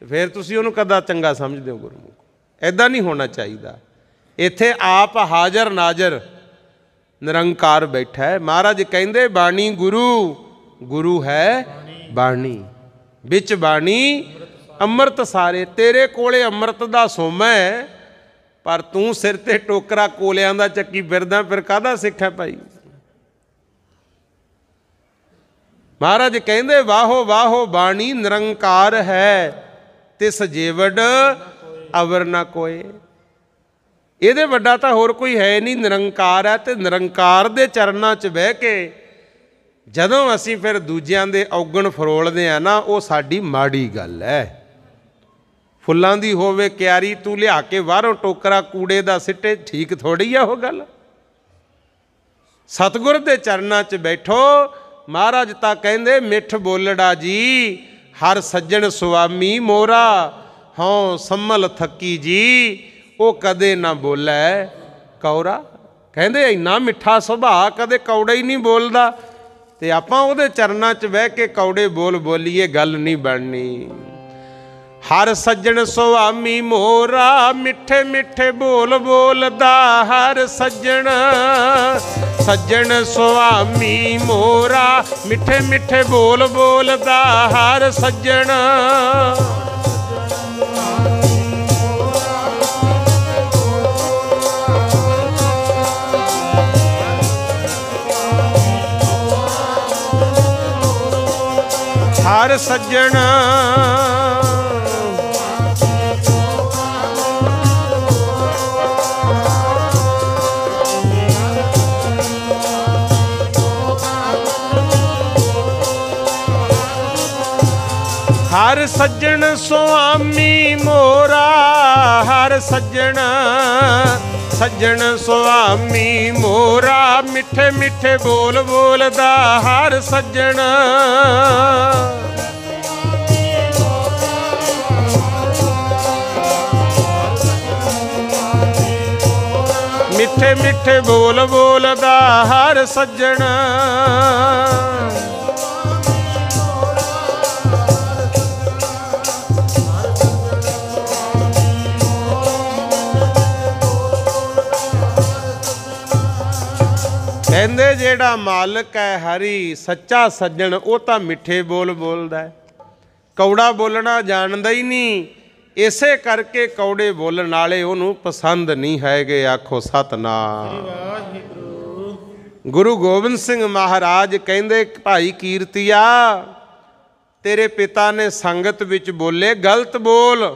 ਤੇ ਫਿਰ ਤੁਸੀਂ ਉਹਨੂੰ ਕਦਾ ਚੰਗਾ ਸਮਝਦੇ ਹੋ ਗੁਰਮੁਖ ਐਦਾਂ ਨਹੀਂ ਹੋਣਾ ਚਾਹੀਦਾ ਇੱਥੇ ਆਪ ਹਾਜ਼ਰ ਨਾਜ਼ਰ ਨਿਰੰਕਾਰ ਬੈਠਾ ਹੈ ਮਹਾਰਾਜ ਕਹਿੰਦੇ ਬਾਣੀ ਗੁਰੂ ਗੁਰੂ ਹੈ ਬਾਣੀ ਵਿੱਚ ਬਾਣੀ ਅੰਮ੍ਰਿਤ ਸਾਰੇ ਤੇਰੇ ਕੋਲੇ ਅੰਮ੍ਰਿਤ ਦਾ ਸੋਮਾ ਹੈ ਪਰ ਤੂੰ ਸਿਰ ਤੇ ਟੋਕਰਾ ਕੋਲਿਆਂ ਦਾ ਚੱਕੀ ਫਿਰਦਾ ਫਿਰ ਕਾਹਦਾ ਸਿੱਖ ਹੈ ਭਾਈ ਮਹਾਰਾਜ ਕਹਿੰਦੇ ਵਾਹੋ ਵਾਹੋ ਬਾਣੀ ਨਿਰੰਕਾਰ ਹੈ ਤਿਸ ਜੀਵੜ ਅਵਰ ਨਾ ਕੋਏ ਇਹਦੇ ਵੱਡਾ ਤਾਂ ਹੋਰ ਕੋਈ ਹੈ ਨਹੀਂ ਨਿਰੰਕਾਰ ਹੈ ਤੇ ਨਿਰੰਕਾਰ ਦੇ ਚਰਨਾਂ 'ਚ ਬਹਿ ਕੇ ਜਦੋਂ ਅਸੀਂ ਫਿਰ ਦੂਜਿਆਂ ਦੇ ਔਗਣ ਫਰੋਲਦੇ ਆ ਨਾ ਉਹ ਸਾਡੀ ਮਾੜੀ ਗੱਲ ਹੈ ਫੁੱਲਾਂ ਦੀ ਹੋਵੇ ਕਿਆਰੀ ਤੂੰ ਲਿਆ ਕੇ ਬਾਹਰੋਂ ਟੋਕਰਾ ਕੂੜੇ ਦਾ ਸਿੱਟੇ ਠੀਕ ਥੋੜੀ ਆ ਉਹ ਗੱਲ ਸਤਗੁਰ ਦੇ ਚਰਨਾਂ 'ਚ ਬੈਠੋ ਮਹਾਰਾਜ ਤਾਂ ਕਹਿੰਦੇ ਮਿੱਠ ਬੋਲੜਾ ਜੀ ਹਰ ਸੱਜਣ ਸੁਆਮੀ ਮੋਰਾ ਹਉ ਸੰਮਲ ਥੱਕੀ ਜੀ ਉਹ ਕਦੇ ਨਾ ਬੋਲੇ ਕੌੜਾ ਕਹਿੰਦੇ ਇੰਨਾ ਮਿੱਠਾ ਸੁਭਾਅ ਕਦੇ ਕੌੜਾ ਹੀ ਨਹੀਂ ਬੋਲਦਾ ਤੇ ਆਪਾਂ ਉਹਦੇ ਚਰਨਾਂ 'ਚ ਬਹਿ ਕੇ ਕੌੜੇ ਬੋਲ ਬੋਲੀਏ ਗੱਲ ਨਹੀਂ ਬਣਨੀ ਹਰ ਸੱਜਣ ਸੁਆਮੀ ਮੋਰਾ ਮਿੱਠੇ ਮਿੱਠੇ ਬੋਲ ਬੋਲਦਾ ਹਰ ਸੱਜਣ ਸੱਜਣ ਸੁਆਮੀ ਮੋਰਾ ਮਿੱਠੇ ਮਿੱਠੇ ਬੋਲ ਬੋਲਦਾ ਹਰ ਸੱਜਣ ਹਰ ਸੱਜਣ ਹਰ ਸੱਜਣ ਸੁਆਮੀ ਮੋਰਾ ਹਰ ਸੱਜਣ ਸੱਜਣ ਸੁਆਮੀ ਮੋਰਾ ਮਿੱਠੇ ਮਿੱਠੇ ਬੋਲ ਬੋਲਦਾ ਹਰ ਸੱਜਣ ਮਿੱਠੇ ਮਿੱਠੇ ਬੋਲ ਬੋਲਦਾ ਹਰ ਸੱਜਣ ਕਹਿੰਦੇ ਜਿਹੜਾ ਮਾਲਕ ਹੈ ਹਰੀ ਸੱਚਾ ਸੱਜਣ ਉਹ ਤਾਂ ਮਿੱਠੇ ਬੋਲ ਬੋਲਦਾ ਹੈ ਕੌੜਾ ਬੋਲਣਾ ਜਾਣਦਾ ਹੀ ਨਹੀਂ ਇਸੇ ਕਰਕੇ ਕੌੜੇ ਬੋਲਣ ਵਾਲੇ ਉਹਨੂੰ ਪਸੰਦ ਨਹੀਂ ਹੈਗੇ ਆਖੋ ਸਤਨਾਮ ਗੁਰੂ ਗੋਬਿੰਦ ਸਿੰਘ ਮਹਾਰਾਜ ਕਹਿੰਦੇ ਭਾਈ ਕੀਰਤੀਆ ਤੇਰੇ ਪਿਤਾ ਨੇ ਸੰਗਤ ਵਿੱਚ ਬੋਲੇ ਗਲਤ ਬੋਲ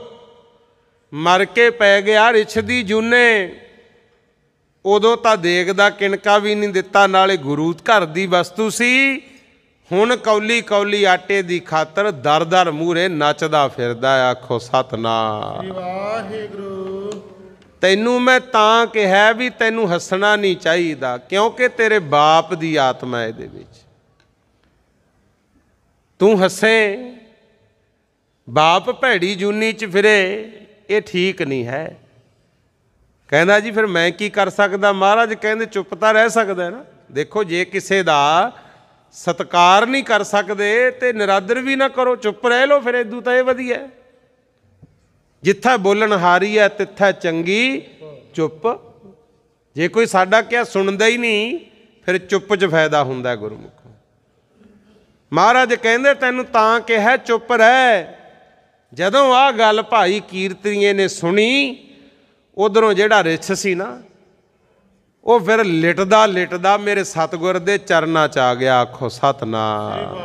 ਮਰ ਕੇ ਪੈ ਗਿਆ ਰਿਛ ਦੀ ਜੂਨੇ ਉਦੋਂ ਤਾਂ ਦੇਖਦਾ ਕਿਣਕਾ ਵੀ ਨਹੀਂ ਦਿੱਤਾ ਨਾਲੇ ਗੁਰੂ ਘਰ ਦੀ ਵਸਤੂ ਸੀ ਹੁਣ ਕੌਲੀ ਕੌਲੀ ਆਟੇ ਦੀ ਖਾਤਰ ਦਰ ਦਰ ਮੂਰੇ ਨੱਚਦਾ ਫਿਰਦਾ ਆਖੋ ਸਤਨਾਮ ਵਾਹਿਗੁਰੂ ਤੈਨੂੰ ਮੈਂ ਤਾਂ ਕਿਹਾ ਵੀ ਤੈਨੂੰ ਹੱਸਣਾ ਨਹੀਂ ਚਾਹੀਦਾ ਕਿਉਂਕਿ ਤੇਰੇ ਬਾਪ ਦੀ ਆਤਮਾ ਇਹਦੇ ਵਿੱਚ ਤੂੰ ਹੱਸੇ ਬਾਪ ਭੈੜੀ ਜੂਨੀ 'ਚ ਫਿਰੇ ਇਹ ਠੀਕ ਨਹੀਂ ਹੈ ਕਹਿੰਦਾ ਜੀ ਫਿਰ ਮੈਂ ਕੀ ਕਰ ਸਕਦਾ ਮਹਾਰਾਜ ਕਹਿੰਦੇ ਚੁੱਪ ਤਾਂ ਰਹਿ ਸਕਦਾ ਨਾ ਦੇਖੋ ਜੇ ਕਿਸੇ ਦਾ ਸਤਕਾਰ ਨਹੀਂ ਕਰ ਸਕਦੇ ਤੇ ਨਿਰਾਦਰ ਵੀ ਨਾ ਕਰੋ ਚੁੱਪ ਰਹਿ ਲਓ ਫਿਰ ਇਦੂ ਤਾਂ ਇਹ ਵਧੀਆ ਜਿੱਥਾ ਬੋਲਣ ਹਾਰੀ ਹੈ ਤਿੱਥਾ ਚੰਗੀ ਚੁੱਪ ਜੇ ਕੋਈ ਸਾਡਾ ਕਿਹਾ ਸੁਣਦਾ ਹੀ ਨਹੀਂ ਫਿਰ ਚੁੱਪ 'ਚ ਫਾਇਦਾ ਹੁੰਦਾ ਗੁਰਮੁਖ ਮਹਾਰਾਜ ਕਹਿੰਦੇ ਤੈਨੂੰ ਤਾਂ ਕਿਹਾ ਚੁੱਪ ਰਹਿ ਜਦੋਂ ਆ ਗੱਲ ਭਾਈ ਕੀਰਤਨੀਏ ਨੇ ਸੁਣੀ ਉਧਰੋਂ ਜਿਹੜਾ ਰਿਛ ਸੀ ਨਾ ਉਹ ਫਿਰ ਲਿਟਦਾ ਲਿਟਦਾ ਮੇਰੇ ਸਤਗੁਰ ਦੇ ਚਰਨਾਂ ਚ ਆ ਗਿਆ ਆਖੋ ਸਤਨਾਮ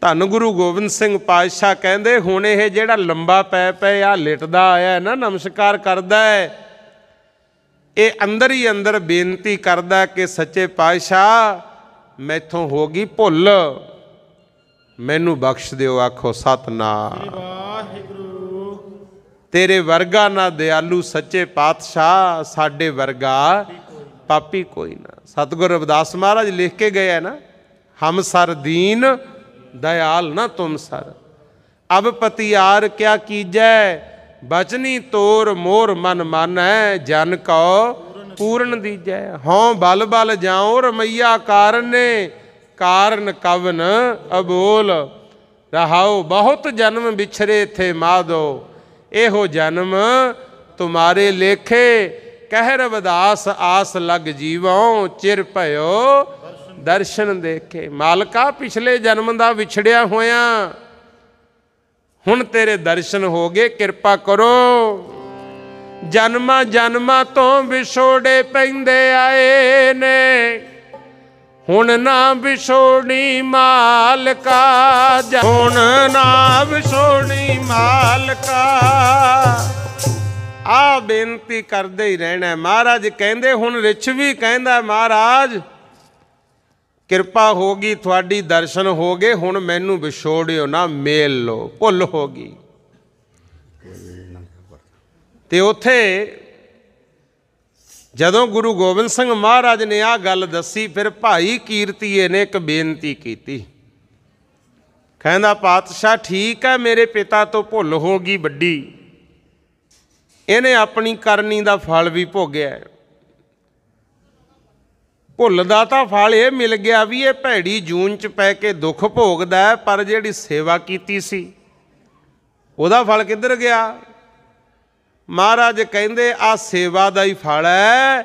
ਧੰਨ ਗੁਰੂ ਗੋਬਿੰਦ ਸਿੰਘ ਪਾਤਸ਼ਾਹ ਕਹਿੰਦੇ ਹੁਣ ਇਹ ਜਿਹੜਾ ਲੰਬਾ ਪੈ ਪੈ ਆ ਲਿਟਦਾ ਆਇਆ ਨਾ ਨਮਸਕਾਰ ਕਰਦਾ ਹੈ ਇਹ ਅੰਦਰ ਹੀ ਅੰਦਰ ਬੇਨਤੀ ਕਰਦਾ ਕਿ ਸੱਚੇ ਪਾਤਸ਼ਾਹ ਮੈਥੋਂ ਹੋ ਗਈ ਭੁੱਲ ਮੈਨੂੰ ਬਖਸ਼ ਦਿਓ ਆਖੋ ਸਤਨਾਮ ਵਾਹਿਗੁਰੂ ਤੇਰੇ ਵਰਗਾ ਨਾ ਦਿਆਲੂ ਸੱਚੇ ਪਾਤਸ਼ਾਹ ਸਾਡੇ ਵਰਗਾ ਪਾਪੀ ਕੋਈ ਨਾ ਸਤਗੁਰ ਰਵਿਦਾਸ ਮਹਾਰਾਜ ਲਿਖ ਕੇ ਗਏ ਹੈ ਨਾ ਹਮ ਸਰ ਦੀਨ ਦਇਆਲ ਨਾ ਤੁਮ ਸਰ ਅਬ ਪਤਿਆਰ ਕਿਆ ਕੀਜੈ ਬਚਨੀ ਤੋਰ ਮੋਰ ਮਨ ਮਾਨੈ ਜਨ ਕਉ ਪੂਰਨ ਦੀਜੈ ਹਉ ਬਲ ਬਲ ਜਾਉ ਰਮਈਆ ਕਾਰਨੇ ਕਾਰਨ ਕਵਨ ਅਬੋਲ ਰਹਾਉ ਬਹੁਤ ਜਨਮ ਵਿਛਰੇ ਥੇ ਮਾਦੋ ਇਹੋ ਜਨਮ ਤੁਮਾਰੇ ਲੇਖੇ ਕਹਿ ਰਵਦਾਸ ਆਸ ਲਗ ਜੀਵਉ ਚਿਰ ਭਇਓ ਦਰਸ਼ਨ ਦੇਖੇ ਮਾਲਕਾ ਪਿਛਲੇ ਜਨਮ ਦਾ ਵਿਛੜਿਆ ਹੋਇਆ ਹੁਣ ਤੇਰੇ ਦਰਸ਼ਨ ਹੋ ਗਏ ਕਿਰਪਾ ਕਰੋ ਜਨਮਾਂ ਜਨਮਾਂ ਤੋਂ ਵਿਛੋੜੇ ਪੈਂਦੇ ਆਏ ਨੇ ਹੁਣ ਨਾ ਵਿਛੋੜੀ ਮਾਲਕਾ ਹੁਣ ਨਾ ਵਿਛੋੜੀ ਮਾਲਕਾ ਆ ਬੇਨਤੀ ਕਰਦੇ ਹੀ ਰਹਿਣਾ ਮਹਾਰਾਜ ਕਹਿੰਦੇ ਹੁਣ ਰਿਛ ਵੀ ਕਹਿੰਦਾ ਮਹਾਰਾਜ ਕਿਰਪਾ ਹੋ ਗਈ ਤੁਹਾਡੀ ਦਰਸ਼ਨ ਹੋ ਗਏ ਹੁਣ ਮੈਨੂੰ ਵਿਛੋੜਿਓ ਨਾ ਮੇਲ ਲੋ ਭੁੱਲ ਹੋ ਗਈ ਤੇ ਉਥੇ ਜਦੋਂ ਗੁਰੂ ਗੋਬਿੰਦ ਸਿੰਘ ਮਹਾਰਾਜ ਨੇ ਆ ਗੱਲ ਦੱਸੀ ਫਿਰ ਭਾਈ ਕੀਰਤੀਏ ਨੇ ਇੱਕ ਬੇਨਤੀ ਕੀਤੀ ਕਹਿੰਦਾ ਪਾਤਸ਼ਾਹ ਠੀਕ ਹੈ ਮੇਰੇ ਪਿਤਾ ਤੋਂ ਭੁੱਲ ਹੋ ਗਈ ਵੱਡੀ ਇਹਨੇ ਆਪਣੀ ਕਰਨੀ ਦਾ ਫਲ ਵੀ ਭੋਗਿਆ ਭੁੱਲ ਦਾ ਤਾਂ ਫਲ ਇਹ ਮਿਲ ਗਿਆ ਵੀ ਇਹ ਭੈੜੀ ਜੂਨ ਚ ਪੈ ਕੇ ਦੁੱਖ ਭੋਗਦਾ ਪਰ ਜਿਹੜੀ ਸੇਵਾ ਕੀਤੀ ਸੀ ਉਹਦਾ ਫਲ ਕਿੱਧਰ ਗਿਆ ਮਹਾਰਾਜ ਕਹਿੰਦੇ ਆ ਸੇਵਾ ਦਾ ਹੀ ਫਲ ਹੈ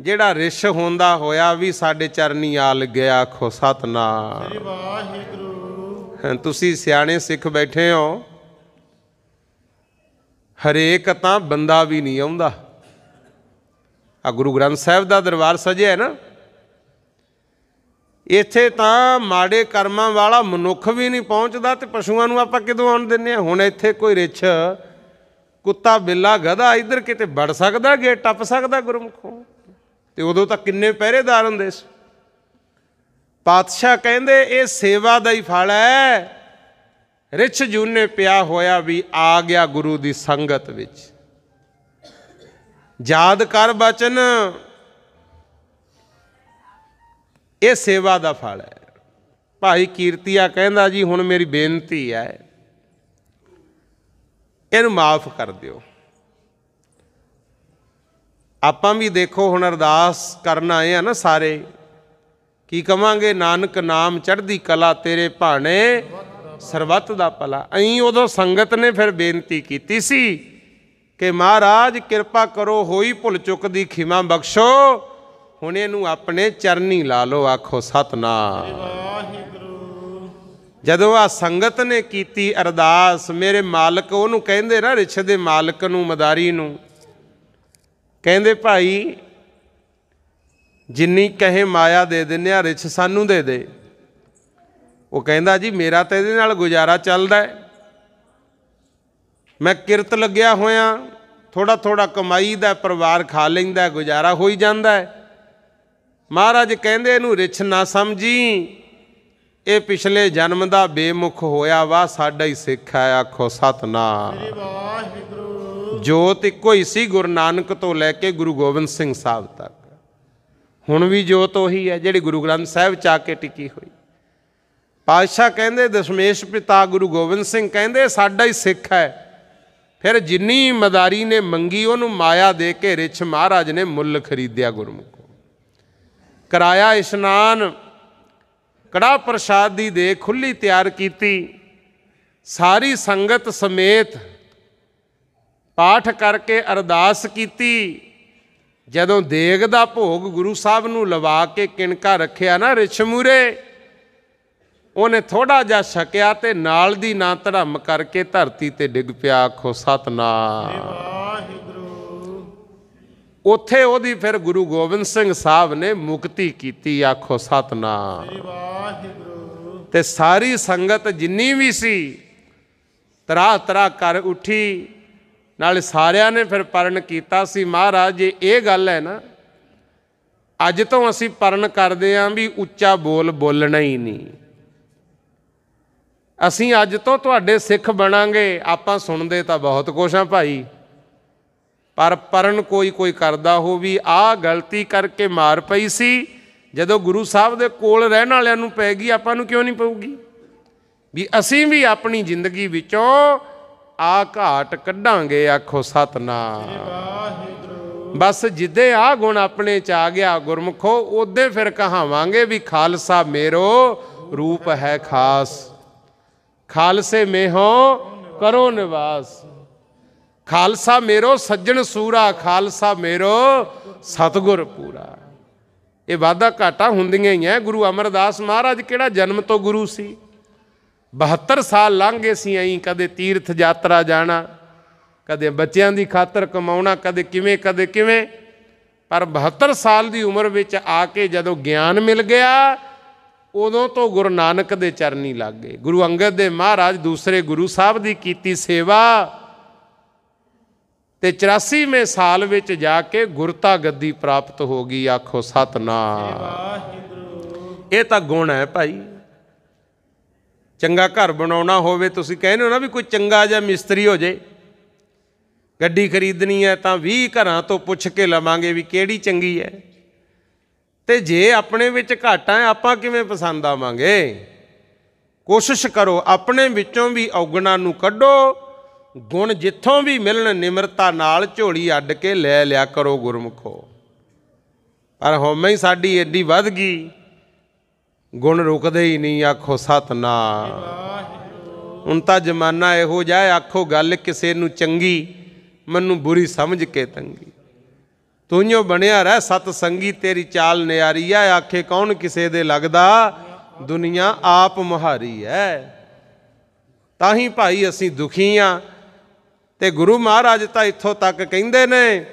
ਜਿਹੜਾ ਰਿਸ਼ ਹੁੰਦਾ ਹੋਇਆ ਵੀ ਸਾਡੇ ਚਰਨੀ ਆ ਲੱਗਿਆ ਆਖੋ ਸਤਨਾਮ ਸ੍ਰੀ ਵਾਹਿਗੁਰੂ ਤੁਸੀਂ ਸਿਆਣੇ ਸਿੱਖ ਬੈਠੇ ਹੋ ਹਰੇਕ ਤਾਂ ਬੰਦਾ ਵੀ ਨਹੀਂ ਆਉਂਦਾ ਆ ਗੁਰੂ ਗ੍ਰੰਥ ਸਾਹਿਬ ਦਾ ਦਰਬਾਰ ਸਜਿਆ ਹੈ ਨਾ ਇੱਥੇ ਤਾਂ ਮਾੜੇ ਕਰਮਾਂ ਵਾਲਾ ਮਨੁੱਖ ਵੀ ਨਹੀਂ ਪਹੁੰਚਦਾ ਤੇ ਪਸ਼ੂਆਂ ਨੂੰ ਆਪਾਂ ਕਿਦੋਂ ਆਉਣ ਦਿੰਨੇ ਆ ਹੁਣ ਇੱਥੇ ਕੋਈ ਰਿਛ ਕੁੱਤਾ ਬਿੱਲਾ ਗਧਾ ਇੱਧਰ ਕਿਤੇ ਵੜ ਸਕਦਾ ਗੇ ਟੱਪ ਸਕਦਾ ਗੁਰਮਖੋ ਤੇ ਉਦੋਂ ਤਾਂ ਕਿੰਨੇ ਪਹਿਰੇਦਾਰ ਹੁੰਦੇ ਸੀ ਪਾਤਸ਼ਾਹ ਕਹਿੰਦੇ ਇਹ ਸੇਵਾ ਦਾ ਹੀ ਫਲ ਹੈ ਰਿਛ ਜੂਨੇ ਪਿਆ ਹੋਇਆ ਵੀ ਆ ਗਿਆ ਗੁਰੂ ਦੀ ਸੰਗਤ ਵਿੱਚ ਯਾਦ ਕਰ ਬਚਨ ਇਹ ਸੇਵਾ ਦਾ ਫਲ ਹੈ ਭਾਈ ਕੀਰਤੀਆ ਕਹਿੰਦਾ ਜੀ ਹੁਣ ਮੇਰੀ ਬੇਨਤੀ ਹੈ ਇਹਨੂੰ ਮਾਫ ਕਰ ਦਿਓ ਆਪਾਂ ਵੀ ਦੇਖੋ ਹੁਣ ਅਰਦਾਸ ਕਰਨ ਆਏ ਆ ਨਾ ਸਾਰੇ ਕੀ ਕਵਾਂਗੇ ਨਾਨਕ ਨਾਮ ਚੜ੍ਹਦੀ ਕਲਾ ਤੇਰੇ ਭਾਣੇ ਸਰਬੱਤ ਦਾ ਭਲਾ ਐਂ ਉਦੋਂ ਸੰਗਤ ਨੇ ਫਿਰ ਬੇਨਤੀ ਕੀਤੀ ਸੀ ਕਿ ਮਹਾਰਾਜ ਕਿਰਪਾ ਕਰੋ ਹੋਈ ਭੁੱਲ ਚੁੱਕ ਦੀ ਖਿਮਾ ਬਖਸ਼ੋ ਹੁਣ ਇਹਨੂੰ ਆਪਣੇ ਚਰਨੀ ਲਾ ਲਓ ਆਖੋ ਸਤਨਾਮ ਵਾਹਿਗੁਰੂ ਜਦੋਂ ਆ ਸੰਗਤ ਨੇ ਕੀਤੀ ਅਰਦਾਸ ਮੇਰੇ ਮਾਲਕ ਉਹਨੂੰ ਕਹਿੰਦੇ ਨਾ ਰਿਛ ਦੇ ਮਾਲਕ ਨੂੰ ਮਦਾਰੀ ਨੂੰ ਕਹਿੰਦੇ ਭਾਈ ਜਿੰਨੀ ਕਹੇ ਮਾਇਆ ਦੇ ਦਿੰਨੇ ਆ ਰਿਛ ਸਾਨੂੰ ਦੇ ਦੇ ਉਹ ਕਹਿੰਦਾ ਜੀ ਮੇਰਾ ਤਾਂ ਇਹਦੇ ਨਾਲ ਗੁਜ਼ਾਰਾ ਚੱਲਦਾ ਹੈ ਮੈਂ ਕਿਰਤ ਲੱਗਿਆ ਹੋਇਆ ਥੋੜਾ ਥੋੜਾ ਕਮਾਈ ਦਾ ਪਰਿਵਾਰ ਖਾ ਲੈਂਦਾ ਗੁਜ਼ਾਰਾ ਹੋਈ ਜਾਂਦਾ ਹੈ ਮਹਾਰਾਜ ਕਹਿੰਦੇ ਇਹਨੂੰ ਰਿਛ ਨਾ ਸਮਝੀ ਇਹ ਪਿਛਲੇ ਜਨਮ ਦਾ ਬੇਮੁਖ ਹੋਇਆ ਵਾ ਸਾਡਾ ਹੀ ਸਿੱਖ ਹੈ ਆਖੋ ਸਤਨਾਮ ਜੋਤ ਇੱਕੋ ਹੀ ਸੀ ਗੁਰੂ ਨਾਨਕ ਤੋਂ ਲੈ ਕੇ ਗੁਰੂ ਗੋਬਿੰਦ ਸਿੰਘ ਸਾਹਿਬ ਤੱਕ ਹੁਣ ਵੀ ਜੋਤ ਉਹੀ ਹੈ ਜਿਹੜੀ ਗੁਰੂ ਗ੍ਰੰਥ ਸਾਹਿਬ ਚ ਆ ਕੇ ਟਿਕੀ ਹੋਈ ਪਾਤਸ਼ਾਹ ਕਹਿੰਦੇ ਦਸ਼ਮੇਸ਼ ਪਿਤਾ ਗੁਰੂ ਗੋਬਿੰਦ ਸਿੰਘ ਕਹਿੰਦੇ ਸਾਡਾ ਹੀ ਸਿੱਖ ਹੈ ਫਿਰ ਜਿੰਨੀ ਮਦਾਰੀ ਨੇ ਮੰਗੀ ਉਹਨੂੰ ਮਾਇਆ ਦੇ ਕੇ ਰਿਛ ਮਹਾਰਾਜ ਨੇ ਮੁੱਲ ਖਰੀਦਿਆ ਗੁਰਮੁਖੋ ਕਰਾਇਆ ਇਸ਼ਨਾਨ ਕੜਾ ਪ੍ਰਸ਼ਾਦ ਦੀ ਦੇ ਖੁੱਲੀ ਤਿਆਰ ਕੀਤੀ ਸਾਰੀ ਸੰਗਤ ਸਮੇਤ ਪਾਠ ਕਰਕੇ ਅਰਦਾਸ ਕੀਤੀ ਜਦੋਂ ਦੇਗ ਦਾ ਭੋਗ ਗੁਰੂ ਸਾਹਿਬ ਨੂੰ ਲਵਾ ਕੇ ਕਿਣਕਾ ਰੱਖਿਆ ਨਾ ਰਿਛਮੂਰੇ ਉਹਨੇ ਥੋੜਾ ਜਿਹਾ ਛਕਿਆ ਤੇ ਨਾਲ ਦੀ ਨਾ ਧੜਮ ਕਰਕੇ ਧਰਤੀ ਤੇ ਡਿੱਗ ਪਿਆ ਆਖੋ ਸਤਨਾਮ ਵਾਹਿਗੁਰੂ ਉੱਥੇ ਉਹਦੀ ਫਿਰ ਗੁਰੂ ਗੋਬਿੰਦ ਸਿੰਘ ਸਾਹਿਬ ਨੇ ਮੁਕਤੀ ਕੀਤੀ ਆਖੋ ਸਤਨਾਮ ਵਾਹਿਗੁਰੂ ਤੇ ਸਾਰੀ ਸੰਗਤ ਜਿੰਨੀ ਵੀ ਸੀ ਤਰਾ ਤਰਾ ਕਰ ਉੱਠੀ ਨਾਲ ਸਾਰਿਆਂ ਨੇ ਫਿਰ ਪਰਨ ਕੀਤਾ ਸੀ ਮਹਾਰਾਜ ਜੇ ਇਹ ਗੱਲ ਹੈ ਨਾ ਅੱਜ ਤੋਂ ਅਸੀਂ ਪਰਨ ਕਰਦੇ ਆਂ ਵੀ ਉੱਚਾ ਬੋਲ ਬੋਲਣਾ ਹੀ ਨਹੀਂ ਅਸੀਂ ਅੱਜ ਤੋਂ ਤੁਹਾਡੇ ਸਿੱਖ ਬਣਾਂਗੇ ਆਪਾਂ ਸੁਣਦੇ ਤਾਂ ਬਹੁਤ ਕੁਛ ਆ ਭਾਈ ਪਰ ਪਰਨ ਕੋਈ ਕੋਈ ਕਰਦਾ ਹੋ ਵੀ ਆਹ ਗਲਤੀ ਕਰਕੇ ਮਾਰ ਪਈ ਸੀ ਜਦੋਂ ਗੁਰੂ ਸਾਹਿਬ ਦੇ ਕੋਲ ਰਹਿਣ ਵਾਲਿਆਂ ਨੂੰ ਪੈ ਗਈ ਆਪਾਂ ਨੂੰ ਕਿਉਂ ਨਹੀਂ ਪਊਗੀ ਵੀ ਅਸੀਂ ਵੀ ਆਪਣੀ ਜ਼ਿੰਦਗੀ ਵਿੱਚੋਂ ਆ ਘਾਟ ਕੱਢਾਂਗੇ ਆਖੋ ਸਤਨਾਮ ਬਸ ਜਿੱਦੇ ਆ ਗੁਣ ਆਪਣੇ ਚ ਆ ਗਿਆ ਗੁਰਮਖੋ ਉਹਦੇ ਫਿਰ ਕਹਾਵਾਂਗੇ ਵੀ ਖਾਲਸਾ ਮੇਰੋ ਰੂਪ ਹੈ ਖਾਸ ਖਾਲਸੇ ਮੇਹੋ ਕਰੋ ਨਿਵਾਸ ਖਾਲਸਾ ਮੇਰੋ ਸੱਜਣ ਸੂਰਾ ਖਾਲਸਾ ਮੇਰੋ ਸਤਗੁਰ ਪੂਰਾ ਇਹ ਵਾਦਾ ਘਾਟਾ ਹੁੰਦੀਆਂ ਹੀ ਐ ਗੁਰੂ ਅਮਰਦਾਸ ਮਹਾਰਾਜ ਕਿਹੜਾ ਜਨਮ ਤੋਂ ਗੁਰੂ ਸੀ 72 ਸਾਲ ਲੰਘ ਗਏ ਸੀ ਐਂ ਕਦੇ ਤੀਰਥ ਯਾਤਰਾ ਜਾਣਾ ਕਦੇ ਬੱਚਿਆਂ ਦੀ ਖਾਤਰ ਕਮਾਉਣਾ ਕਦੇ ਕਿਵੇਂ ਕਦੇ ਕਿਵੇਂ ਪਰ 72 ਸਾਲ ਦੀ ਉਮਰ ਵਿੱਚ ਆ ਕੇ ਜਦੋਂ ਗਿਆਨ ਮਿਲ ਗਿਆ ਉਦੋਂ ਤੋਂ ਗੁਰੂ ਨਾਨਕ ਦੇ ਚਰਨੀ ਲੱਗ ਗਏ ਗੁਰੂ ਅੰਗਦ ਦੇ ਮਹਾਰਾਜ ਦੂਸਰੇ ਗੁਰੂ ਸਾਹਿਬ ਦੀ ਕੀਤੀ ਸੇਵਾ ਤੇ 84ਵੇਂ ਸਾਲ ਵਿੱਚ ਜਾ ਕੇ ਗੁਰਤਾ ਗੱਦੀ ਪ੍ਰਾਪਤ ਹੋ ਗਈ ਆਖੋ ਸਤਨਾਮ ਇਹ ਤਾਂ ਗੁਣ ਹੈ ਭਾਈ ਚੰਗਾ ਘਰ ਬਣਾਉਣਾ ਹੋਵੇ ਤੁਸੀਂ ਕਹਿੰਦੇ ਹੋ ਨਾ ਵੀ ਕੋਈ ਚੰਗਾ ਜਿਹਾ ਮਿਸਤਰੀ ਹੋ ਜੇ ਗੱਡੀ ਖਰੀਦਣੀ ਹੈ ਤਾਂ 20 ਘਰਾਂ ਤੋਂ ਪੁੱਛ ਕੇ ਲਵਾਂਗੇ ਵੀ ਕਿਹੜੀ ਚੰਗੀ ਹੈ ਤੇ ਜੇ ਆਪਣੇ ਵਿੱਚ ਘਾਟਾਂ ਆਪਾਂ ਕਿਵੇਂ ਪਸੰਦ ਆਵਾਂਗੇ ਕੋਸ਼ਿਸ਼ ਕਰੋ ਆਪਣੇ ਵਿੱਚੋਂ ਵੀ ਔਗਣਾ ਨੂੰ ਕੱਢੋ ਗੁਣ ਜਿੱਥੋਂ ਵੀ ਮਿਲਣ ਨਿਮਰਤਾ ਨਾਲ ਝੋਲੀ ਅੱਡ ਕੇ ਲੈ ਲਿਆ ਕਰੋ ਗੁਰਮਖੋ ਪਰ ਹੋਮੇ ਸਾਡੀ ਏਡੀ ਵੱਧ ਗਈ ਗੁਣ ਰੁਕਦੇ ਹੀ ਨਹੀਂ ਆਖੋ ਸਤਨਾਮ ਹੁਣ ਤਾਂ ਜ਼ਮਾਨਾ ਇਹੋ ਜਾ ਆਖੋ ਗੱਲ ਕਿਸੇ ਨੂੰ ਚੰਗੀ ਮੈਨੂੰ ਬੁਰੀ ਸਮਝ ਕੇ ਤੰਗੀ ਤੂੰਿਓ ਬਣਿਆ ਰਹਿ ਸਤ ਸੰਗੀ ਤੇਰੀ ਚਾਲ ਨਿਆਰੀ ਆ ਆਖੇ ਕੌਣ ਕਿਸੇ ਦੇ ਲੱਗਦਾ ਦੁਨੀਆ ਆਪ ਮੁਹਾਰੀ ਐ ਤਾਂ ਹੀ ਭਾਈ ਅਸੀਂ ਦੁਖੀ ਆ ਤੇ ਗੁਰੂ ਮਹਾਰਾਜ ਤਾਂ ਇੱਥੋਂ ਤੱਕ ਕਹਿੰਦੇ ਨੇ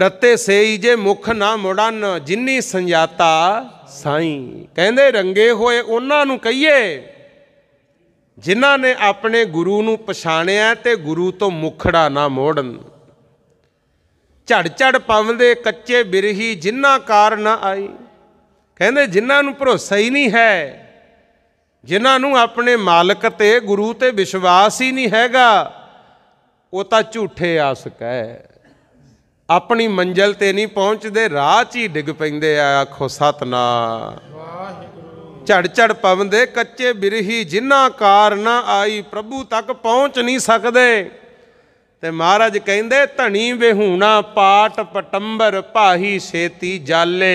ਰੱਤੇ ਸੇਈ ਜੇ ਮੁਖ ਨਾ ਮੁੜਨ ਜਿੰਨੀ ਸੰਜਾਤਾ ਸਾਈ ਕਹਿੰਦੇ ਰੰਗੇ ਹੋਏ ਉਹਨਾਂ ਨੂੰ ਕਹੀਏ ਜਿਨ੍ਹਾਂ ਨੇ ਆਪਣੇ ਗੁਰੂ ਨੂੰ ਪਛਾਣਿਆ ਤੇ ਗੁਰੂ ਤੋਂ ਮੁਖੜਾ ਨਾ ਮੋੜਨ ਝੜ ਝੜ ਪਵਦੇ ਕੱਚੇ ਬਿਰਹੀ ਜਿਨ੍ਹਾਂ ਕਾਰਨ ਆਈ ਕਹਿੰਦੇ ਜਿਨ੍ਹਾਂ ਨੂੰ ਭਰੋਸਾ ਹੀ ਨਹੀਂ ਹੈ ਜਿਨ੍ਹਾਂ ਨੂੰ ਆਪਣੇ ਮਾਲਕ ਤੇ ਗੁਰੂ ਤੇ ਵਿਸ਼ਵਾਸ ਹੀ ਨਹੀਂ ਹੈਗਾ ਉਹ ਤਾਂ ਝੂਠੇ ਆਸਕੈ ਆਪਣੀ ਮੰਜ਼ਲ ਤੇ ਨਹੀਂ ਪਹੁੰਚਦੇ ਰਾਹ 'ਚ ਹੀ ਡਿੱਗ ਪੈਂਦੇ ਆ ਆਖੋ ਸਤਨਾਮ ਵਾਹਿਗੁਰੂ ਝੜ ਝੜ ਪਵੰਦੇ ਕੱਚੇ ਬਿਰਹੀ ਜਿਨ੍ਹਾਂ ਕਾਰ ਨਾ ਆਈ ਪ੍ਰਭੂ ਤੱਕ ਪਹੁੰਚ ਨਹੀਂ ਸਕਦੇ ਤੇ ਮਹਾਰਾਜ ਕਹਿੰਦੇ ਧਣੀ ਵਿਹੂਣਾ ਪਾਟ ਪਟੰਬਰ ਭਾਹੀ ਸੇਤੀ ਜਾਲੇ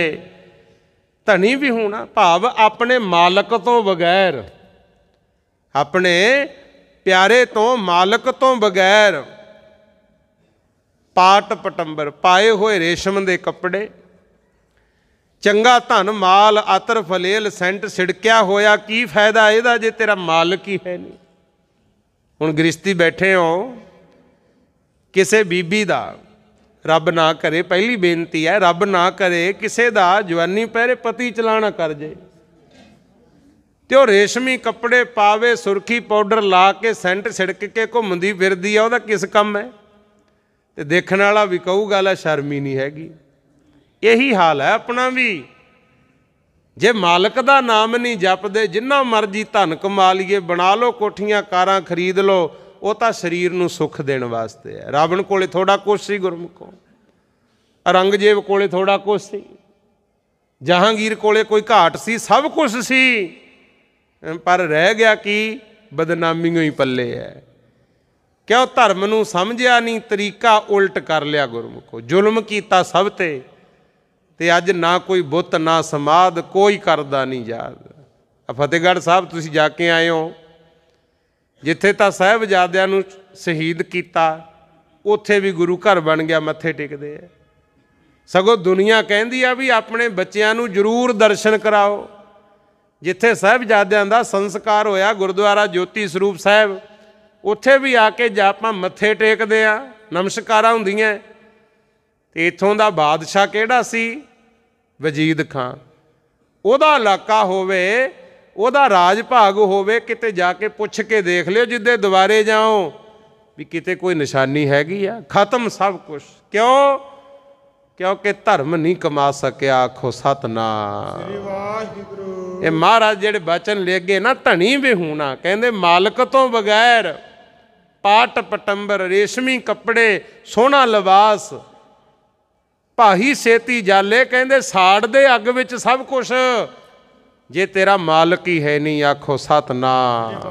ਧਣੀ ਵਿਹੂਣਾ ਭਾਵ ਆਪਣੇ ਮਾਲਕ ਤੋਂ ਬਗੈਰ ਆਪਣੇ ਪਿਆਰੇ ਤੋਂ ਮਾਲਕ ਤੋਂ ਬਗੈਰ ਪਾਟ ਪਟੰਬਰ ਪਾਏ ਹੋਏ ਰੇਸ਼ਮ ਦੇ ਕੱਪੜੇ ਚੰਗਾ ਧਨ ਮਾਲ ਅਤਰ ਫਲੇਲ ਸੈਂਟ ਸਿੜਕਿਆ ਹੋਇਆ ਕੀ ਫਾਇਦਾ ਇਹਦਾ ਜੇ ਤੇਰਾ ਮਾਲਕ ਹੀ ਹੈ ਨਹੀਂ ਹੁਣ ਗ੍ਰਿਸ਼ਤੀ ਬੈਠੇ ਹੋ ਕਿਸੇ ਬੀਬੀ ਦਾ ਰੱਬ ਨਾ ਕਰੇ ਪਹਿਲੀ ਬੇਨਤੀ ਹੈ ਰੱਬ ਨਾ ਕਰੇ ਕਿਸੇ ਦਾ ਜਵਾਨੀ ਪਹਿਰੇ ਪਤੀ ਚਲਾਣਾ ਕਰ ਜੇ ਤੇ ਉਹ ਰੇਸ਼ਮੀ ਕੱਪੜੇ ਪਾਵੇ ਸੁਰਖੀ ਪਾਊਡਰ ਲਾ ਕੇ ਸੈਂਟ ਛਿੜਕ ਕੇ ਘੁੰਮਦੀ ਫਿਰਦੀ ਆ ਉਹਦਾ ਕਿਸ ਕੰਮ ਹੈ ਤੇ ਦੇਖਣ ਵਾਲਾ ਵੀ ਕਹੂਗਾ ਲੈ ਸ਼ਰਮੀ ਨਹੀਂ ਹੈਗੀ ਇਹੀ ਹਾਲ ਹੈ ਆਪਣਾ ਵੀ ਜੇ ਮਾਲਕ ਦਾ ਨਾਮ ਨਹੀਂ ਜਪਦੇ ਜਿੰਨਾ ਮਰਜੀ ਧਨ ਕਮਾ ਲਈਏ ਬਣਾ ਲਓ ਕੋਠੀਆਂ ਕਾਰਾਂ ਖਰੀਦ ਲਓ ਉਹ ਤਾਂ ਸਰੀਰ ਨੂੰ ਸੁੱਖ ਦੇਣ ਵਾਸਤੇ ਹੈ ਰਾਵਣ ਕੋਲੇ ਥੋੜਾ ਕੁਛ ਸੀ ਗੁਰਮੁਖੋ ਔਰੰਗਜ਼ੇਬ ਕੋਲੇ ਥੋੜਾ ਕੁਛ ਸੀ ਜਹਾਂਗੀਰ ਕੋਲੇ ਕੋਈ ਘਾਟ ਸੀ ਸਭ ਕੁਝ ਸੀ ਪਰ ਰਹਿ ਗਿਆ ਕੀ ਬਦਨਾਮੀਆਂ ਹੀ ਪੱਲੇ ਐ ਕਿਉਂ ਧਰਮ ਨੂੰ ਸਮਝਿਆ ਨਹੀਂ ਤਰੀਕਾ ਉਲਟ ਕਰ ਲਿਆ ਗੁਰਮੁਖੋ ਜ਼ੁਲਮ ਕੀਤਾ ਸਭ ਤੇ ਤੇ ਅੱਜ ਨਾ ਕੋਈ ਬੁੱਤ ਨਾ ਸਮਾਦ ਕੋਈ ਕਰਦਾ ਨਹੀਂ ਯਾਦ ਫਤਿਹਗੜ੍ਹ ਸਾਹਿਬ ਤੁਸੀਂ ਜਾ ਕੇ ਆਏ ਹੋ ਜਿੱਥੇ ਤਾਂ ਸਹਿਬਜ਼ਾਦਿਆਂ ਨੂੰ ਸ਼ਹੀਦ ਕੀਤਾ ਉੱਥੇ ਵੀ ਗੁਰੂ ਘਰ ਬਣ ਗਿਆ ਮੱਥੇ ਟਿਕਦੇ ਸਗੋ ਸਗੋਂ ਦੁਨੀਆ ਕਹਿੰਦੀ ਆ ਵੀ ਆਪਣੇ ਬੱਚਿਆਂ ਨੂੰ ਜ਼ਰੂਰ ਦਰਸ਼ਨ ਕਰਾਓ ਜਿੱਥੇ ਸਹਿਬਜ਼ਾਦਿਆਂ ਦਾ ਸੰਸਕਾਰ ਹੋਇਆ ਗੁਰਦੁਆਰਾ ਜੋਤੀ ਸਰੂਪ ਸਾਹਿਬ ਉੱਥੇ ਵੀ ਆ ਕੇ ਜਾਪਾਂ ਮੱਥੇ ਟੇਕਦੇ ਆ ਨਮਸਕਾਰਾਂ ਹੁੰਦੀਆਂ ਤੇ ਇਥੋਂ ਦਾ ਬਾਦਸ਼ਾਹ ਕਿਹੜਾ ਸੀ ਵਜੀਦ ਖਾਨ ਉਹਦਾ ਇਲਾਕਾ ਹੋਵੇ ਉਹਦਾ ਰਾਜ ਭਾਗ ਹੋਵੇ ਕਿਤੇ ਜਾ ਕੇ ਪੁੱਛ ਕੇ ਦੇਖ ਲਿਓ ਜਿੱਦੇ ਦੁਬਾਰੇ ਜਾਓ ਵੀ ਕਿਤੇ ਕੋਈ ਨਿਸ਼ਾਨੀ ਹੈਗੀ ਆ ਖਤਮ ਸਭ ਕੁਝ ਕਿਉਂ ਕਿਉਂਕਿ ਧਰਮ ਨਹੀਂ ਕਮਾ ਸਕਿਆ ਆਖੋ ਸਤਨਾਮ ਸ੍ਰੀ ਵਾਹਿਗੁਰੂ ਇਹ ਮਹਾਰਾਜ ਜਿਹੜੇ ਬਚਨ ਲੇਗੇ ਨਾ ਧਣੀ ਵੀ ਹੋਣਾ ਕਹਿੰਦੇ ਮਾਲਕ ਤੋਂ ਬਗੈਰ ਪਾਟ ਪਟੰਬਰ ਰੇਸ਼ਮੀ ਕੱਪੜੇ ਸੋਹਣਾ ਲਿਬਾਸ ਭਾਹੀ ਸੇਤੀ ਜਾਲੇ ਕਹਿੰਦੇ ਸਾੜ ਦੇ ਅੱਗ ਵਿੱਚ ਸਭ ਕੁਝ ਜੇ ਤੇਰਾ ਮਾਲਕ ਹੀ ਹੈ ਨਹੀਂ ਆਖੋ ਸਤਨਾਮ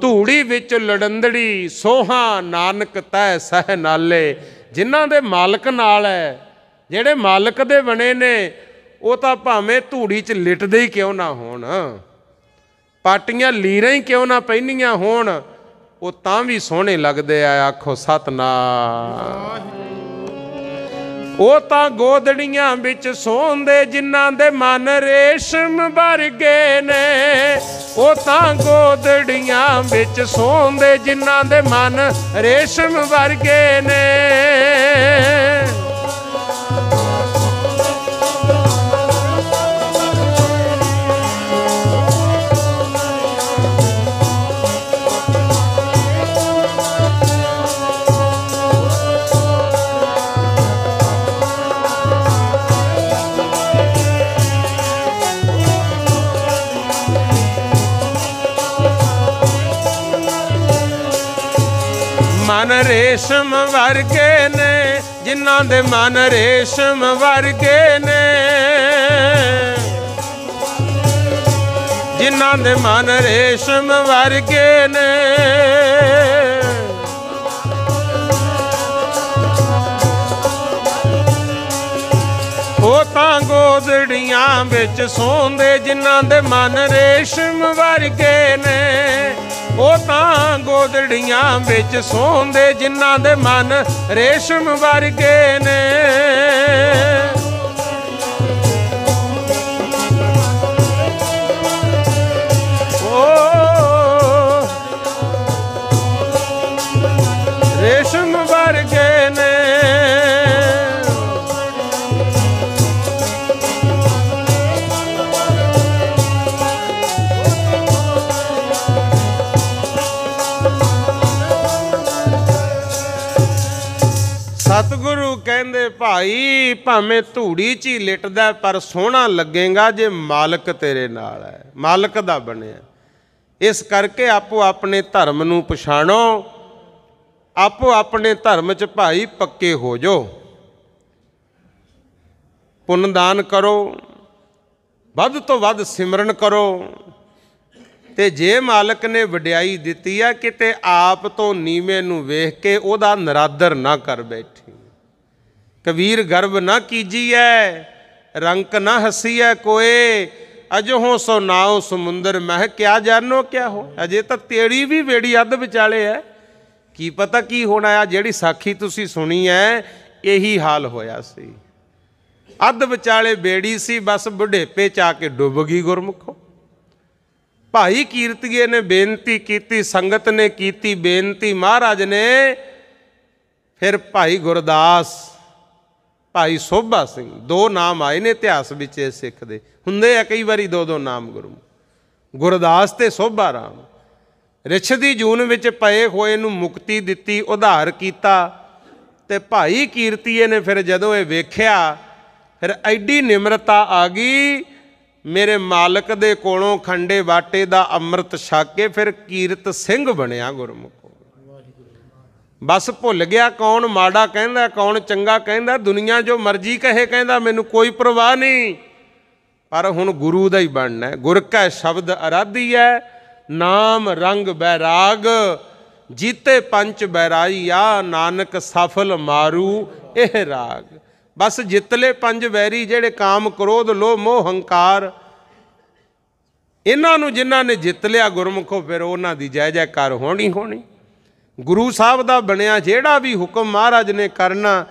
ਧੂੜੀ ਵਿੱਚ ਲੜੰਦੜੀ ਸੋਹਾ ਨਾਨਕ ਤੈ ਸਹਿ ਨਾਲੇ ਜਿਨ੍ਹਾਂ ਦੇ ਮਾਲਕ ਨਾਲ ਹੈ ਜਿਹੜੇ ਮਾਲਕ ਦੇ ਬਣੇ ਨੇ ਉਹ ਤਾਂ ਭਾਵੇਂ ਧੂੜੀ 'ਚ ਲਿਟਦੇ ਹੀ ਕਿਉਂ ਨਾ ਹੋਣ ਪਾਟੀਆਂ ਲੀਰਾਂ ਹੀ ਕਿਉਂ ਨਾ ਪਹਿਨੀਆਂ ਹੋਣ ਉਹ ਤਾਂ ਵੀ ਸੋਹਣੇ ਲੱਗਦੇ ਆ ਆਖੋ ਸਤਨਾਮ ਉਹ ਤਾਂ ਗੋਦੜੀਆਂ ਵਿੱਚ ਸੌਂਦੇ ਜਿਨ੍ਹਾਂ ਦੇ ਮਨ ਰੇਸ਼ਮ ਵਰਗੇ ਨੇ ਉਹ ਤਾਂ ਗੋਦੜੀਆਂ ਵਿੱਚ ਸੌਂਦੇ ਜਿਨ੍ਹਾਂ ਦੇ ਮਨ ਰੇਸ਼ਮ ਵਰਗੇ ਨੇ ਮਨ ਰੇਸ਼ਮ ਵਰਗੇ ਨੇ ਜਿਨ੍ਹਾਂ ਦੇ ਮਨ ਰੇਸ਼ਮ ਵਰਗੇ ਨੇ ਜਿਨ੍ਹਾਂ ਦੇ ਮਨ ਰੇਸ਼ਮ ਵਰਗੇ ਨੇ ਉਹ ਤਾਂ ਗੋਦੜੀਆਂ ਵਿੱਚ ਸੌਂਦੇ ਜਿਨ੍ਹਾਂ ਦੇ ਮਨ ਰੇਸ਼ਮ ਵਰਗੇ ਨੇ ਉਹ ਤਾਂ ਗੋਦੜੀਆਂ ਵਿੱਚ ਸੌਂਦੇ ਜਿਨ੍ਹਾਂ ਦੇ ਮਨ ਰੇਸ਼ਮ ਵਰਗੇ ਨੇ ਭਾਈ ਭਾਵੇਂ ਧੂੜੀ 'ਚ ਹੀ ਲਿਟਦਾ ਪਰ ਸੋਹਣਾ ਲੱਗੇਗਾ ਜੇ ਮਾਲਕ ਤੇਰੇ ਨਾਲ ਹੈ ਮਾਲਕ ਦਾ ਬਣਿਆ ਇਸ ਕਰਕੇ ਆਪੋ ਆਪਣੇ ਧਰਮ ਨੂੰ ਪਛਾਣੋ ਆਪੋ ਆਪਣੇ ਧਰਮ 'ਚ ਭਾਈ ਪੱਕੇ ਹੋ ਜਾਓ ਪੁੰਨ ਦਾਨ ਕਰੋ ਵੱਧ ਤੋਂ ਵੱਧ ਸਿਮਰਨ ਕਰੋ ਤੇ ਜੇ ਮਾਲਕ ਨੇ ਵਡਿਆਈ ਦਿੱਤੀ ਆ ਕਿਤੇ ਆਪ ਤੋਂ ਨੀਵੇਂ ਨੂੰ ਵੇਖ ਕੇ ਉਹਦਾ ਨਰਾਦਰ ਨਾ ਕਰ ਬੈਠੀ ਕਬੀਰ ਗਰਭ ਨਾ ਕੀਜੀਐ ਰੰਕ ਨਾ ਹਸੀਐ ਕੋਏ ਅਜਹੋ ਸੋ ਨਾਉ ਸਮੁੰਦਰ ਮਹਿ ਕਿਆ ਜਾਨੋ ਕਿਆ ਹੋ ਅਜੇ ਤਾਂ ਤੇੜੀ ਵੀ ਵੇੜੀ ਅੱਧ ਵਿਚਾਲੇ ਐ ਕੀ ਪਤਾ ਕੀ ਹੋਣਾ ਆ ਜਿਹੜੀ ਸਾਖੀ ਤੁਸੀਂ ਸੁਣੀ ਐ ਇਹੀ ਹਾਲ ਹੋਇਆ ਸੀ ਅੱਧ ਵਿਚਾਲੇ ਬੇੜੀ ਸੀ ਬਸ ਬੁਢੇਪੇ ਚ ਆ ਕੇ ਡੁੱਬ ਗਈ ਗੁਰਮੁਖੋ ਭਾਈ ਕੀਰਤੀਏ ਨੇ ਬੇਨਤੀ ਕੀਤੀ ਸੰਗਤ ਨੇ ਕੀਤੀ ਬੇਨਤੀ ਮਹਾਰਾਜ ਨੇ ਫਿਰ ਭਾਈ ਗੁਰਦਾਸ ਭਾਈ ਸੋਭਾ ਸਿੰਘ ਦੋ ਨਾਮ ਆਏ ਨੇ ਇਤਿਹਾਸ ਵਿੱਚ ਇਹ ਸਿੱਖ ਦੇ ਹੁੰਦੇ ਆ ਕਈ ਵਾਰੀ ਦੋ ਦੋ ਨਾਮ ਗੁਰੂ ਗੁਰਦਾਸ ਤੇ ਸੋਭਾ ਰਾਮ ਰਿਛ ਦੀ ਜੂਨ ਵਿੱਚ ਪਏ ਹੋਏ ਨੂੰ ਮੁਕਤੀ ਦਿੱਤੀ ਉਧਾਰ ਕੀਤਾ ਤੇ ਭਾਈ ਕੀਰਤੀਏ ਨੇ ਫਿਰ ਜਦੋਂ ਇਹ ਵੇਖਿਆ ਫਿਰ ਐਡੀ ਨਿਮਰਤਾ ਆ ਗਈ ਮੇਰੇ ਮਾਲਕ ਦੇ ਕੋਲੋਂ ਖੰਡੇ ਬਾਟੇ ਦਾ ਅੰਮ੍ਰਿਤ ਛਕ ਕੇ ਫਿਰ ਕੀਰਤ ਸਿੰਘ ਬਣਿਆ ਗੁਰਮੁਖ ਬਸ ਭੁੱਲ ਗਿਆ ਕੌਣ ਮਾੜਾ ਕਹਿੰਦਾ ਕੌਣ ਚੰਗਾ ਕਹਿੰਦਾ ਦੁਨੀਆ ਜੋ ਮਰਜ਼ੀ ਕਹੇ ਕਹਿੰਦਾ ਮੈਨੂੰ ਕੋਈ ਪਰਵਾਹ ਨਹੀਂ ਪਰ ਹੁਣ ਗੁਰੂ ਦਾ ਹੀ ਬਣਨਾ ਗੁਰ ਕਾ ਸ਼ਬਦ ਅਰਾਧੀ ਹੈ ਨਾਮ ਰੰਗ ਬੈਰਾਗ ਜੀਤੇ ਪੰਚ ਬੈਰਾਈਆ ਨਾਨਕ ਸਫਲ ਮਾਰੂ ਇਹ ਰਾਗ ਬਸ ਜਿੱਤਲੇ ਪੰਜ ਵੈਰੀ ਜਿਹੜੇ ਕਾਮ ਕ੍ਰੋਧ ਲੋਭ ਮੋਹ ਹੰਕਾਰ ਇਹਨਾਂ ਨੂੰ ਜਿਨ੍ਹਾਂ ਨੇ ਜਿੱਤ ਲਿਆ ਗੁਰਮੁਖੋ ਫਿਰ ਉਹਨਾਂ ਦੀ ਜੈ ਜੈਕਾਰ ਹੋਣੀ ਹੋਣੀ ਗੁਰੂ ਸਾਹਿਬ ਦਾ ਬਣਿਆ ਜਿਹੜਾ ਵੀ ਹੁਕਮ ਮਹਾਰਾਜ ਨੇ ਕਰਨਾ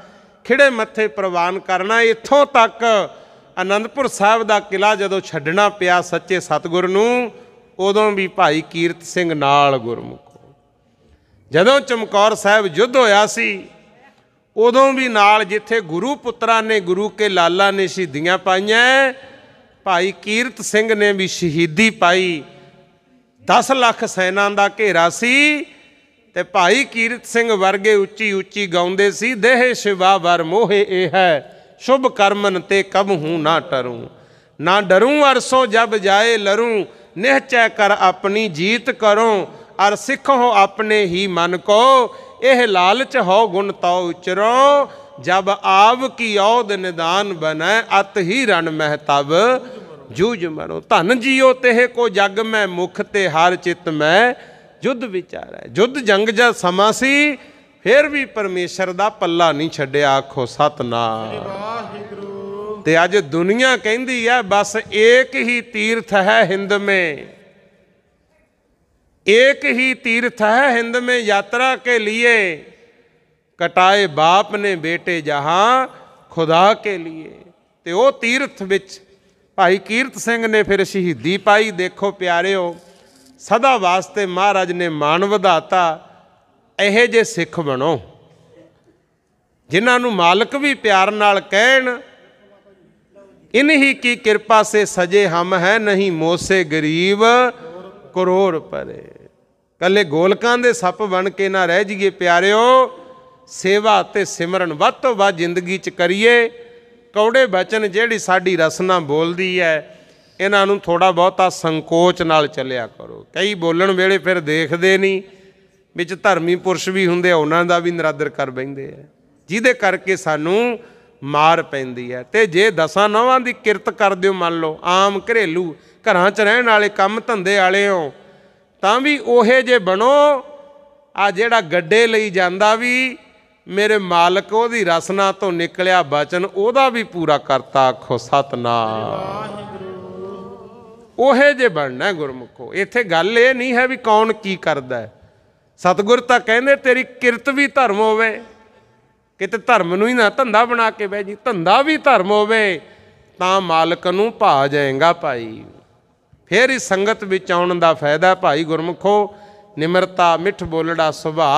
ਖਿੜੇ ਮੱਥੇ ਪ੍ਰਵਾਨ ਕਰਨਾ ਇੱਥੋਂ ਤੱਕ ਅਨੰਦਪੁਰ ਸਾਹਿਬ ਦਾ ਕਿਲਾ ਜਦੋਂ ਛੱਡਣਾ ਪਿਆ ਸੱਚੇ ਸਤਗੁਰ ਨੂੰ ਉਦੋਂ ਵੀ ਭਾਈ ਕੀਰਤ ਸਿੰਘ ਨਾਲ ਗੁਰਮੁਖੋ ਜਦੋਂ ਚਮਕੌਰ ਸਾਹਿਬ ਯੁੱਧ ਹੋਇਆ ਸੀ ਉਦੋਂ ਵੀ ਨਾਲ ਜਿੱਥੇ ਗੁਰੂ ਪੁੱਤਰਾਂ ਨੇ ਗੁਰੂ ਕੇ ਲਾਲਾ ਨੇ ਸ਼ਹੀਦੀਆਂ ਪਾਈਆਂ ਭਾਈ ਕੀਰਤ ਸਿੰਘ ਨੇ ਵੀ ਸ਼ਹੀਦੀ ਪਾਈ 10 ਲੱਖ ਸੈਨਾ ਦਾ ਘੇਰਾ ਸੀ ਤੇ ਭਾਈ ਕੀਰਤ ਸਿੰਘ ਵਰਗੇ ਉੱਚੀ ਉੱਚੀ ਗਾਉਂਦੇ ਸੀ ਦੇਹ ਸ਼ਿਵਾ ਵਰ ਮੋਹੇ ਇਹ ਹੈ ਸ਼ੁਭ ਕਰਮਨ ਤੇ ਕਬਹੂ ਨਾ ਟਰੂ ਨਾ ਡਰੂ ਅਰਸੋ ਜਬ ਜਾਏ ਲਰੂ ਨਿਹਚੈ ਕਰ ਆਪਣੀ ਜੀਤ ਕਰੋ ਅਰ ਸਿੱਖੋ ਆਪਣੇ ਹੀ ਮਨ ਕੋ ਇਹ ਲਾਲਚ ਹੋ ਗੁਣ ਤਉ ਉਚਰੋ ਜਬ ਆਵ ਕੀ ਔਦ ਨਿਦਾਨ ਬਨੈ ਅਤ ਹੀ ਰਣ ਮਹਿਤਬ ਜੂਜ ਮਰੋ ਧਨ ਜੀਓ ਤੇਹ ਕੋ ਜਗ ਮੈਂ ਮੁਖ ਤੇ ਹਰ ਚਿਤ ਮੈਂ ਜੁੱਧ ਵਿਚਾਰ ਹੈ ਜੁੱਧ ਜੰਗ ਜਾਂ ਸਮਾਂ ਸੀ ਫਿਰ ਵੀ ਪਰਮੇਸ਼ਰ ਦਾ ਪੱਲਾ ਨਹੀਂ ਛੱਡਿਆ ਆਖੋ ਸਤਨਾਮ ਤੇ ਅੱਜ ਦੁਨੀਆ ਕਹਿੰਦੀ ਹੈ ਬਸ ਇੱਕ ਹੀ ਤੀਰਥ ਹੈ ਹਿੰਦ ਮੇ ਇੱਕ ਹੀ ਤੀਰਥ ਹੈ ਹਿੰਦ ਮੇ ਯਾਤਰਾ ਕੇ लिए ਕਟਾਏ ਬਾਪ ਨੇ ਬੇਟੇ ਜਹਾਂ ਖੁਦਾ ਕੇ ਲਈਏ ਤੇ ਉਹ ਤੀਰਥ ਵਿੱਚ ਭਾਈ ਕੀਰਤ ਸਿੰਘ ਨੇ ਫਿਰ ਸ਼ਹੀਦੀ ਪਾਈ ਦੇਖੋ ਪਿਆਰਿਓ ਸਦਾ ਵਾਸਤੇ ਮਹਾਰਾਜ ਨੇ ਮਾਨ ਵਧਾਤਾ ਇਹੇ ਜੇ ਸਿੱਖ ਬਣੋ ਜਿਨ੍ਹਾਂ ਨੂੰ ਮਾਲਕ ਵੀ ਪਿਆਰ ਨਾਲ ਕਹਿਣ ਇਨਹੀ ਕੀ ਕਿਰਪਾ ਸੇ ਸਜੇ ਹਮ ਹੈ ਨਹੀਂ ਮੋਸੇ ਗਰੀਬ ਕਰੋੜ ਪਰੇ ਕੱਲੇ ਗੋਲਕਾਂ ਦੇ ਸੱਪ ਬਣ ਕੇ ਨਾ ਰਹਿ ਜੀਏ ਪਿਆਰਿਓ ਸੇਵਾ ਤੇ ਸਿਮਰਨ ਵੱਧ ਤੋਂ ਵੱਧ ਜ਼ਿੰਦਗੀ 'ਚ ਕਰੀਏ ਕੌੜੇ ਬਚਨ ਜਿਹੜੀ ਸਾਡੀ ਰਸਨਾ ਬੋਲਦੀ ਹੈ ਇਹਨਾਂ ਨੂੰ ਥੋੜਾ ਬਹੁਤਾ ਸੰਕੋਚ ਨਾਲ ਚੱਲਿਆ ਕਰੋ ਕਈ ਬੋਲਣ ਵੇਲੇ ਫਿਰ ਦੇਖਦੇ ਨਹੀਂ ਵਿੱਚ ਧਰਮੀ ਪੁਰਸ਼ ਵੀ ਹੁੰਦੇ ਆ ਉਹਨਾਂ ਦਾ ਵੀ ਨਰਾਦਰ ਕਰ ਬੈਂਦੇ ਆ ਜਿਹਦੇ ਕਰਕੇ ਸਾਨੂੰ ਮਾਰ ਪੈਂਦੀ ਹੈ ਤੇ ਜੇ ਦਸਾਂ ਨਵਾਂ ਦੀ ਕਿਰਤ ਕਰਦੇ ਹੋ ਮੰਨ ਲਓ ਆਮ ਘਰੇਲੂ ਘਰਾਂ 'ਚ ਰਹਿਣ ਵਾਲੇ ਕੰਮ ਧੰਦੇ ਵਾਲੇ ਹੋ ਤਾਂ ਵੀ ਉਹੇ ਜੇ ਬਣੋ ਆ ਜਿਹੜਾ ਗੱਡੇ ਲਈ ਜਾਂਦਾ ਵੀ ਮੇਰੇ ਮਾਲਕ ਉਹਦੀ ਰਸਨਾ ਤੋਂ ਨਿਕਲਿਆ ਬਚਨ ਉਹਦਾ ਵੀ ਪੂਰਾ ਕਰਤਾ ਆਖੋ ਸਤਨਾਮ ਉਹੇ ਜੇ ਬਣਨਾ ਗੁਰਮੁਖੋ ਇੱਥੇ ਗੱਲ ਇਹ ਨਹੀਂ ਹੈ ਵੀ ਕੌਣ ਕੀ ਕਰਦਾ ਹੈ ਸਤਿਗੁਰ ਤਾਂ ਕਹਿੰਦੇ ਤੇਰੀ ਕਿਰਤ ਵੀ ਧਰਮ ਹੋਵੇ ਕਿਤੇ ਧਰਮ ਨੂੰ ਹੀ ਨਾ ਧੰਦਾ ਬਣਾ ਕੇ ਬਹਿ ਜੀ ਧੰਦਾ ਵੀ ਧਰਮ ਹੋਵੇ ਤਾਂ ਮਾਲਕ ਨੂੰ ਭਾ ਜਾਏਗਾ ਭਾਈ ਫੇਰ ਇਸ ਸੰਗਤ ਵਿੱਚ ਆਉਣ ਦਾ ਫਾਇਦਾ ਭਾਈ ਗੁਰਮੁਖੋ ਨਿਮਰਤਾ ਮਿੱਠ ਬੋਲੜਾ ਸੁਭਾ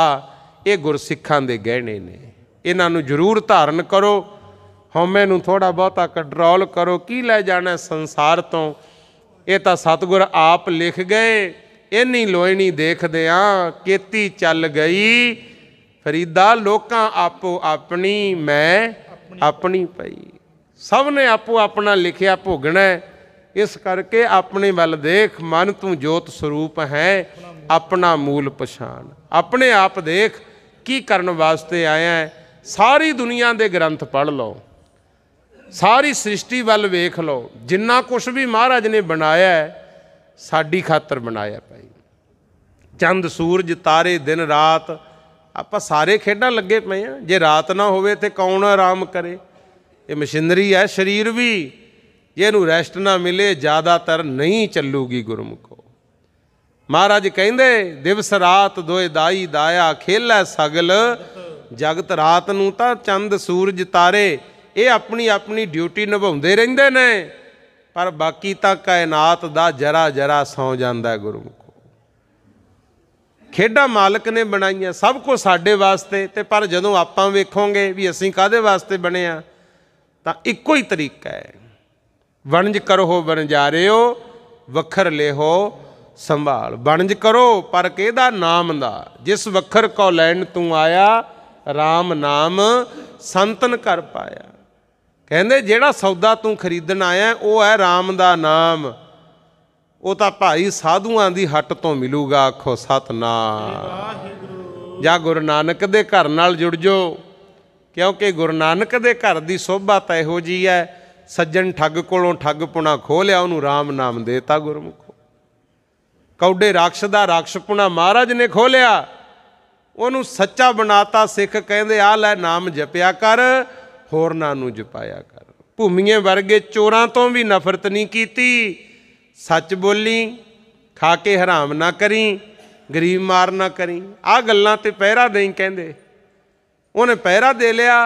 ਇਹ ਗੁਰਸਿੱਖਾਂ ਦੇ ਗਹਿਣੇ ਨੇ ਇਹਨਾਂ ਨੂੰ ਜ਼ਰੂਰ ਧਾਰਨ ਕਰੋ ਹਉਮੈ ਨੂੰ ਥੋੜਾ ਬਹੁਤਾ ਕੰਟਰੋਲ ਕਰੋ ਕੀ ਲੈ ਜਾਣਾ ਸੰਸਾਰ ਤੋਂ ਇਹ ਤਾਂ ਸਤਗੁਰ ਆਪ ਲਿਖ ਗਏ ਇਨੀ ਲੋਇਣੀ ਦੇਖਦੇ ਆ ਕੀਤੀ ਚੱਲ ਗਈ ਫਰੀਦਾ ਲੋਕਾਂ ਆਪੋ ਆਪਣੀ ਮੈਂ ਆਪਣੀ ਪਈ ਸਭ ਨੇ ਆਪੋ ਆਪਣਾ ਲਿਖਿਆ ਭੋਗਣਾ ਇਸ ਕਰਕੇ ਆਪਣੇ ਵੱਲ ਦੇਖ ਮਨ ਤੂੰ ਜੋਤ ਸਰੂਪ ਹੈ ਆਪਣਾ ਮੂਲ ਪਛਾਣ ਆਪਣੇ ਆਪ ਦੇਖ ਕੀ ਕਰਨ ਵਾਸਤੇ ਆਇਆ ਸਾਰੀ ਦੁਨੀਆ ਦੇ ਗ੍ਰੰਥ ਪੜ ਲਓ ਸਾਰੀ ਸ੍ਰਿਸ਼ਟੀ ਵੱਲ ਵੇਖ ਲਓ ਜਿੰਨਾ ਕੁਝ ਵੀ ਮਹਾਰਾਜ ਨੇ ਬਣਾਇਆ ਸਾਡੀ ਖਾਤਰ ਬਣਾਇਆ ਭਾਈ ਚੰਦ ਸੂਰਜ ਤਾਰੇ ਦਿਨ ਰਾਤ ਆਪਾਂ ਸਾਰੇ ਖੇਡਾਂ ਲੱਗੇ ਪਏ ਆ ਜੇ ਰਾਤ ਨਾ ਹੋਵੇ ਤੇ ਕੌਣ ਆਰਾਮ ਕਰੇ ਇਹ ਮਸ਼ੀਨਰੀ ਹੈ ਸਰੀਰ ਵੀ ਜੇ ਇਹਨੂੰ ਰੈਸਟ ਨਾ ਮਿਲੇ ਜ਼ਿਆਦਾਤਰ ਨਹੀਂ ਚੱਲੂਗੀ ਗੁਰਮੁਖੋ ਮਹਾਰਾਜ ਕਹਿੰਦੇ ਦਿਵਸ ਰਾਤ ਦੋਏ ਦਾਈ ਦਾਇਆ ਖੇਲੇ ਸਗਲ ਜਗਤ ਰਾਤ ਨੂੰ ਤਾਂ ਚੰਦ ਸੂਰਜ ਤਾਰੇ ਇਹ ਆਪਣੀ ਆਪਣੀ ਡਿਊਟੀ ਨਿਭਾਉਂਦੇ ਰਹਿੰਦੇ ਨੇ ਪਰ ਬਾਕੀ ਤਾਂ ਕਾਇਨਾਤ ਦਾ ਜਰਾ ਜਰਾ ਸੌ ਜਾਂਦਾ ਗੁਰਮੁਖੋ ਖੇਡਾਂ ਮਾਲਕ ਨੇ ਬਣਾਈਆਂ ਸਭ ਕੁਝ ਸਾਡੇ ਵਾਸਤੇ ਤੇ ਪਰ ਜਦੋਂ ਆਪਾਂ ਵੇਖੋਗੇ ਵੀ ਅਸੀਂ ਕਾਦੇ ਵਾਸਤੇ ਬਣੇ ਆ ਤਾਂ ਇੱਕੋ ਹੀ ਤਰੀਕਾ ਹੈ ਵਣਜ ਕਰੋ ਵਣਜਾਰਿਓ ਵਖਰ ਲੇਹੋ ਸੰਭਾਲ ਵਣਜ ਕਰੋ ਪਰ ਕਿਹਦਾ ਨਾਮ ਦਾ ਜਿਸ ਵਖਰ ਕੋ ਲੈਣ ਤੂੰ ਆਇਆ RAM ਨਾਮ ਸੰਤਨ ਕਰ ਪਾਇਆ ਕਹਿੰਦੇ ਜਿਹੜਾ ਸੌਦਾ ਤੂੰ ਖਰੀਦਣ ਆਇਆ ਉਹ ਹੈ RAM ਦਾ ਨਾਮ ਉਹ ਤਾਂ ਭਾਈ ਸਾਧੂਆਂ ਦੀ ਹੱਟ ਤੋਂ ਮਿਲੂਗਾ ਆਖੋ ਸਤਨਾਮ ਜਾਂ ਗੁਰੂ ਨਾਨਕ ਦੇ ਘਰ ਨਾਲ ਜੁੜ ਜੋ ਕਿਉਂਕਿ ਗੁਰੂ ਨਾਨਕ ਦੇ ਘਰ ਦੀ ਸੋਭਾ ਤਾਂ ਇਹੋ ਜੀ ਹੈ ਸੱਜਣ ਠੱਗ ਕੋਲੋਂ ਠੱਗ ਪੁਣਾ ਲਿਆ ਉਹਨੂੰ RAM ਨਾਮ ਦੇਤਾ ਗੁਰਮੁਖੋ ਕੌਡੇ ਰਾਖਸ਼ ਦਾ ਰਾਖਸ਼ ਪੁਣਾ ਮਹਾਰਾਜ ਨੇ ਖੋਲਿਆ ਲਿਆ ਉਹਨੂੰ ਸੱਚਾ ਬਣਾਤਾ ਸਿੱਖ ਕਹਿੰਦੇ ਆ ਲੈ ਨਾਮ ਜਪਿਆ ਕਰ ਹੋਰਨਾਂ ਨੂੰ ਜਪਾਇਆ ਕਰ ਭੂਮੀਆਂ ਵਰਗੇ ਚੋਰਾਂ ਤੋਂ ਵੀ ਨਫ਼ਰਤ ਨਹੀਂ ਕੀਤੀ ਸੱਚ ਬੋਲੀ ਖਾ ਕੇ ਹਰਾਮ ਨਾ ਕਰੀ ਗਰੀਬ ਮਾਰ ਨਾ ਕਰੀ ਆ ਗੱਲਾਂ ਤੇ ਪਹਿਰਾ ਨਹੀਂ ਕਹਿੰਦੇ ਉਹਨੇ ਪਹਿਰਾ ਦੇ ਲਿਆ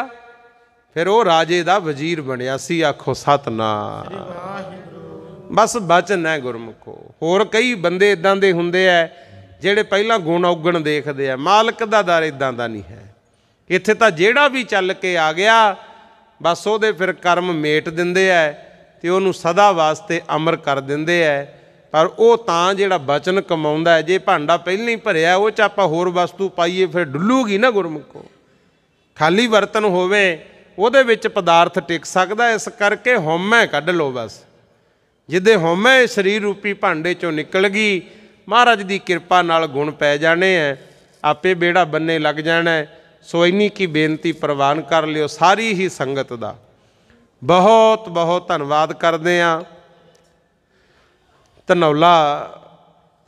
ਫਿਰ ਉਹ ਰਾਜੇ ਦਾ ਵਜ਼ੀਰ ਬਣਿਆ ਸੀ ਆਖੋ ਸਤਨਾਮ ਬਸ ਬਚਨ ਹੈ ਗੁਰਮੁਖੋ ਹੋਰ ਕਈ ਬੰਦੇ ਇਦਾਂ ਦੇ ਹੁੰਦੇ ਐ ਜਿਹੜੇ ਪਹਿਲਾਂ ਗੁਣ ਔਗਣ ਦੇਖਦੇ ਆ ਮਾਲਕ ਦਾ ਦਰ ਇਦਾਂ ਦਾ ਨਹੀਂ ਹੈ ਇੱਥੇ ਤਾਂ ਜਿਹੜਾ ਵੀ ਚੱਲ ਕੇ ਆ ਗਿਆ ਬਸ ਉਹਦੇ ਫਿਰ ਕਰਮ ਮੇਟ ਦਿੰਦੇ ਐ ਤੇ ਉਹਨੂੰ ਸਦਾ ਵਾਸਤੇ ਅਮਰ ਕਰ ਦਿੰਦੇ ਐ ਪਰ ਉਹ ਤਾਂ ਜਿਹੜਾ ਬਚਨ ਕਮਾਉਂਦਾ ਜੇ ਭਾਂਡਾ ਪਹਿਲਾਂ ਹੀ ਭਰਿਆ ਉਹ ਚ ਆਪਾਂ ਹੋਰ ਵਸਤੂ ਪਾਈਏ ਫਿਰ ਡੁੱਲੂਗੀ ਨਾ ਗੁਰਮੁਖੋ ਖਾਲੀ ਬਰਤਨ ਹੋਵੇ ਉਹਦੇ ਵਿੱਚ ਪਦਾਰਥ ਟਿਕ ਸਕਦਾ ਇਸ ਕਰਕੇ ਹਉਮੈ ਕੱਢ ਲੋ ਬਸ ਜਿੱਦੇ ਹਉਮੈ ਸਰੀਰ ਰੂਪੀ ਭਾਂਡੇ ਚੋਂ ਨਿਕਲ ਗਈ ਮਹਾਰਾਜ ਦੀ ਕਿਰਪਾ ਨਾਲ ਗੁਣ ਪੈ ਜਾਣੇ ਐ ਆਪੇ ਬੇੜਾ ਬੰਨੇ ਲੱਗ ਜਾਣਾ ਸੋ ਇਨੀ ਕੀ ਬੇਨਤੀ ਪ੍ਰਵਾਨ ਕਰ ਲਿਓ ਸਾਰੀ ਹੀ ਸੰਗਤ ਦਾ ਬਹੁਤ ਬਹੁਤ ਧੰਨਵਾਦ ਕਰਦੇ ਆ ਧਨੌਲਾ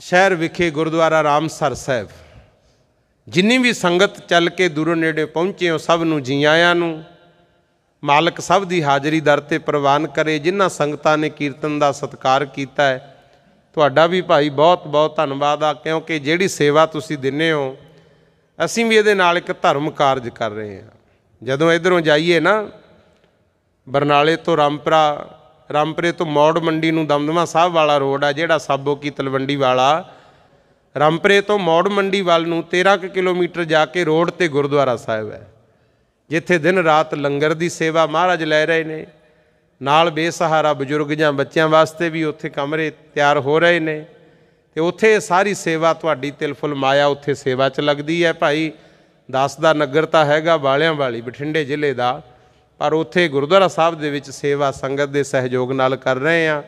ਸ਼ਹਿਰ ਵਿਖੇ ਗੁਰਦੁਆਰਾ ਰਾਮਸਰ ਸਾਹਿਬ ਜਿੰਨੀ ਵੀ ਸੰਗਤ ਚੱਲ ਕੇ ਦੂਰੋਂ ਨੇੜੇ ਪਹੁੰਚੇ ਹੋ ਸਭ ਨੂੰ ਜੀ ਆਇਆਂ ਨੂੰ ਮਾਲਕ ਸਭ ਦੀ ਹਾਜ਼ਰੀ ਦਰ ਤੇ ਪ੍ਰਵਾਨ ਕਰੇ ਜਿਨ੍ਹਾਂ ਸੰਗਤਾਂ ਨੇ ਕੀਰਤਨ ਦਾ ਸਤਕਾਰ ਕੀਤਾ ਹੈ ਤੁਹਾਡਾ ਵੀ ਭਾਈ ਬਹੁਤ ਬਹੁਤ ਧੰਨਵਾਦ ਆ ਕਿਉਂਕਿ ਜਿਹੜੀ ਸੇਵਾ ਤੁਸੀਂ ਦਿੰਨੇ ਹੋ ਅਸੀਂ ਵੀ ਇਹਦੇ ਨਾਲ ਇੱਕ ਧਰਮ ਕਾਰਜ ਕਰ ਰਹੇ ਹਾਂ ਜਦੋਂ ਇਧਰੋਂ ਜਾਈਏ ਨਾ ਬਰਨਾਲੇ ਤੋਂ ਰਾਮਪਰਾ ਰਾਮਪਰੇ ਤੋਂ ਮੌੜ ਮੰਡੀ ਨੂੰ ਦਮਦਮਾ ਸਾਹਿਬ ਵਾਲਾ ਰੋਡ ਆ ਜਿਹੜਾ ਸਾਬੋ ਕੀ ਤਲਵੰਡੀ ਵਾਲਾ ਰਾਮਪਰੇ ਤੋਂ ਮੌੜ ਮੰਡੀ ਵੱਲ ਨੂੰ 13 ਕਿਲੋਮੀਟਰ ਜਾ ਕੇ ਰੋਡ ਤੇ ਗੁਰਦੁਆਰਾ ਸਾਹਿਬ ਹੈ ਜਿੱਥੇ ਦਿਨ ਰਾਤ ਲੰਗਰ ਦੀ ਸੇਵਾ ਮਹਾਰਾਜ ਲੈ ਰਹੇ ਨੇ ਨਾਲ ਬੇਸਹਾਰਾ ਬਜ਼ੁਰਗ ਜਾਂ ਬੱਚਿਆਂ ਵਾਸਤੇ ਵੀ ਉੱਥੇ ਕਮਰੇ ਤਿਆਰ ਹੋ ਰਹੇ ਨੇ ਤੇ ਉੱਥੇ ਸਾਰੀ ਸੇਵਾ ਤੁਹਾਡੀ ਤਿਲ ਫੁਲ ਮਾਇਆ ਉੱਥੇ ਸੇਵਾ 'ਚ ਲੱਗਦੀ ਹੈ ਭਾਈ ਦਾਸ ਦਾ ਨਗਰ ਤਾਂ ਹੈਗਾ ਵਾਲਿਆਂ ਵਾਲੀ ਬਠਿੰਡੇ ਜ਼ਿਲ੍ਹੇ ਦਾ ਪਰ ਉੱਥੇ ਗੁਰਦੁਆਰਾ ਸਾਹਿਬ ਦੇ ਵਿੱਚ ਸੇਵਾ ਸੰਗਤ ਦੇ ਸਹਿਯੋਗ ਨਾਲ ਕਰ ਰਹੇ ਆ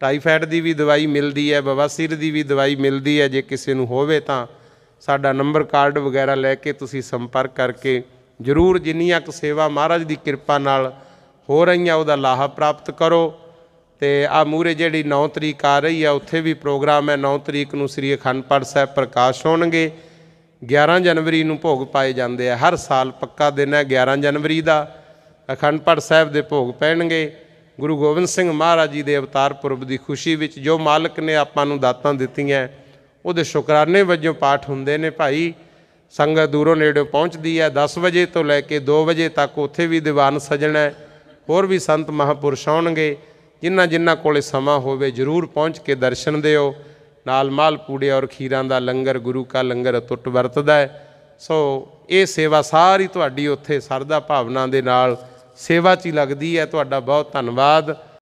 ਟਾਈਫਾਇਡ ਦੀ ਵੀ ਦਵਾਈ ਮਿਲਦੀ ਹੈ ਬਵਾਸੀਰ ਦੀ ਵੀ ਦਵਾਈ ਮਿਲਦੀ ਹੈ ਜੇ ਕਿਸੇ ਨੂੰ ਹੋਵੇ ਤਾਂ ਸਾਡਾ ਨੰਬਰ ਕਾਰਡ ਵਗੈਰਾ ਲੈ ਕੇ ਤੁਸੀਂ ਸੰਪਰਕ ਕਰਕੇ ਜ਼ਰੂਰ ਜਿੰਨੀਆਂ ਕੁ ਸੇਵਾ ਮਹਾਰਾਜ ਦੀ ਕਿਰਪਾ ਨਾਲ ਹੋ ਰਹੀਆਂ ਉਹਦਾ ਲਾਹਾ ਪ੍ਰਾਪਤ ਕਰੋ ਤੇ ਆ ਮੂਰੇ ਜਿਹੜੀ 9 ਤਰੀਕ ਆ ਰਹੀ ਆ ਉੱਥੇ ਵੀ ਪ੍ਰੋਗਰਾਮ ਹੈ 9 ਤਰੀਕ ਨੂੰ ਸ੍ਰੀ ਅਖੰਡਪੜ ਸਾਹਿਬ ਪ੍ਰਕਾਸ਼ ਹੋਣਗੇ 11 ਜਨਵਰੀ ਨੂੰ ਭੋਗ ਪਾਏ ਜਾਂਦੇ ਆ ਹਰ ਸਾਲ ਪੱਕਾ ਦਿਨ ਹੈ 11 ਜਨਵਰੀ ਦਾ ਅਖੰਡਪੜ ਸਾਹਿਬ ਦੇ ਭੋਗ ਪੈਣਗੇ ਗੁਰੂ ਗੋਬਿੰਦ ਸਿੰਘ ਮਹਾਰਾਜ ਜੀ ਦੇ ਅਵਤਾਰ ਪੁਰਬ ਦੀ ਖੁਸ਼ੀ ਵਿੱਚ ਜੋ ਮਾਲਕ ਨੇ ਆਪਾਂ ਨੂੰ ਦਾਤਾਂ ਦਿੱਤੀਆਂ ਉਹਦੇ ਸ਼ੁਕਰਾਨੇ ਵਜੋਂ ਪਾਠ ਹੁੰਦੇ ਨੇ ਭਾਈ ਸੰਗਤ ਦੂਰੋਂ ਨੇੜੇ ਪਹੁੰਚਦੀ ਹੈ 10 ਵਜੇ ਤੋਂ ਲੈ ਕੇ 2 ਵਜੇ ਤੱਕ ਉੱਥੇ ਵੀ ਦੀਵਾਨ ਸਜਣਾ ਹੋਰ ਵੀ ਸੰਤ ਮਹਾਪੁਰਸ਼ ਆਉਣਗੇ ਜਿਨ੍ਹਾਂ ਜਿਨ੍ਹਾਂ ਕੋਲੇ ਸਮਾਂ ਹੋਵੇ ਜ਼ਰੂਰ ਪਹੁੰਚ ਕੇ ਦਰਸ਼ਨ ਦਿਓ ਨਾਲ ਮਾਲ ਪੂੜੇ ਔਰ ਖੀਰਾਂ ਦਾ ਲੰਗਰ ਗੁਰੂ ਕਾ ਲੰਗਰ ਟੁੱਟ ਵਰਤਦਾ ਹੈ ਸੋ ਇਹ ਸੇਵਾ ਸਾਰੀ ਤੁਹਾਡੀ ਉੱਥੇ ਸਰਦਾ ਭਾਵਨਾ ਦੇ ਨਾਲ ਸੇਵਾ 'ਚ ਹੀ ਲੱਗਦੀ ਹੈ ਤੁਹਾਡਾ ਬਹੁਤ ਧੰਨਵਾਦ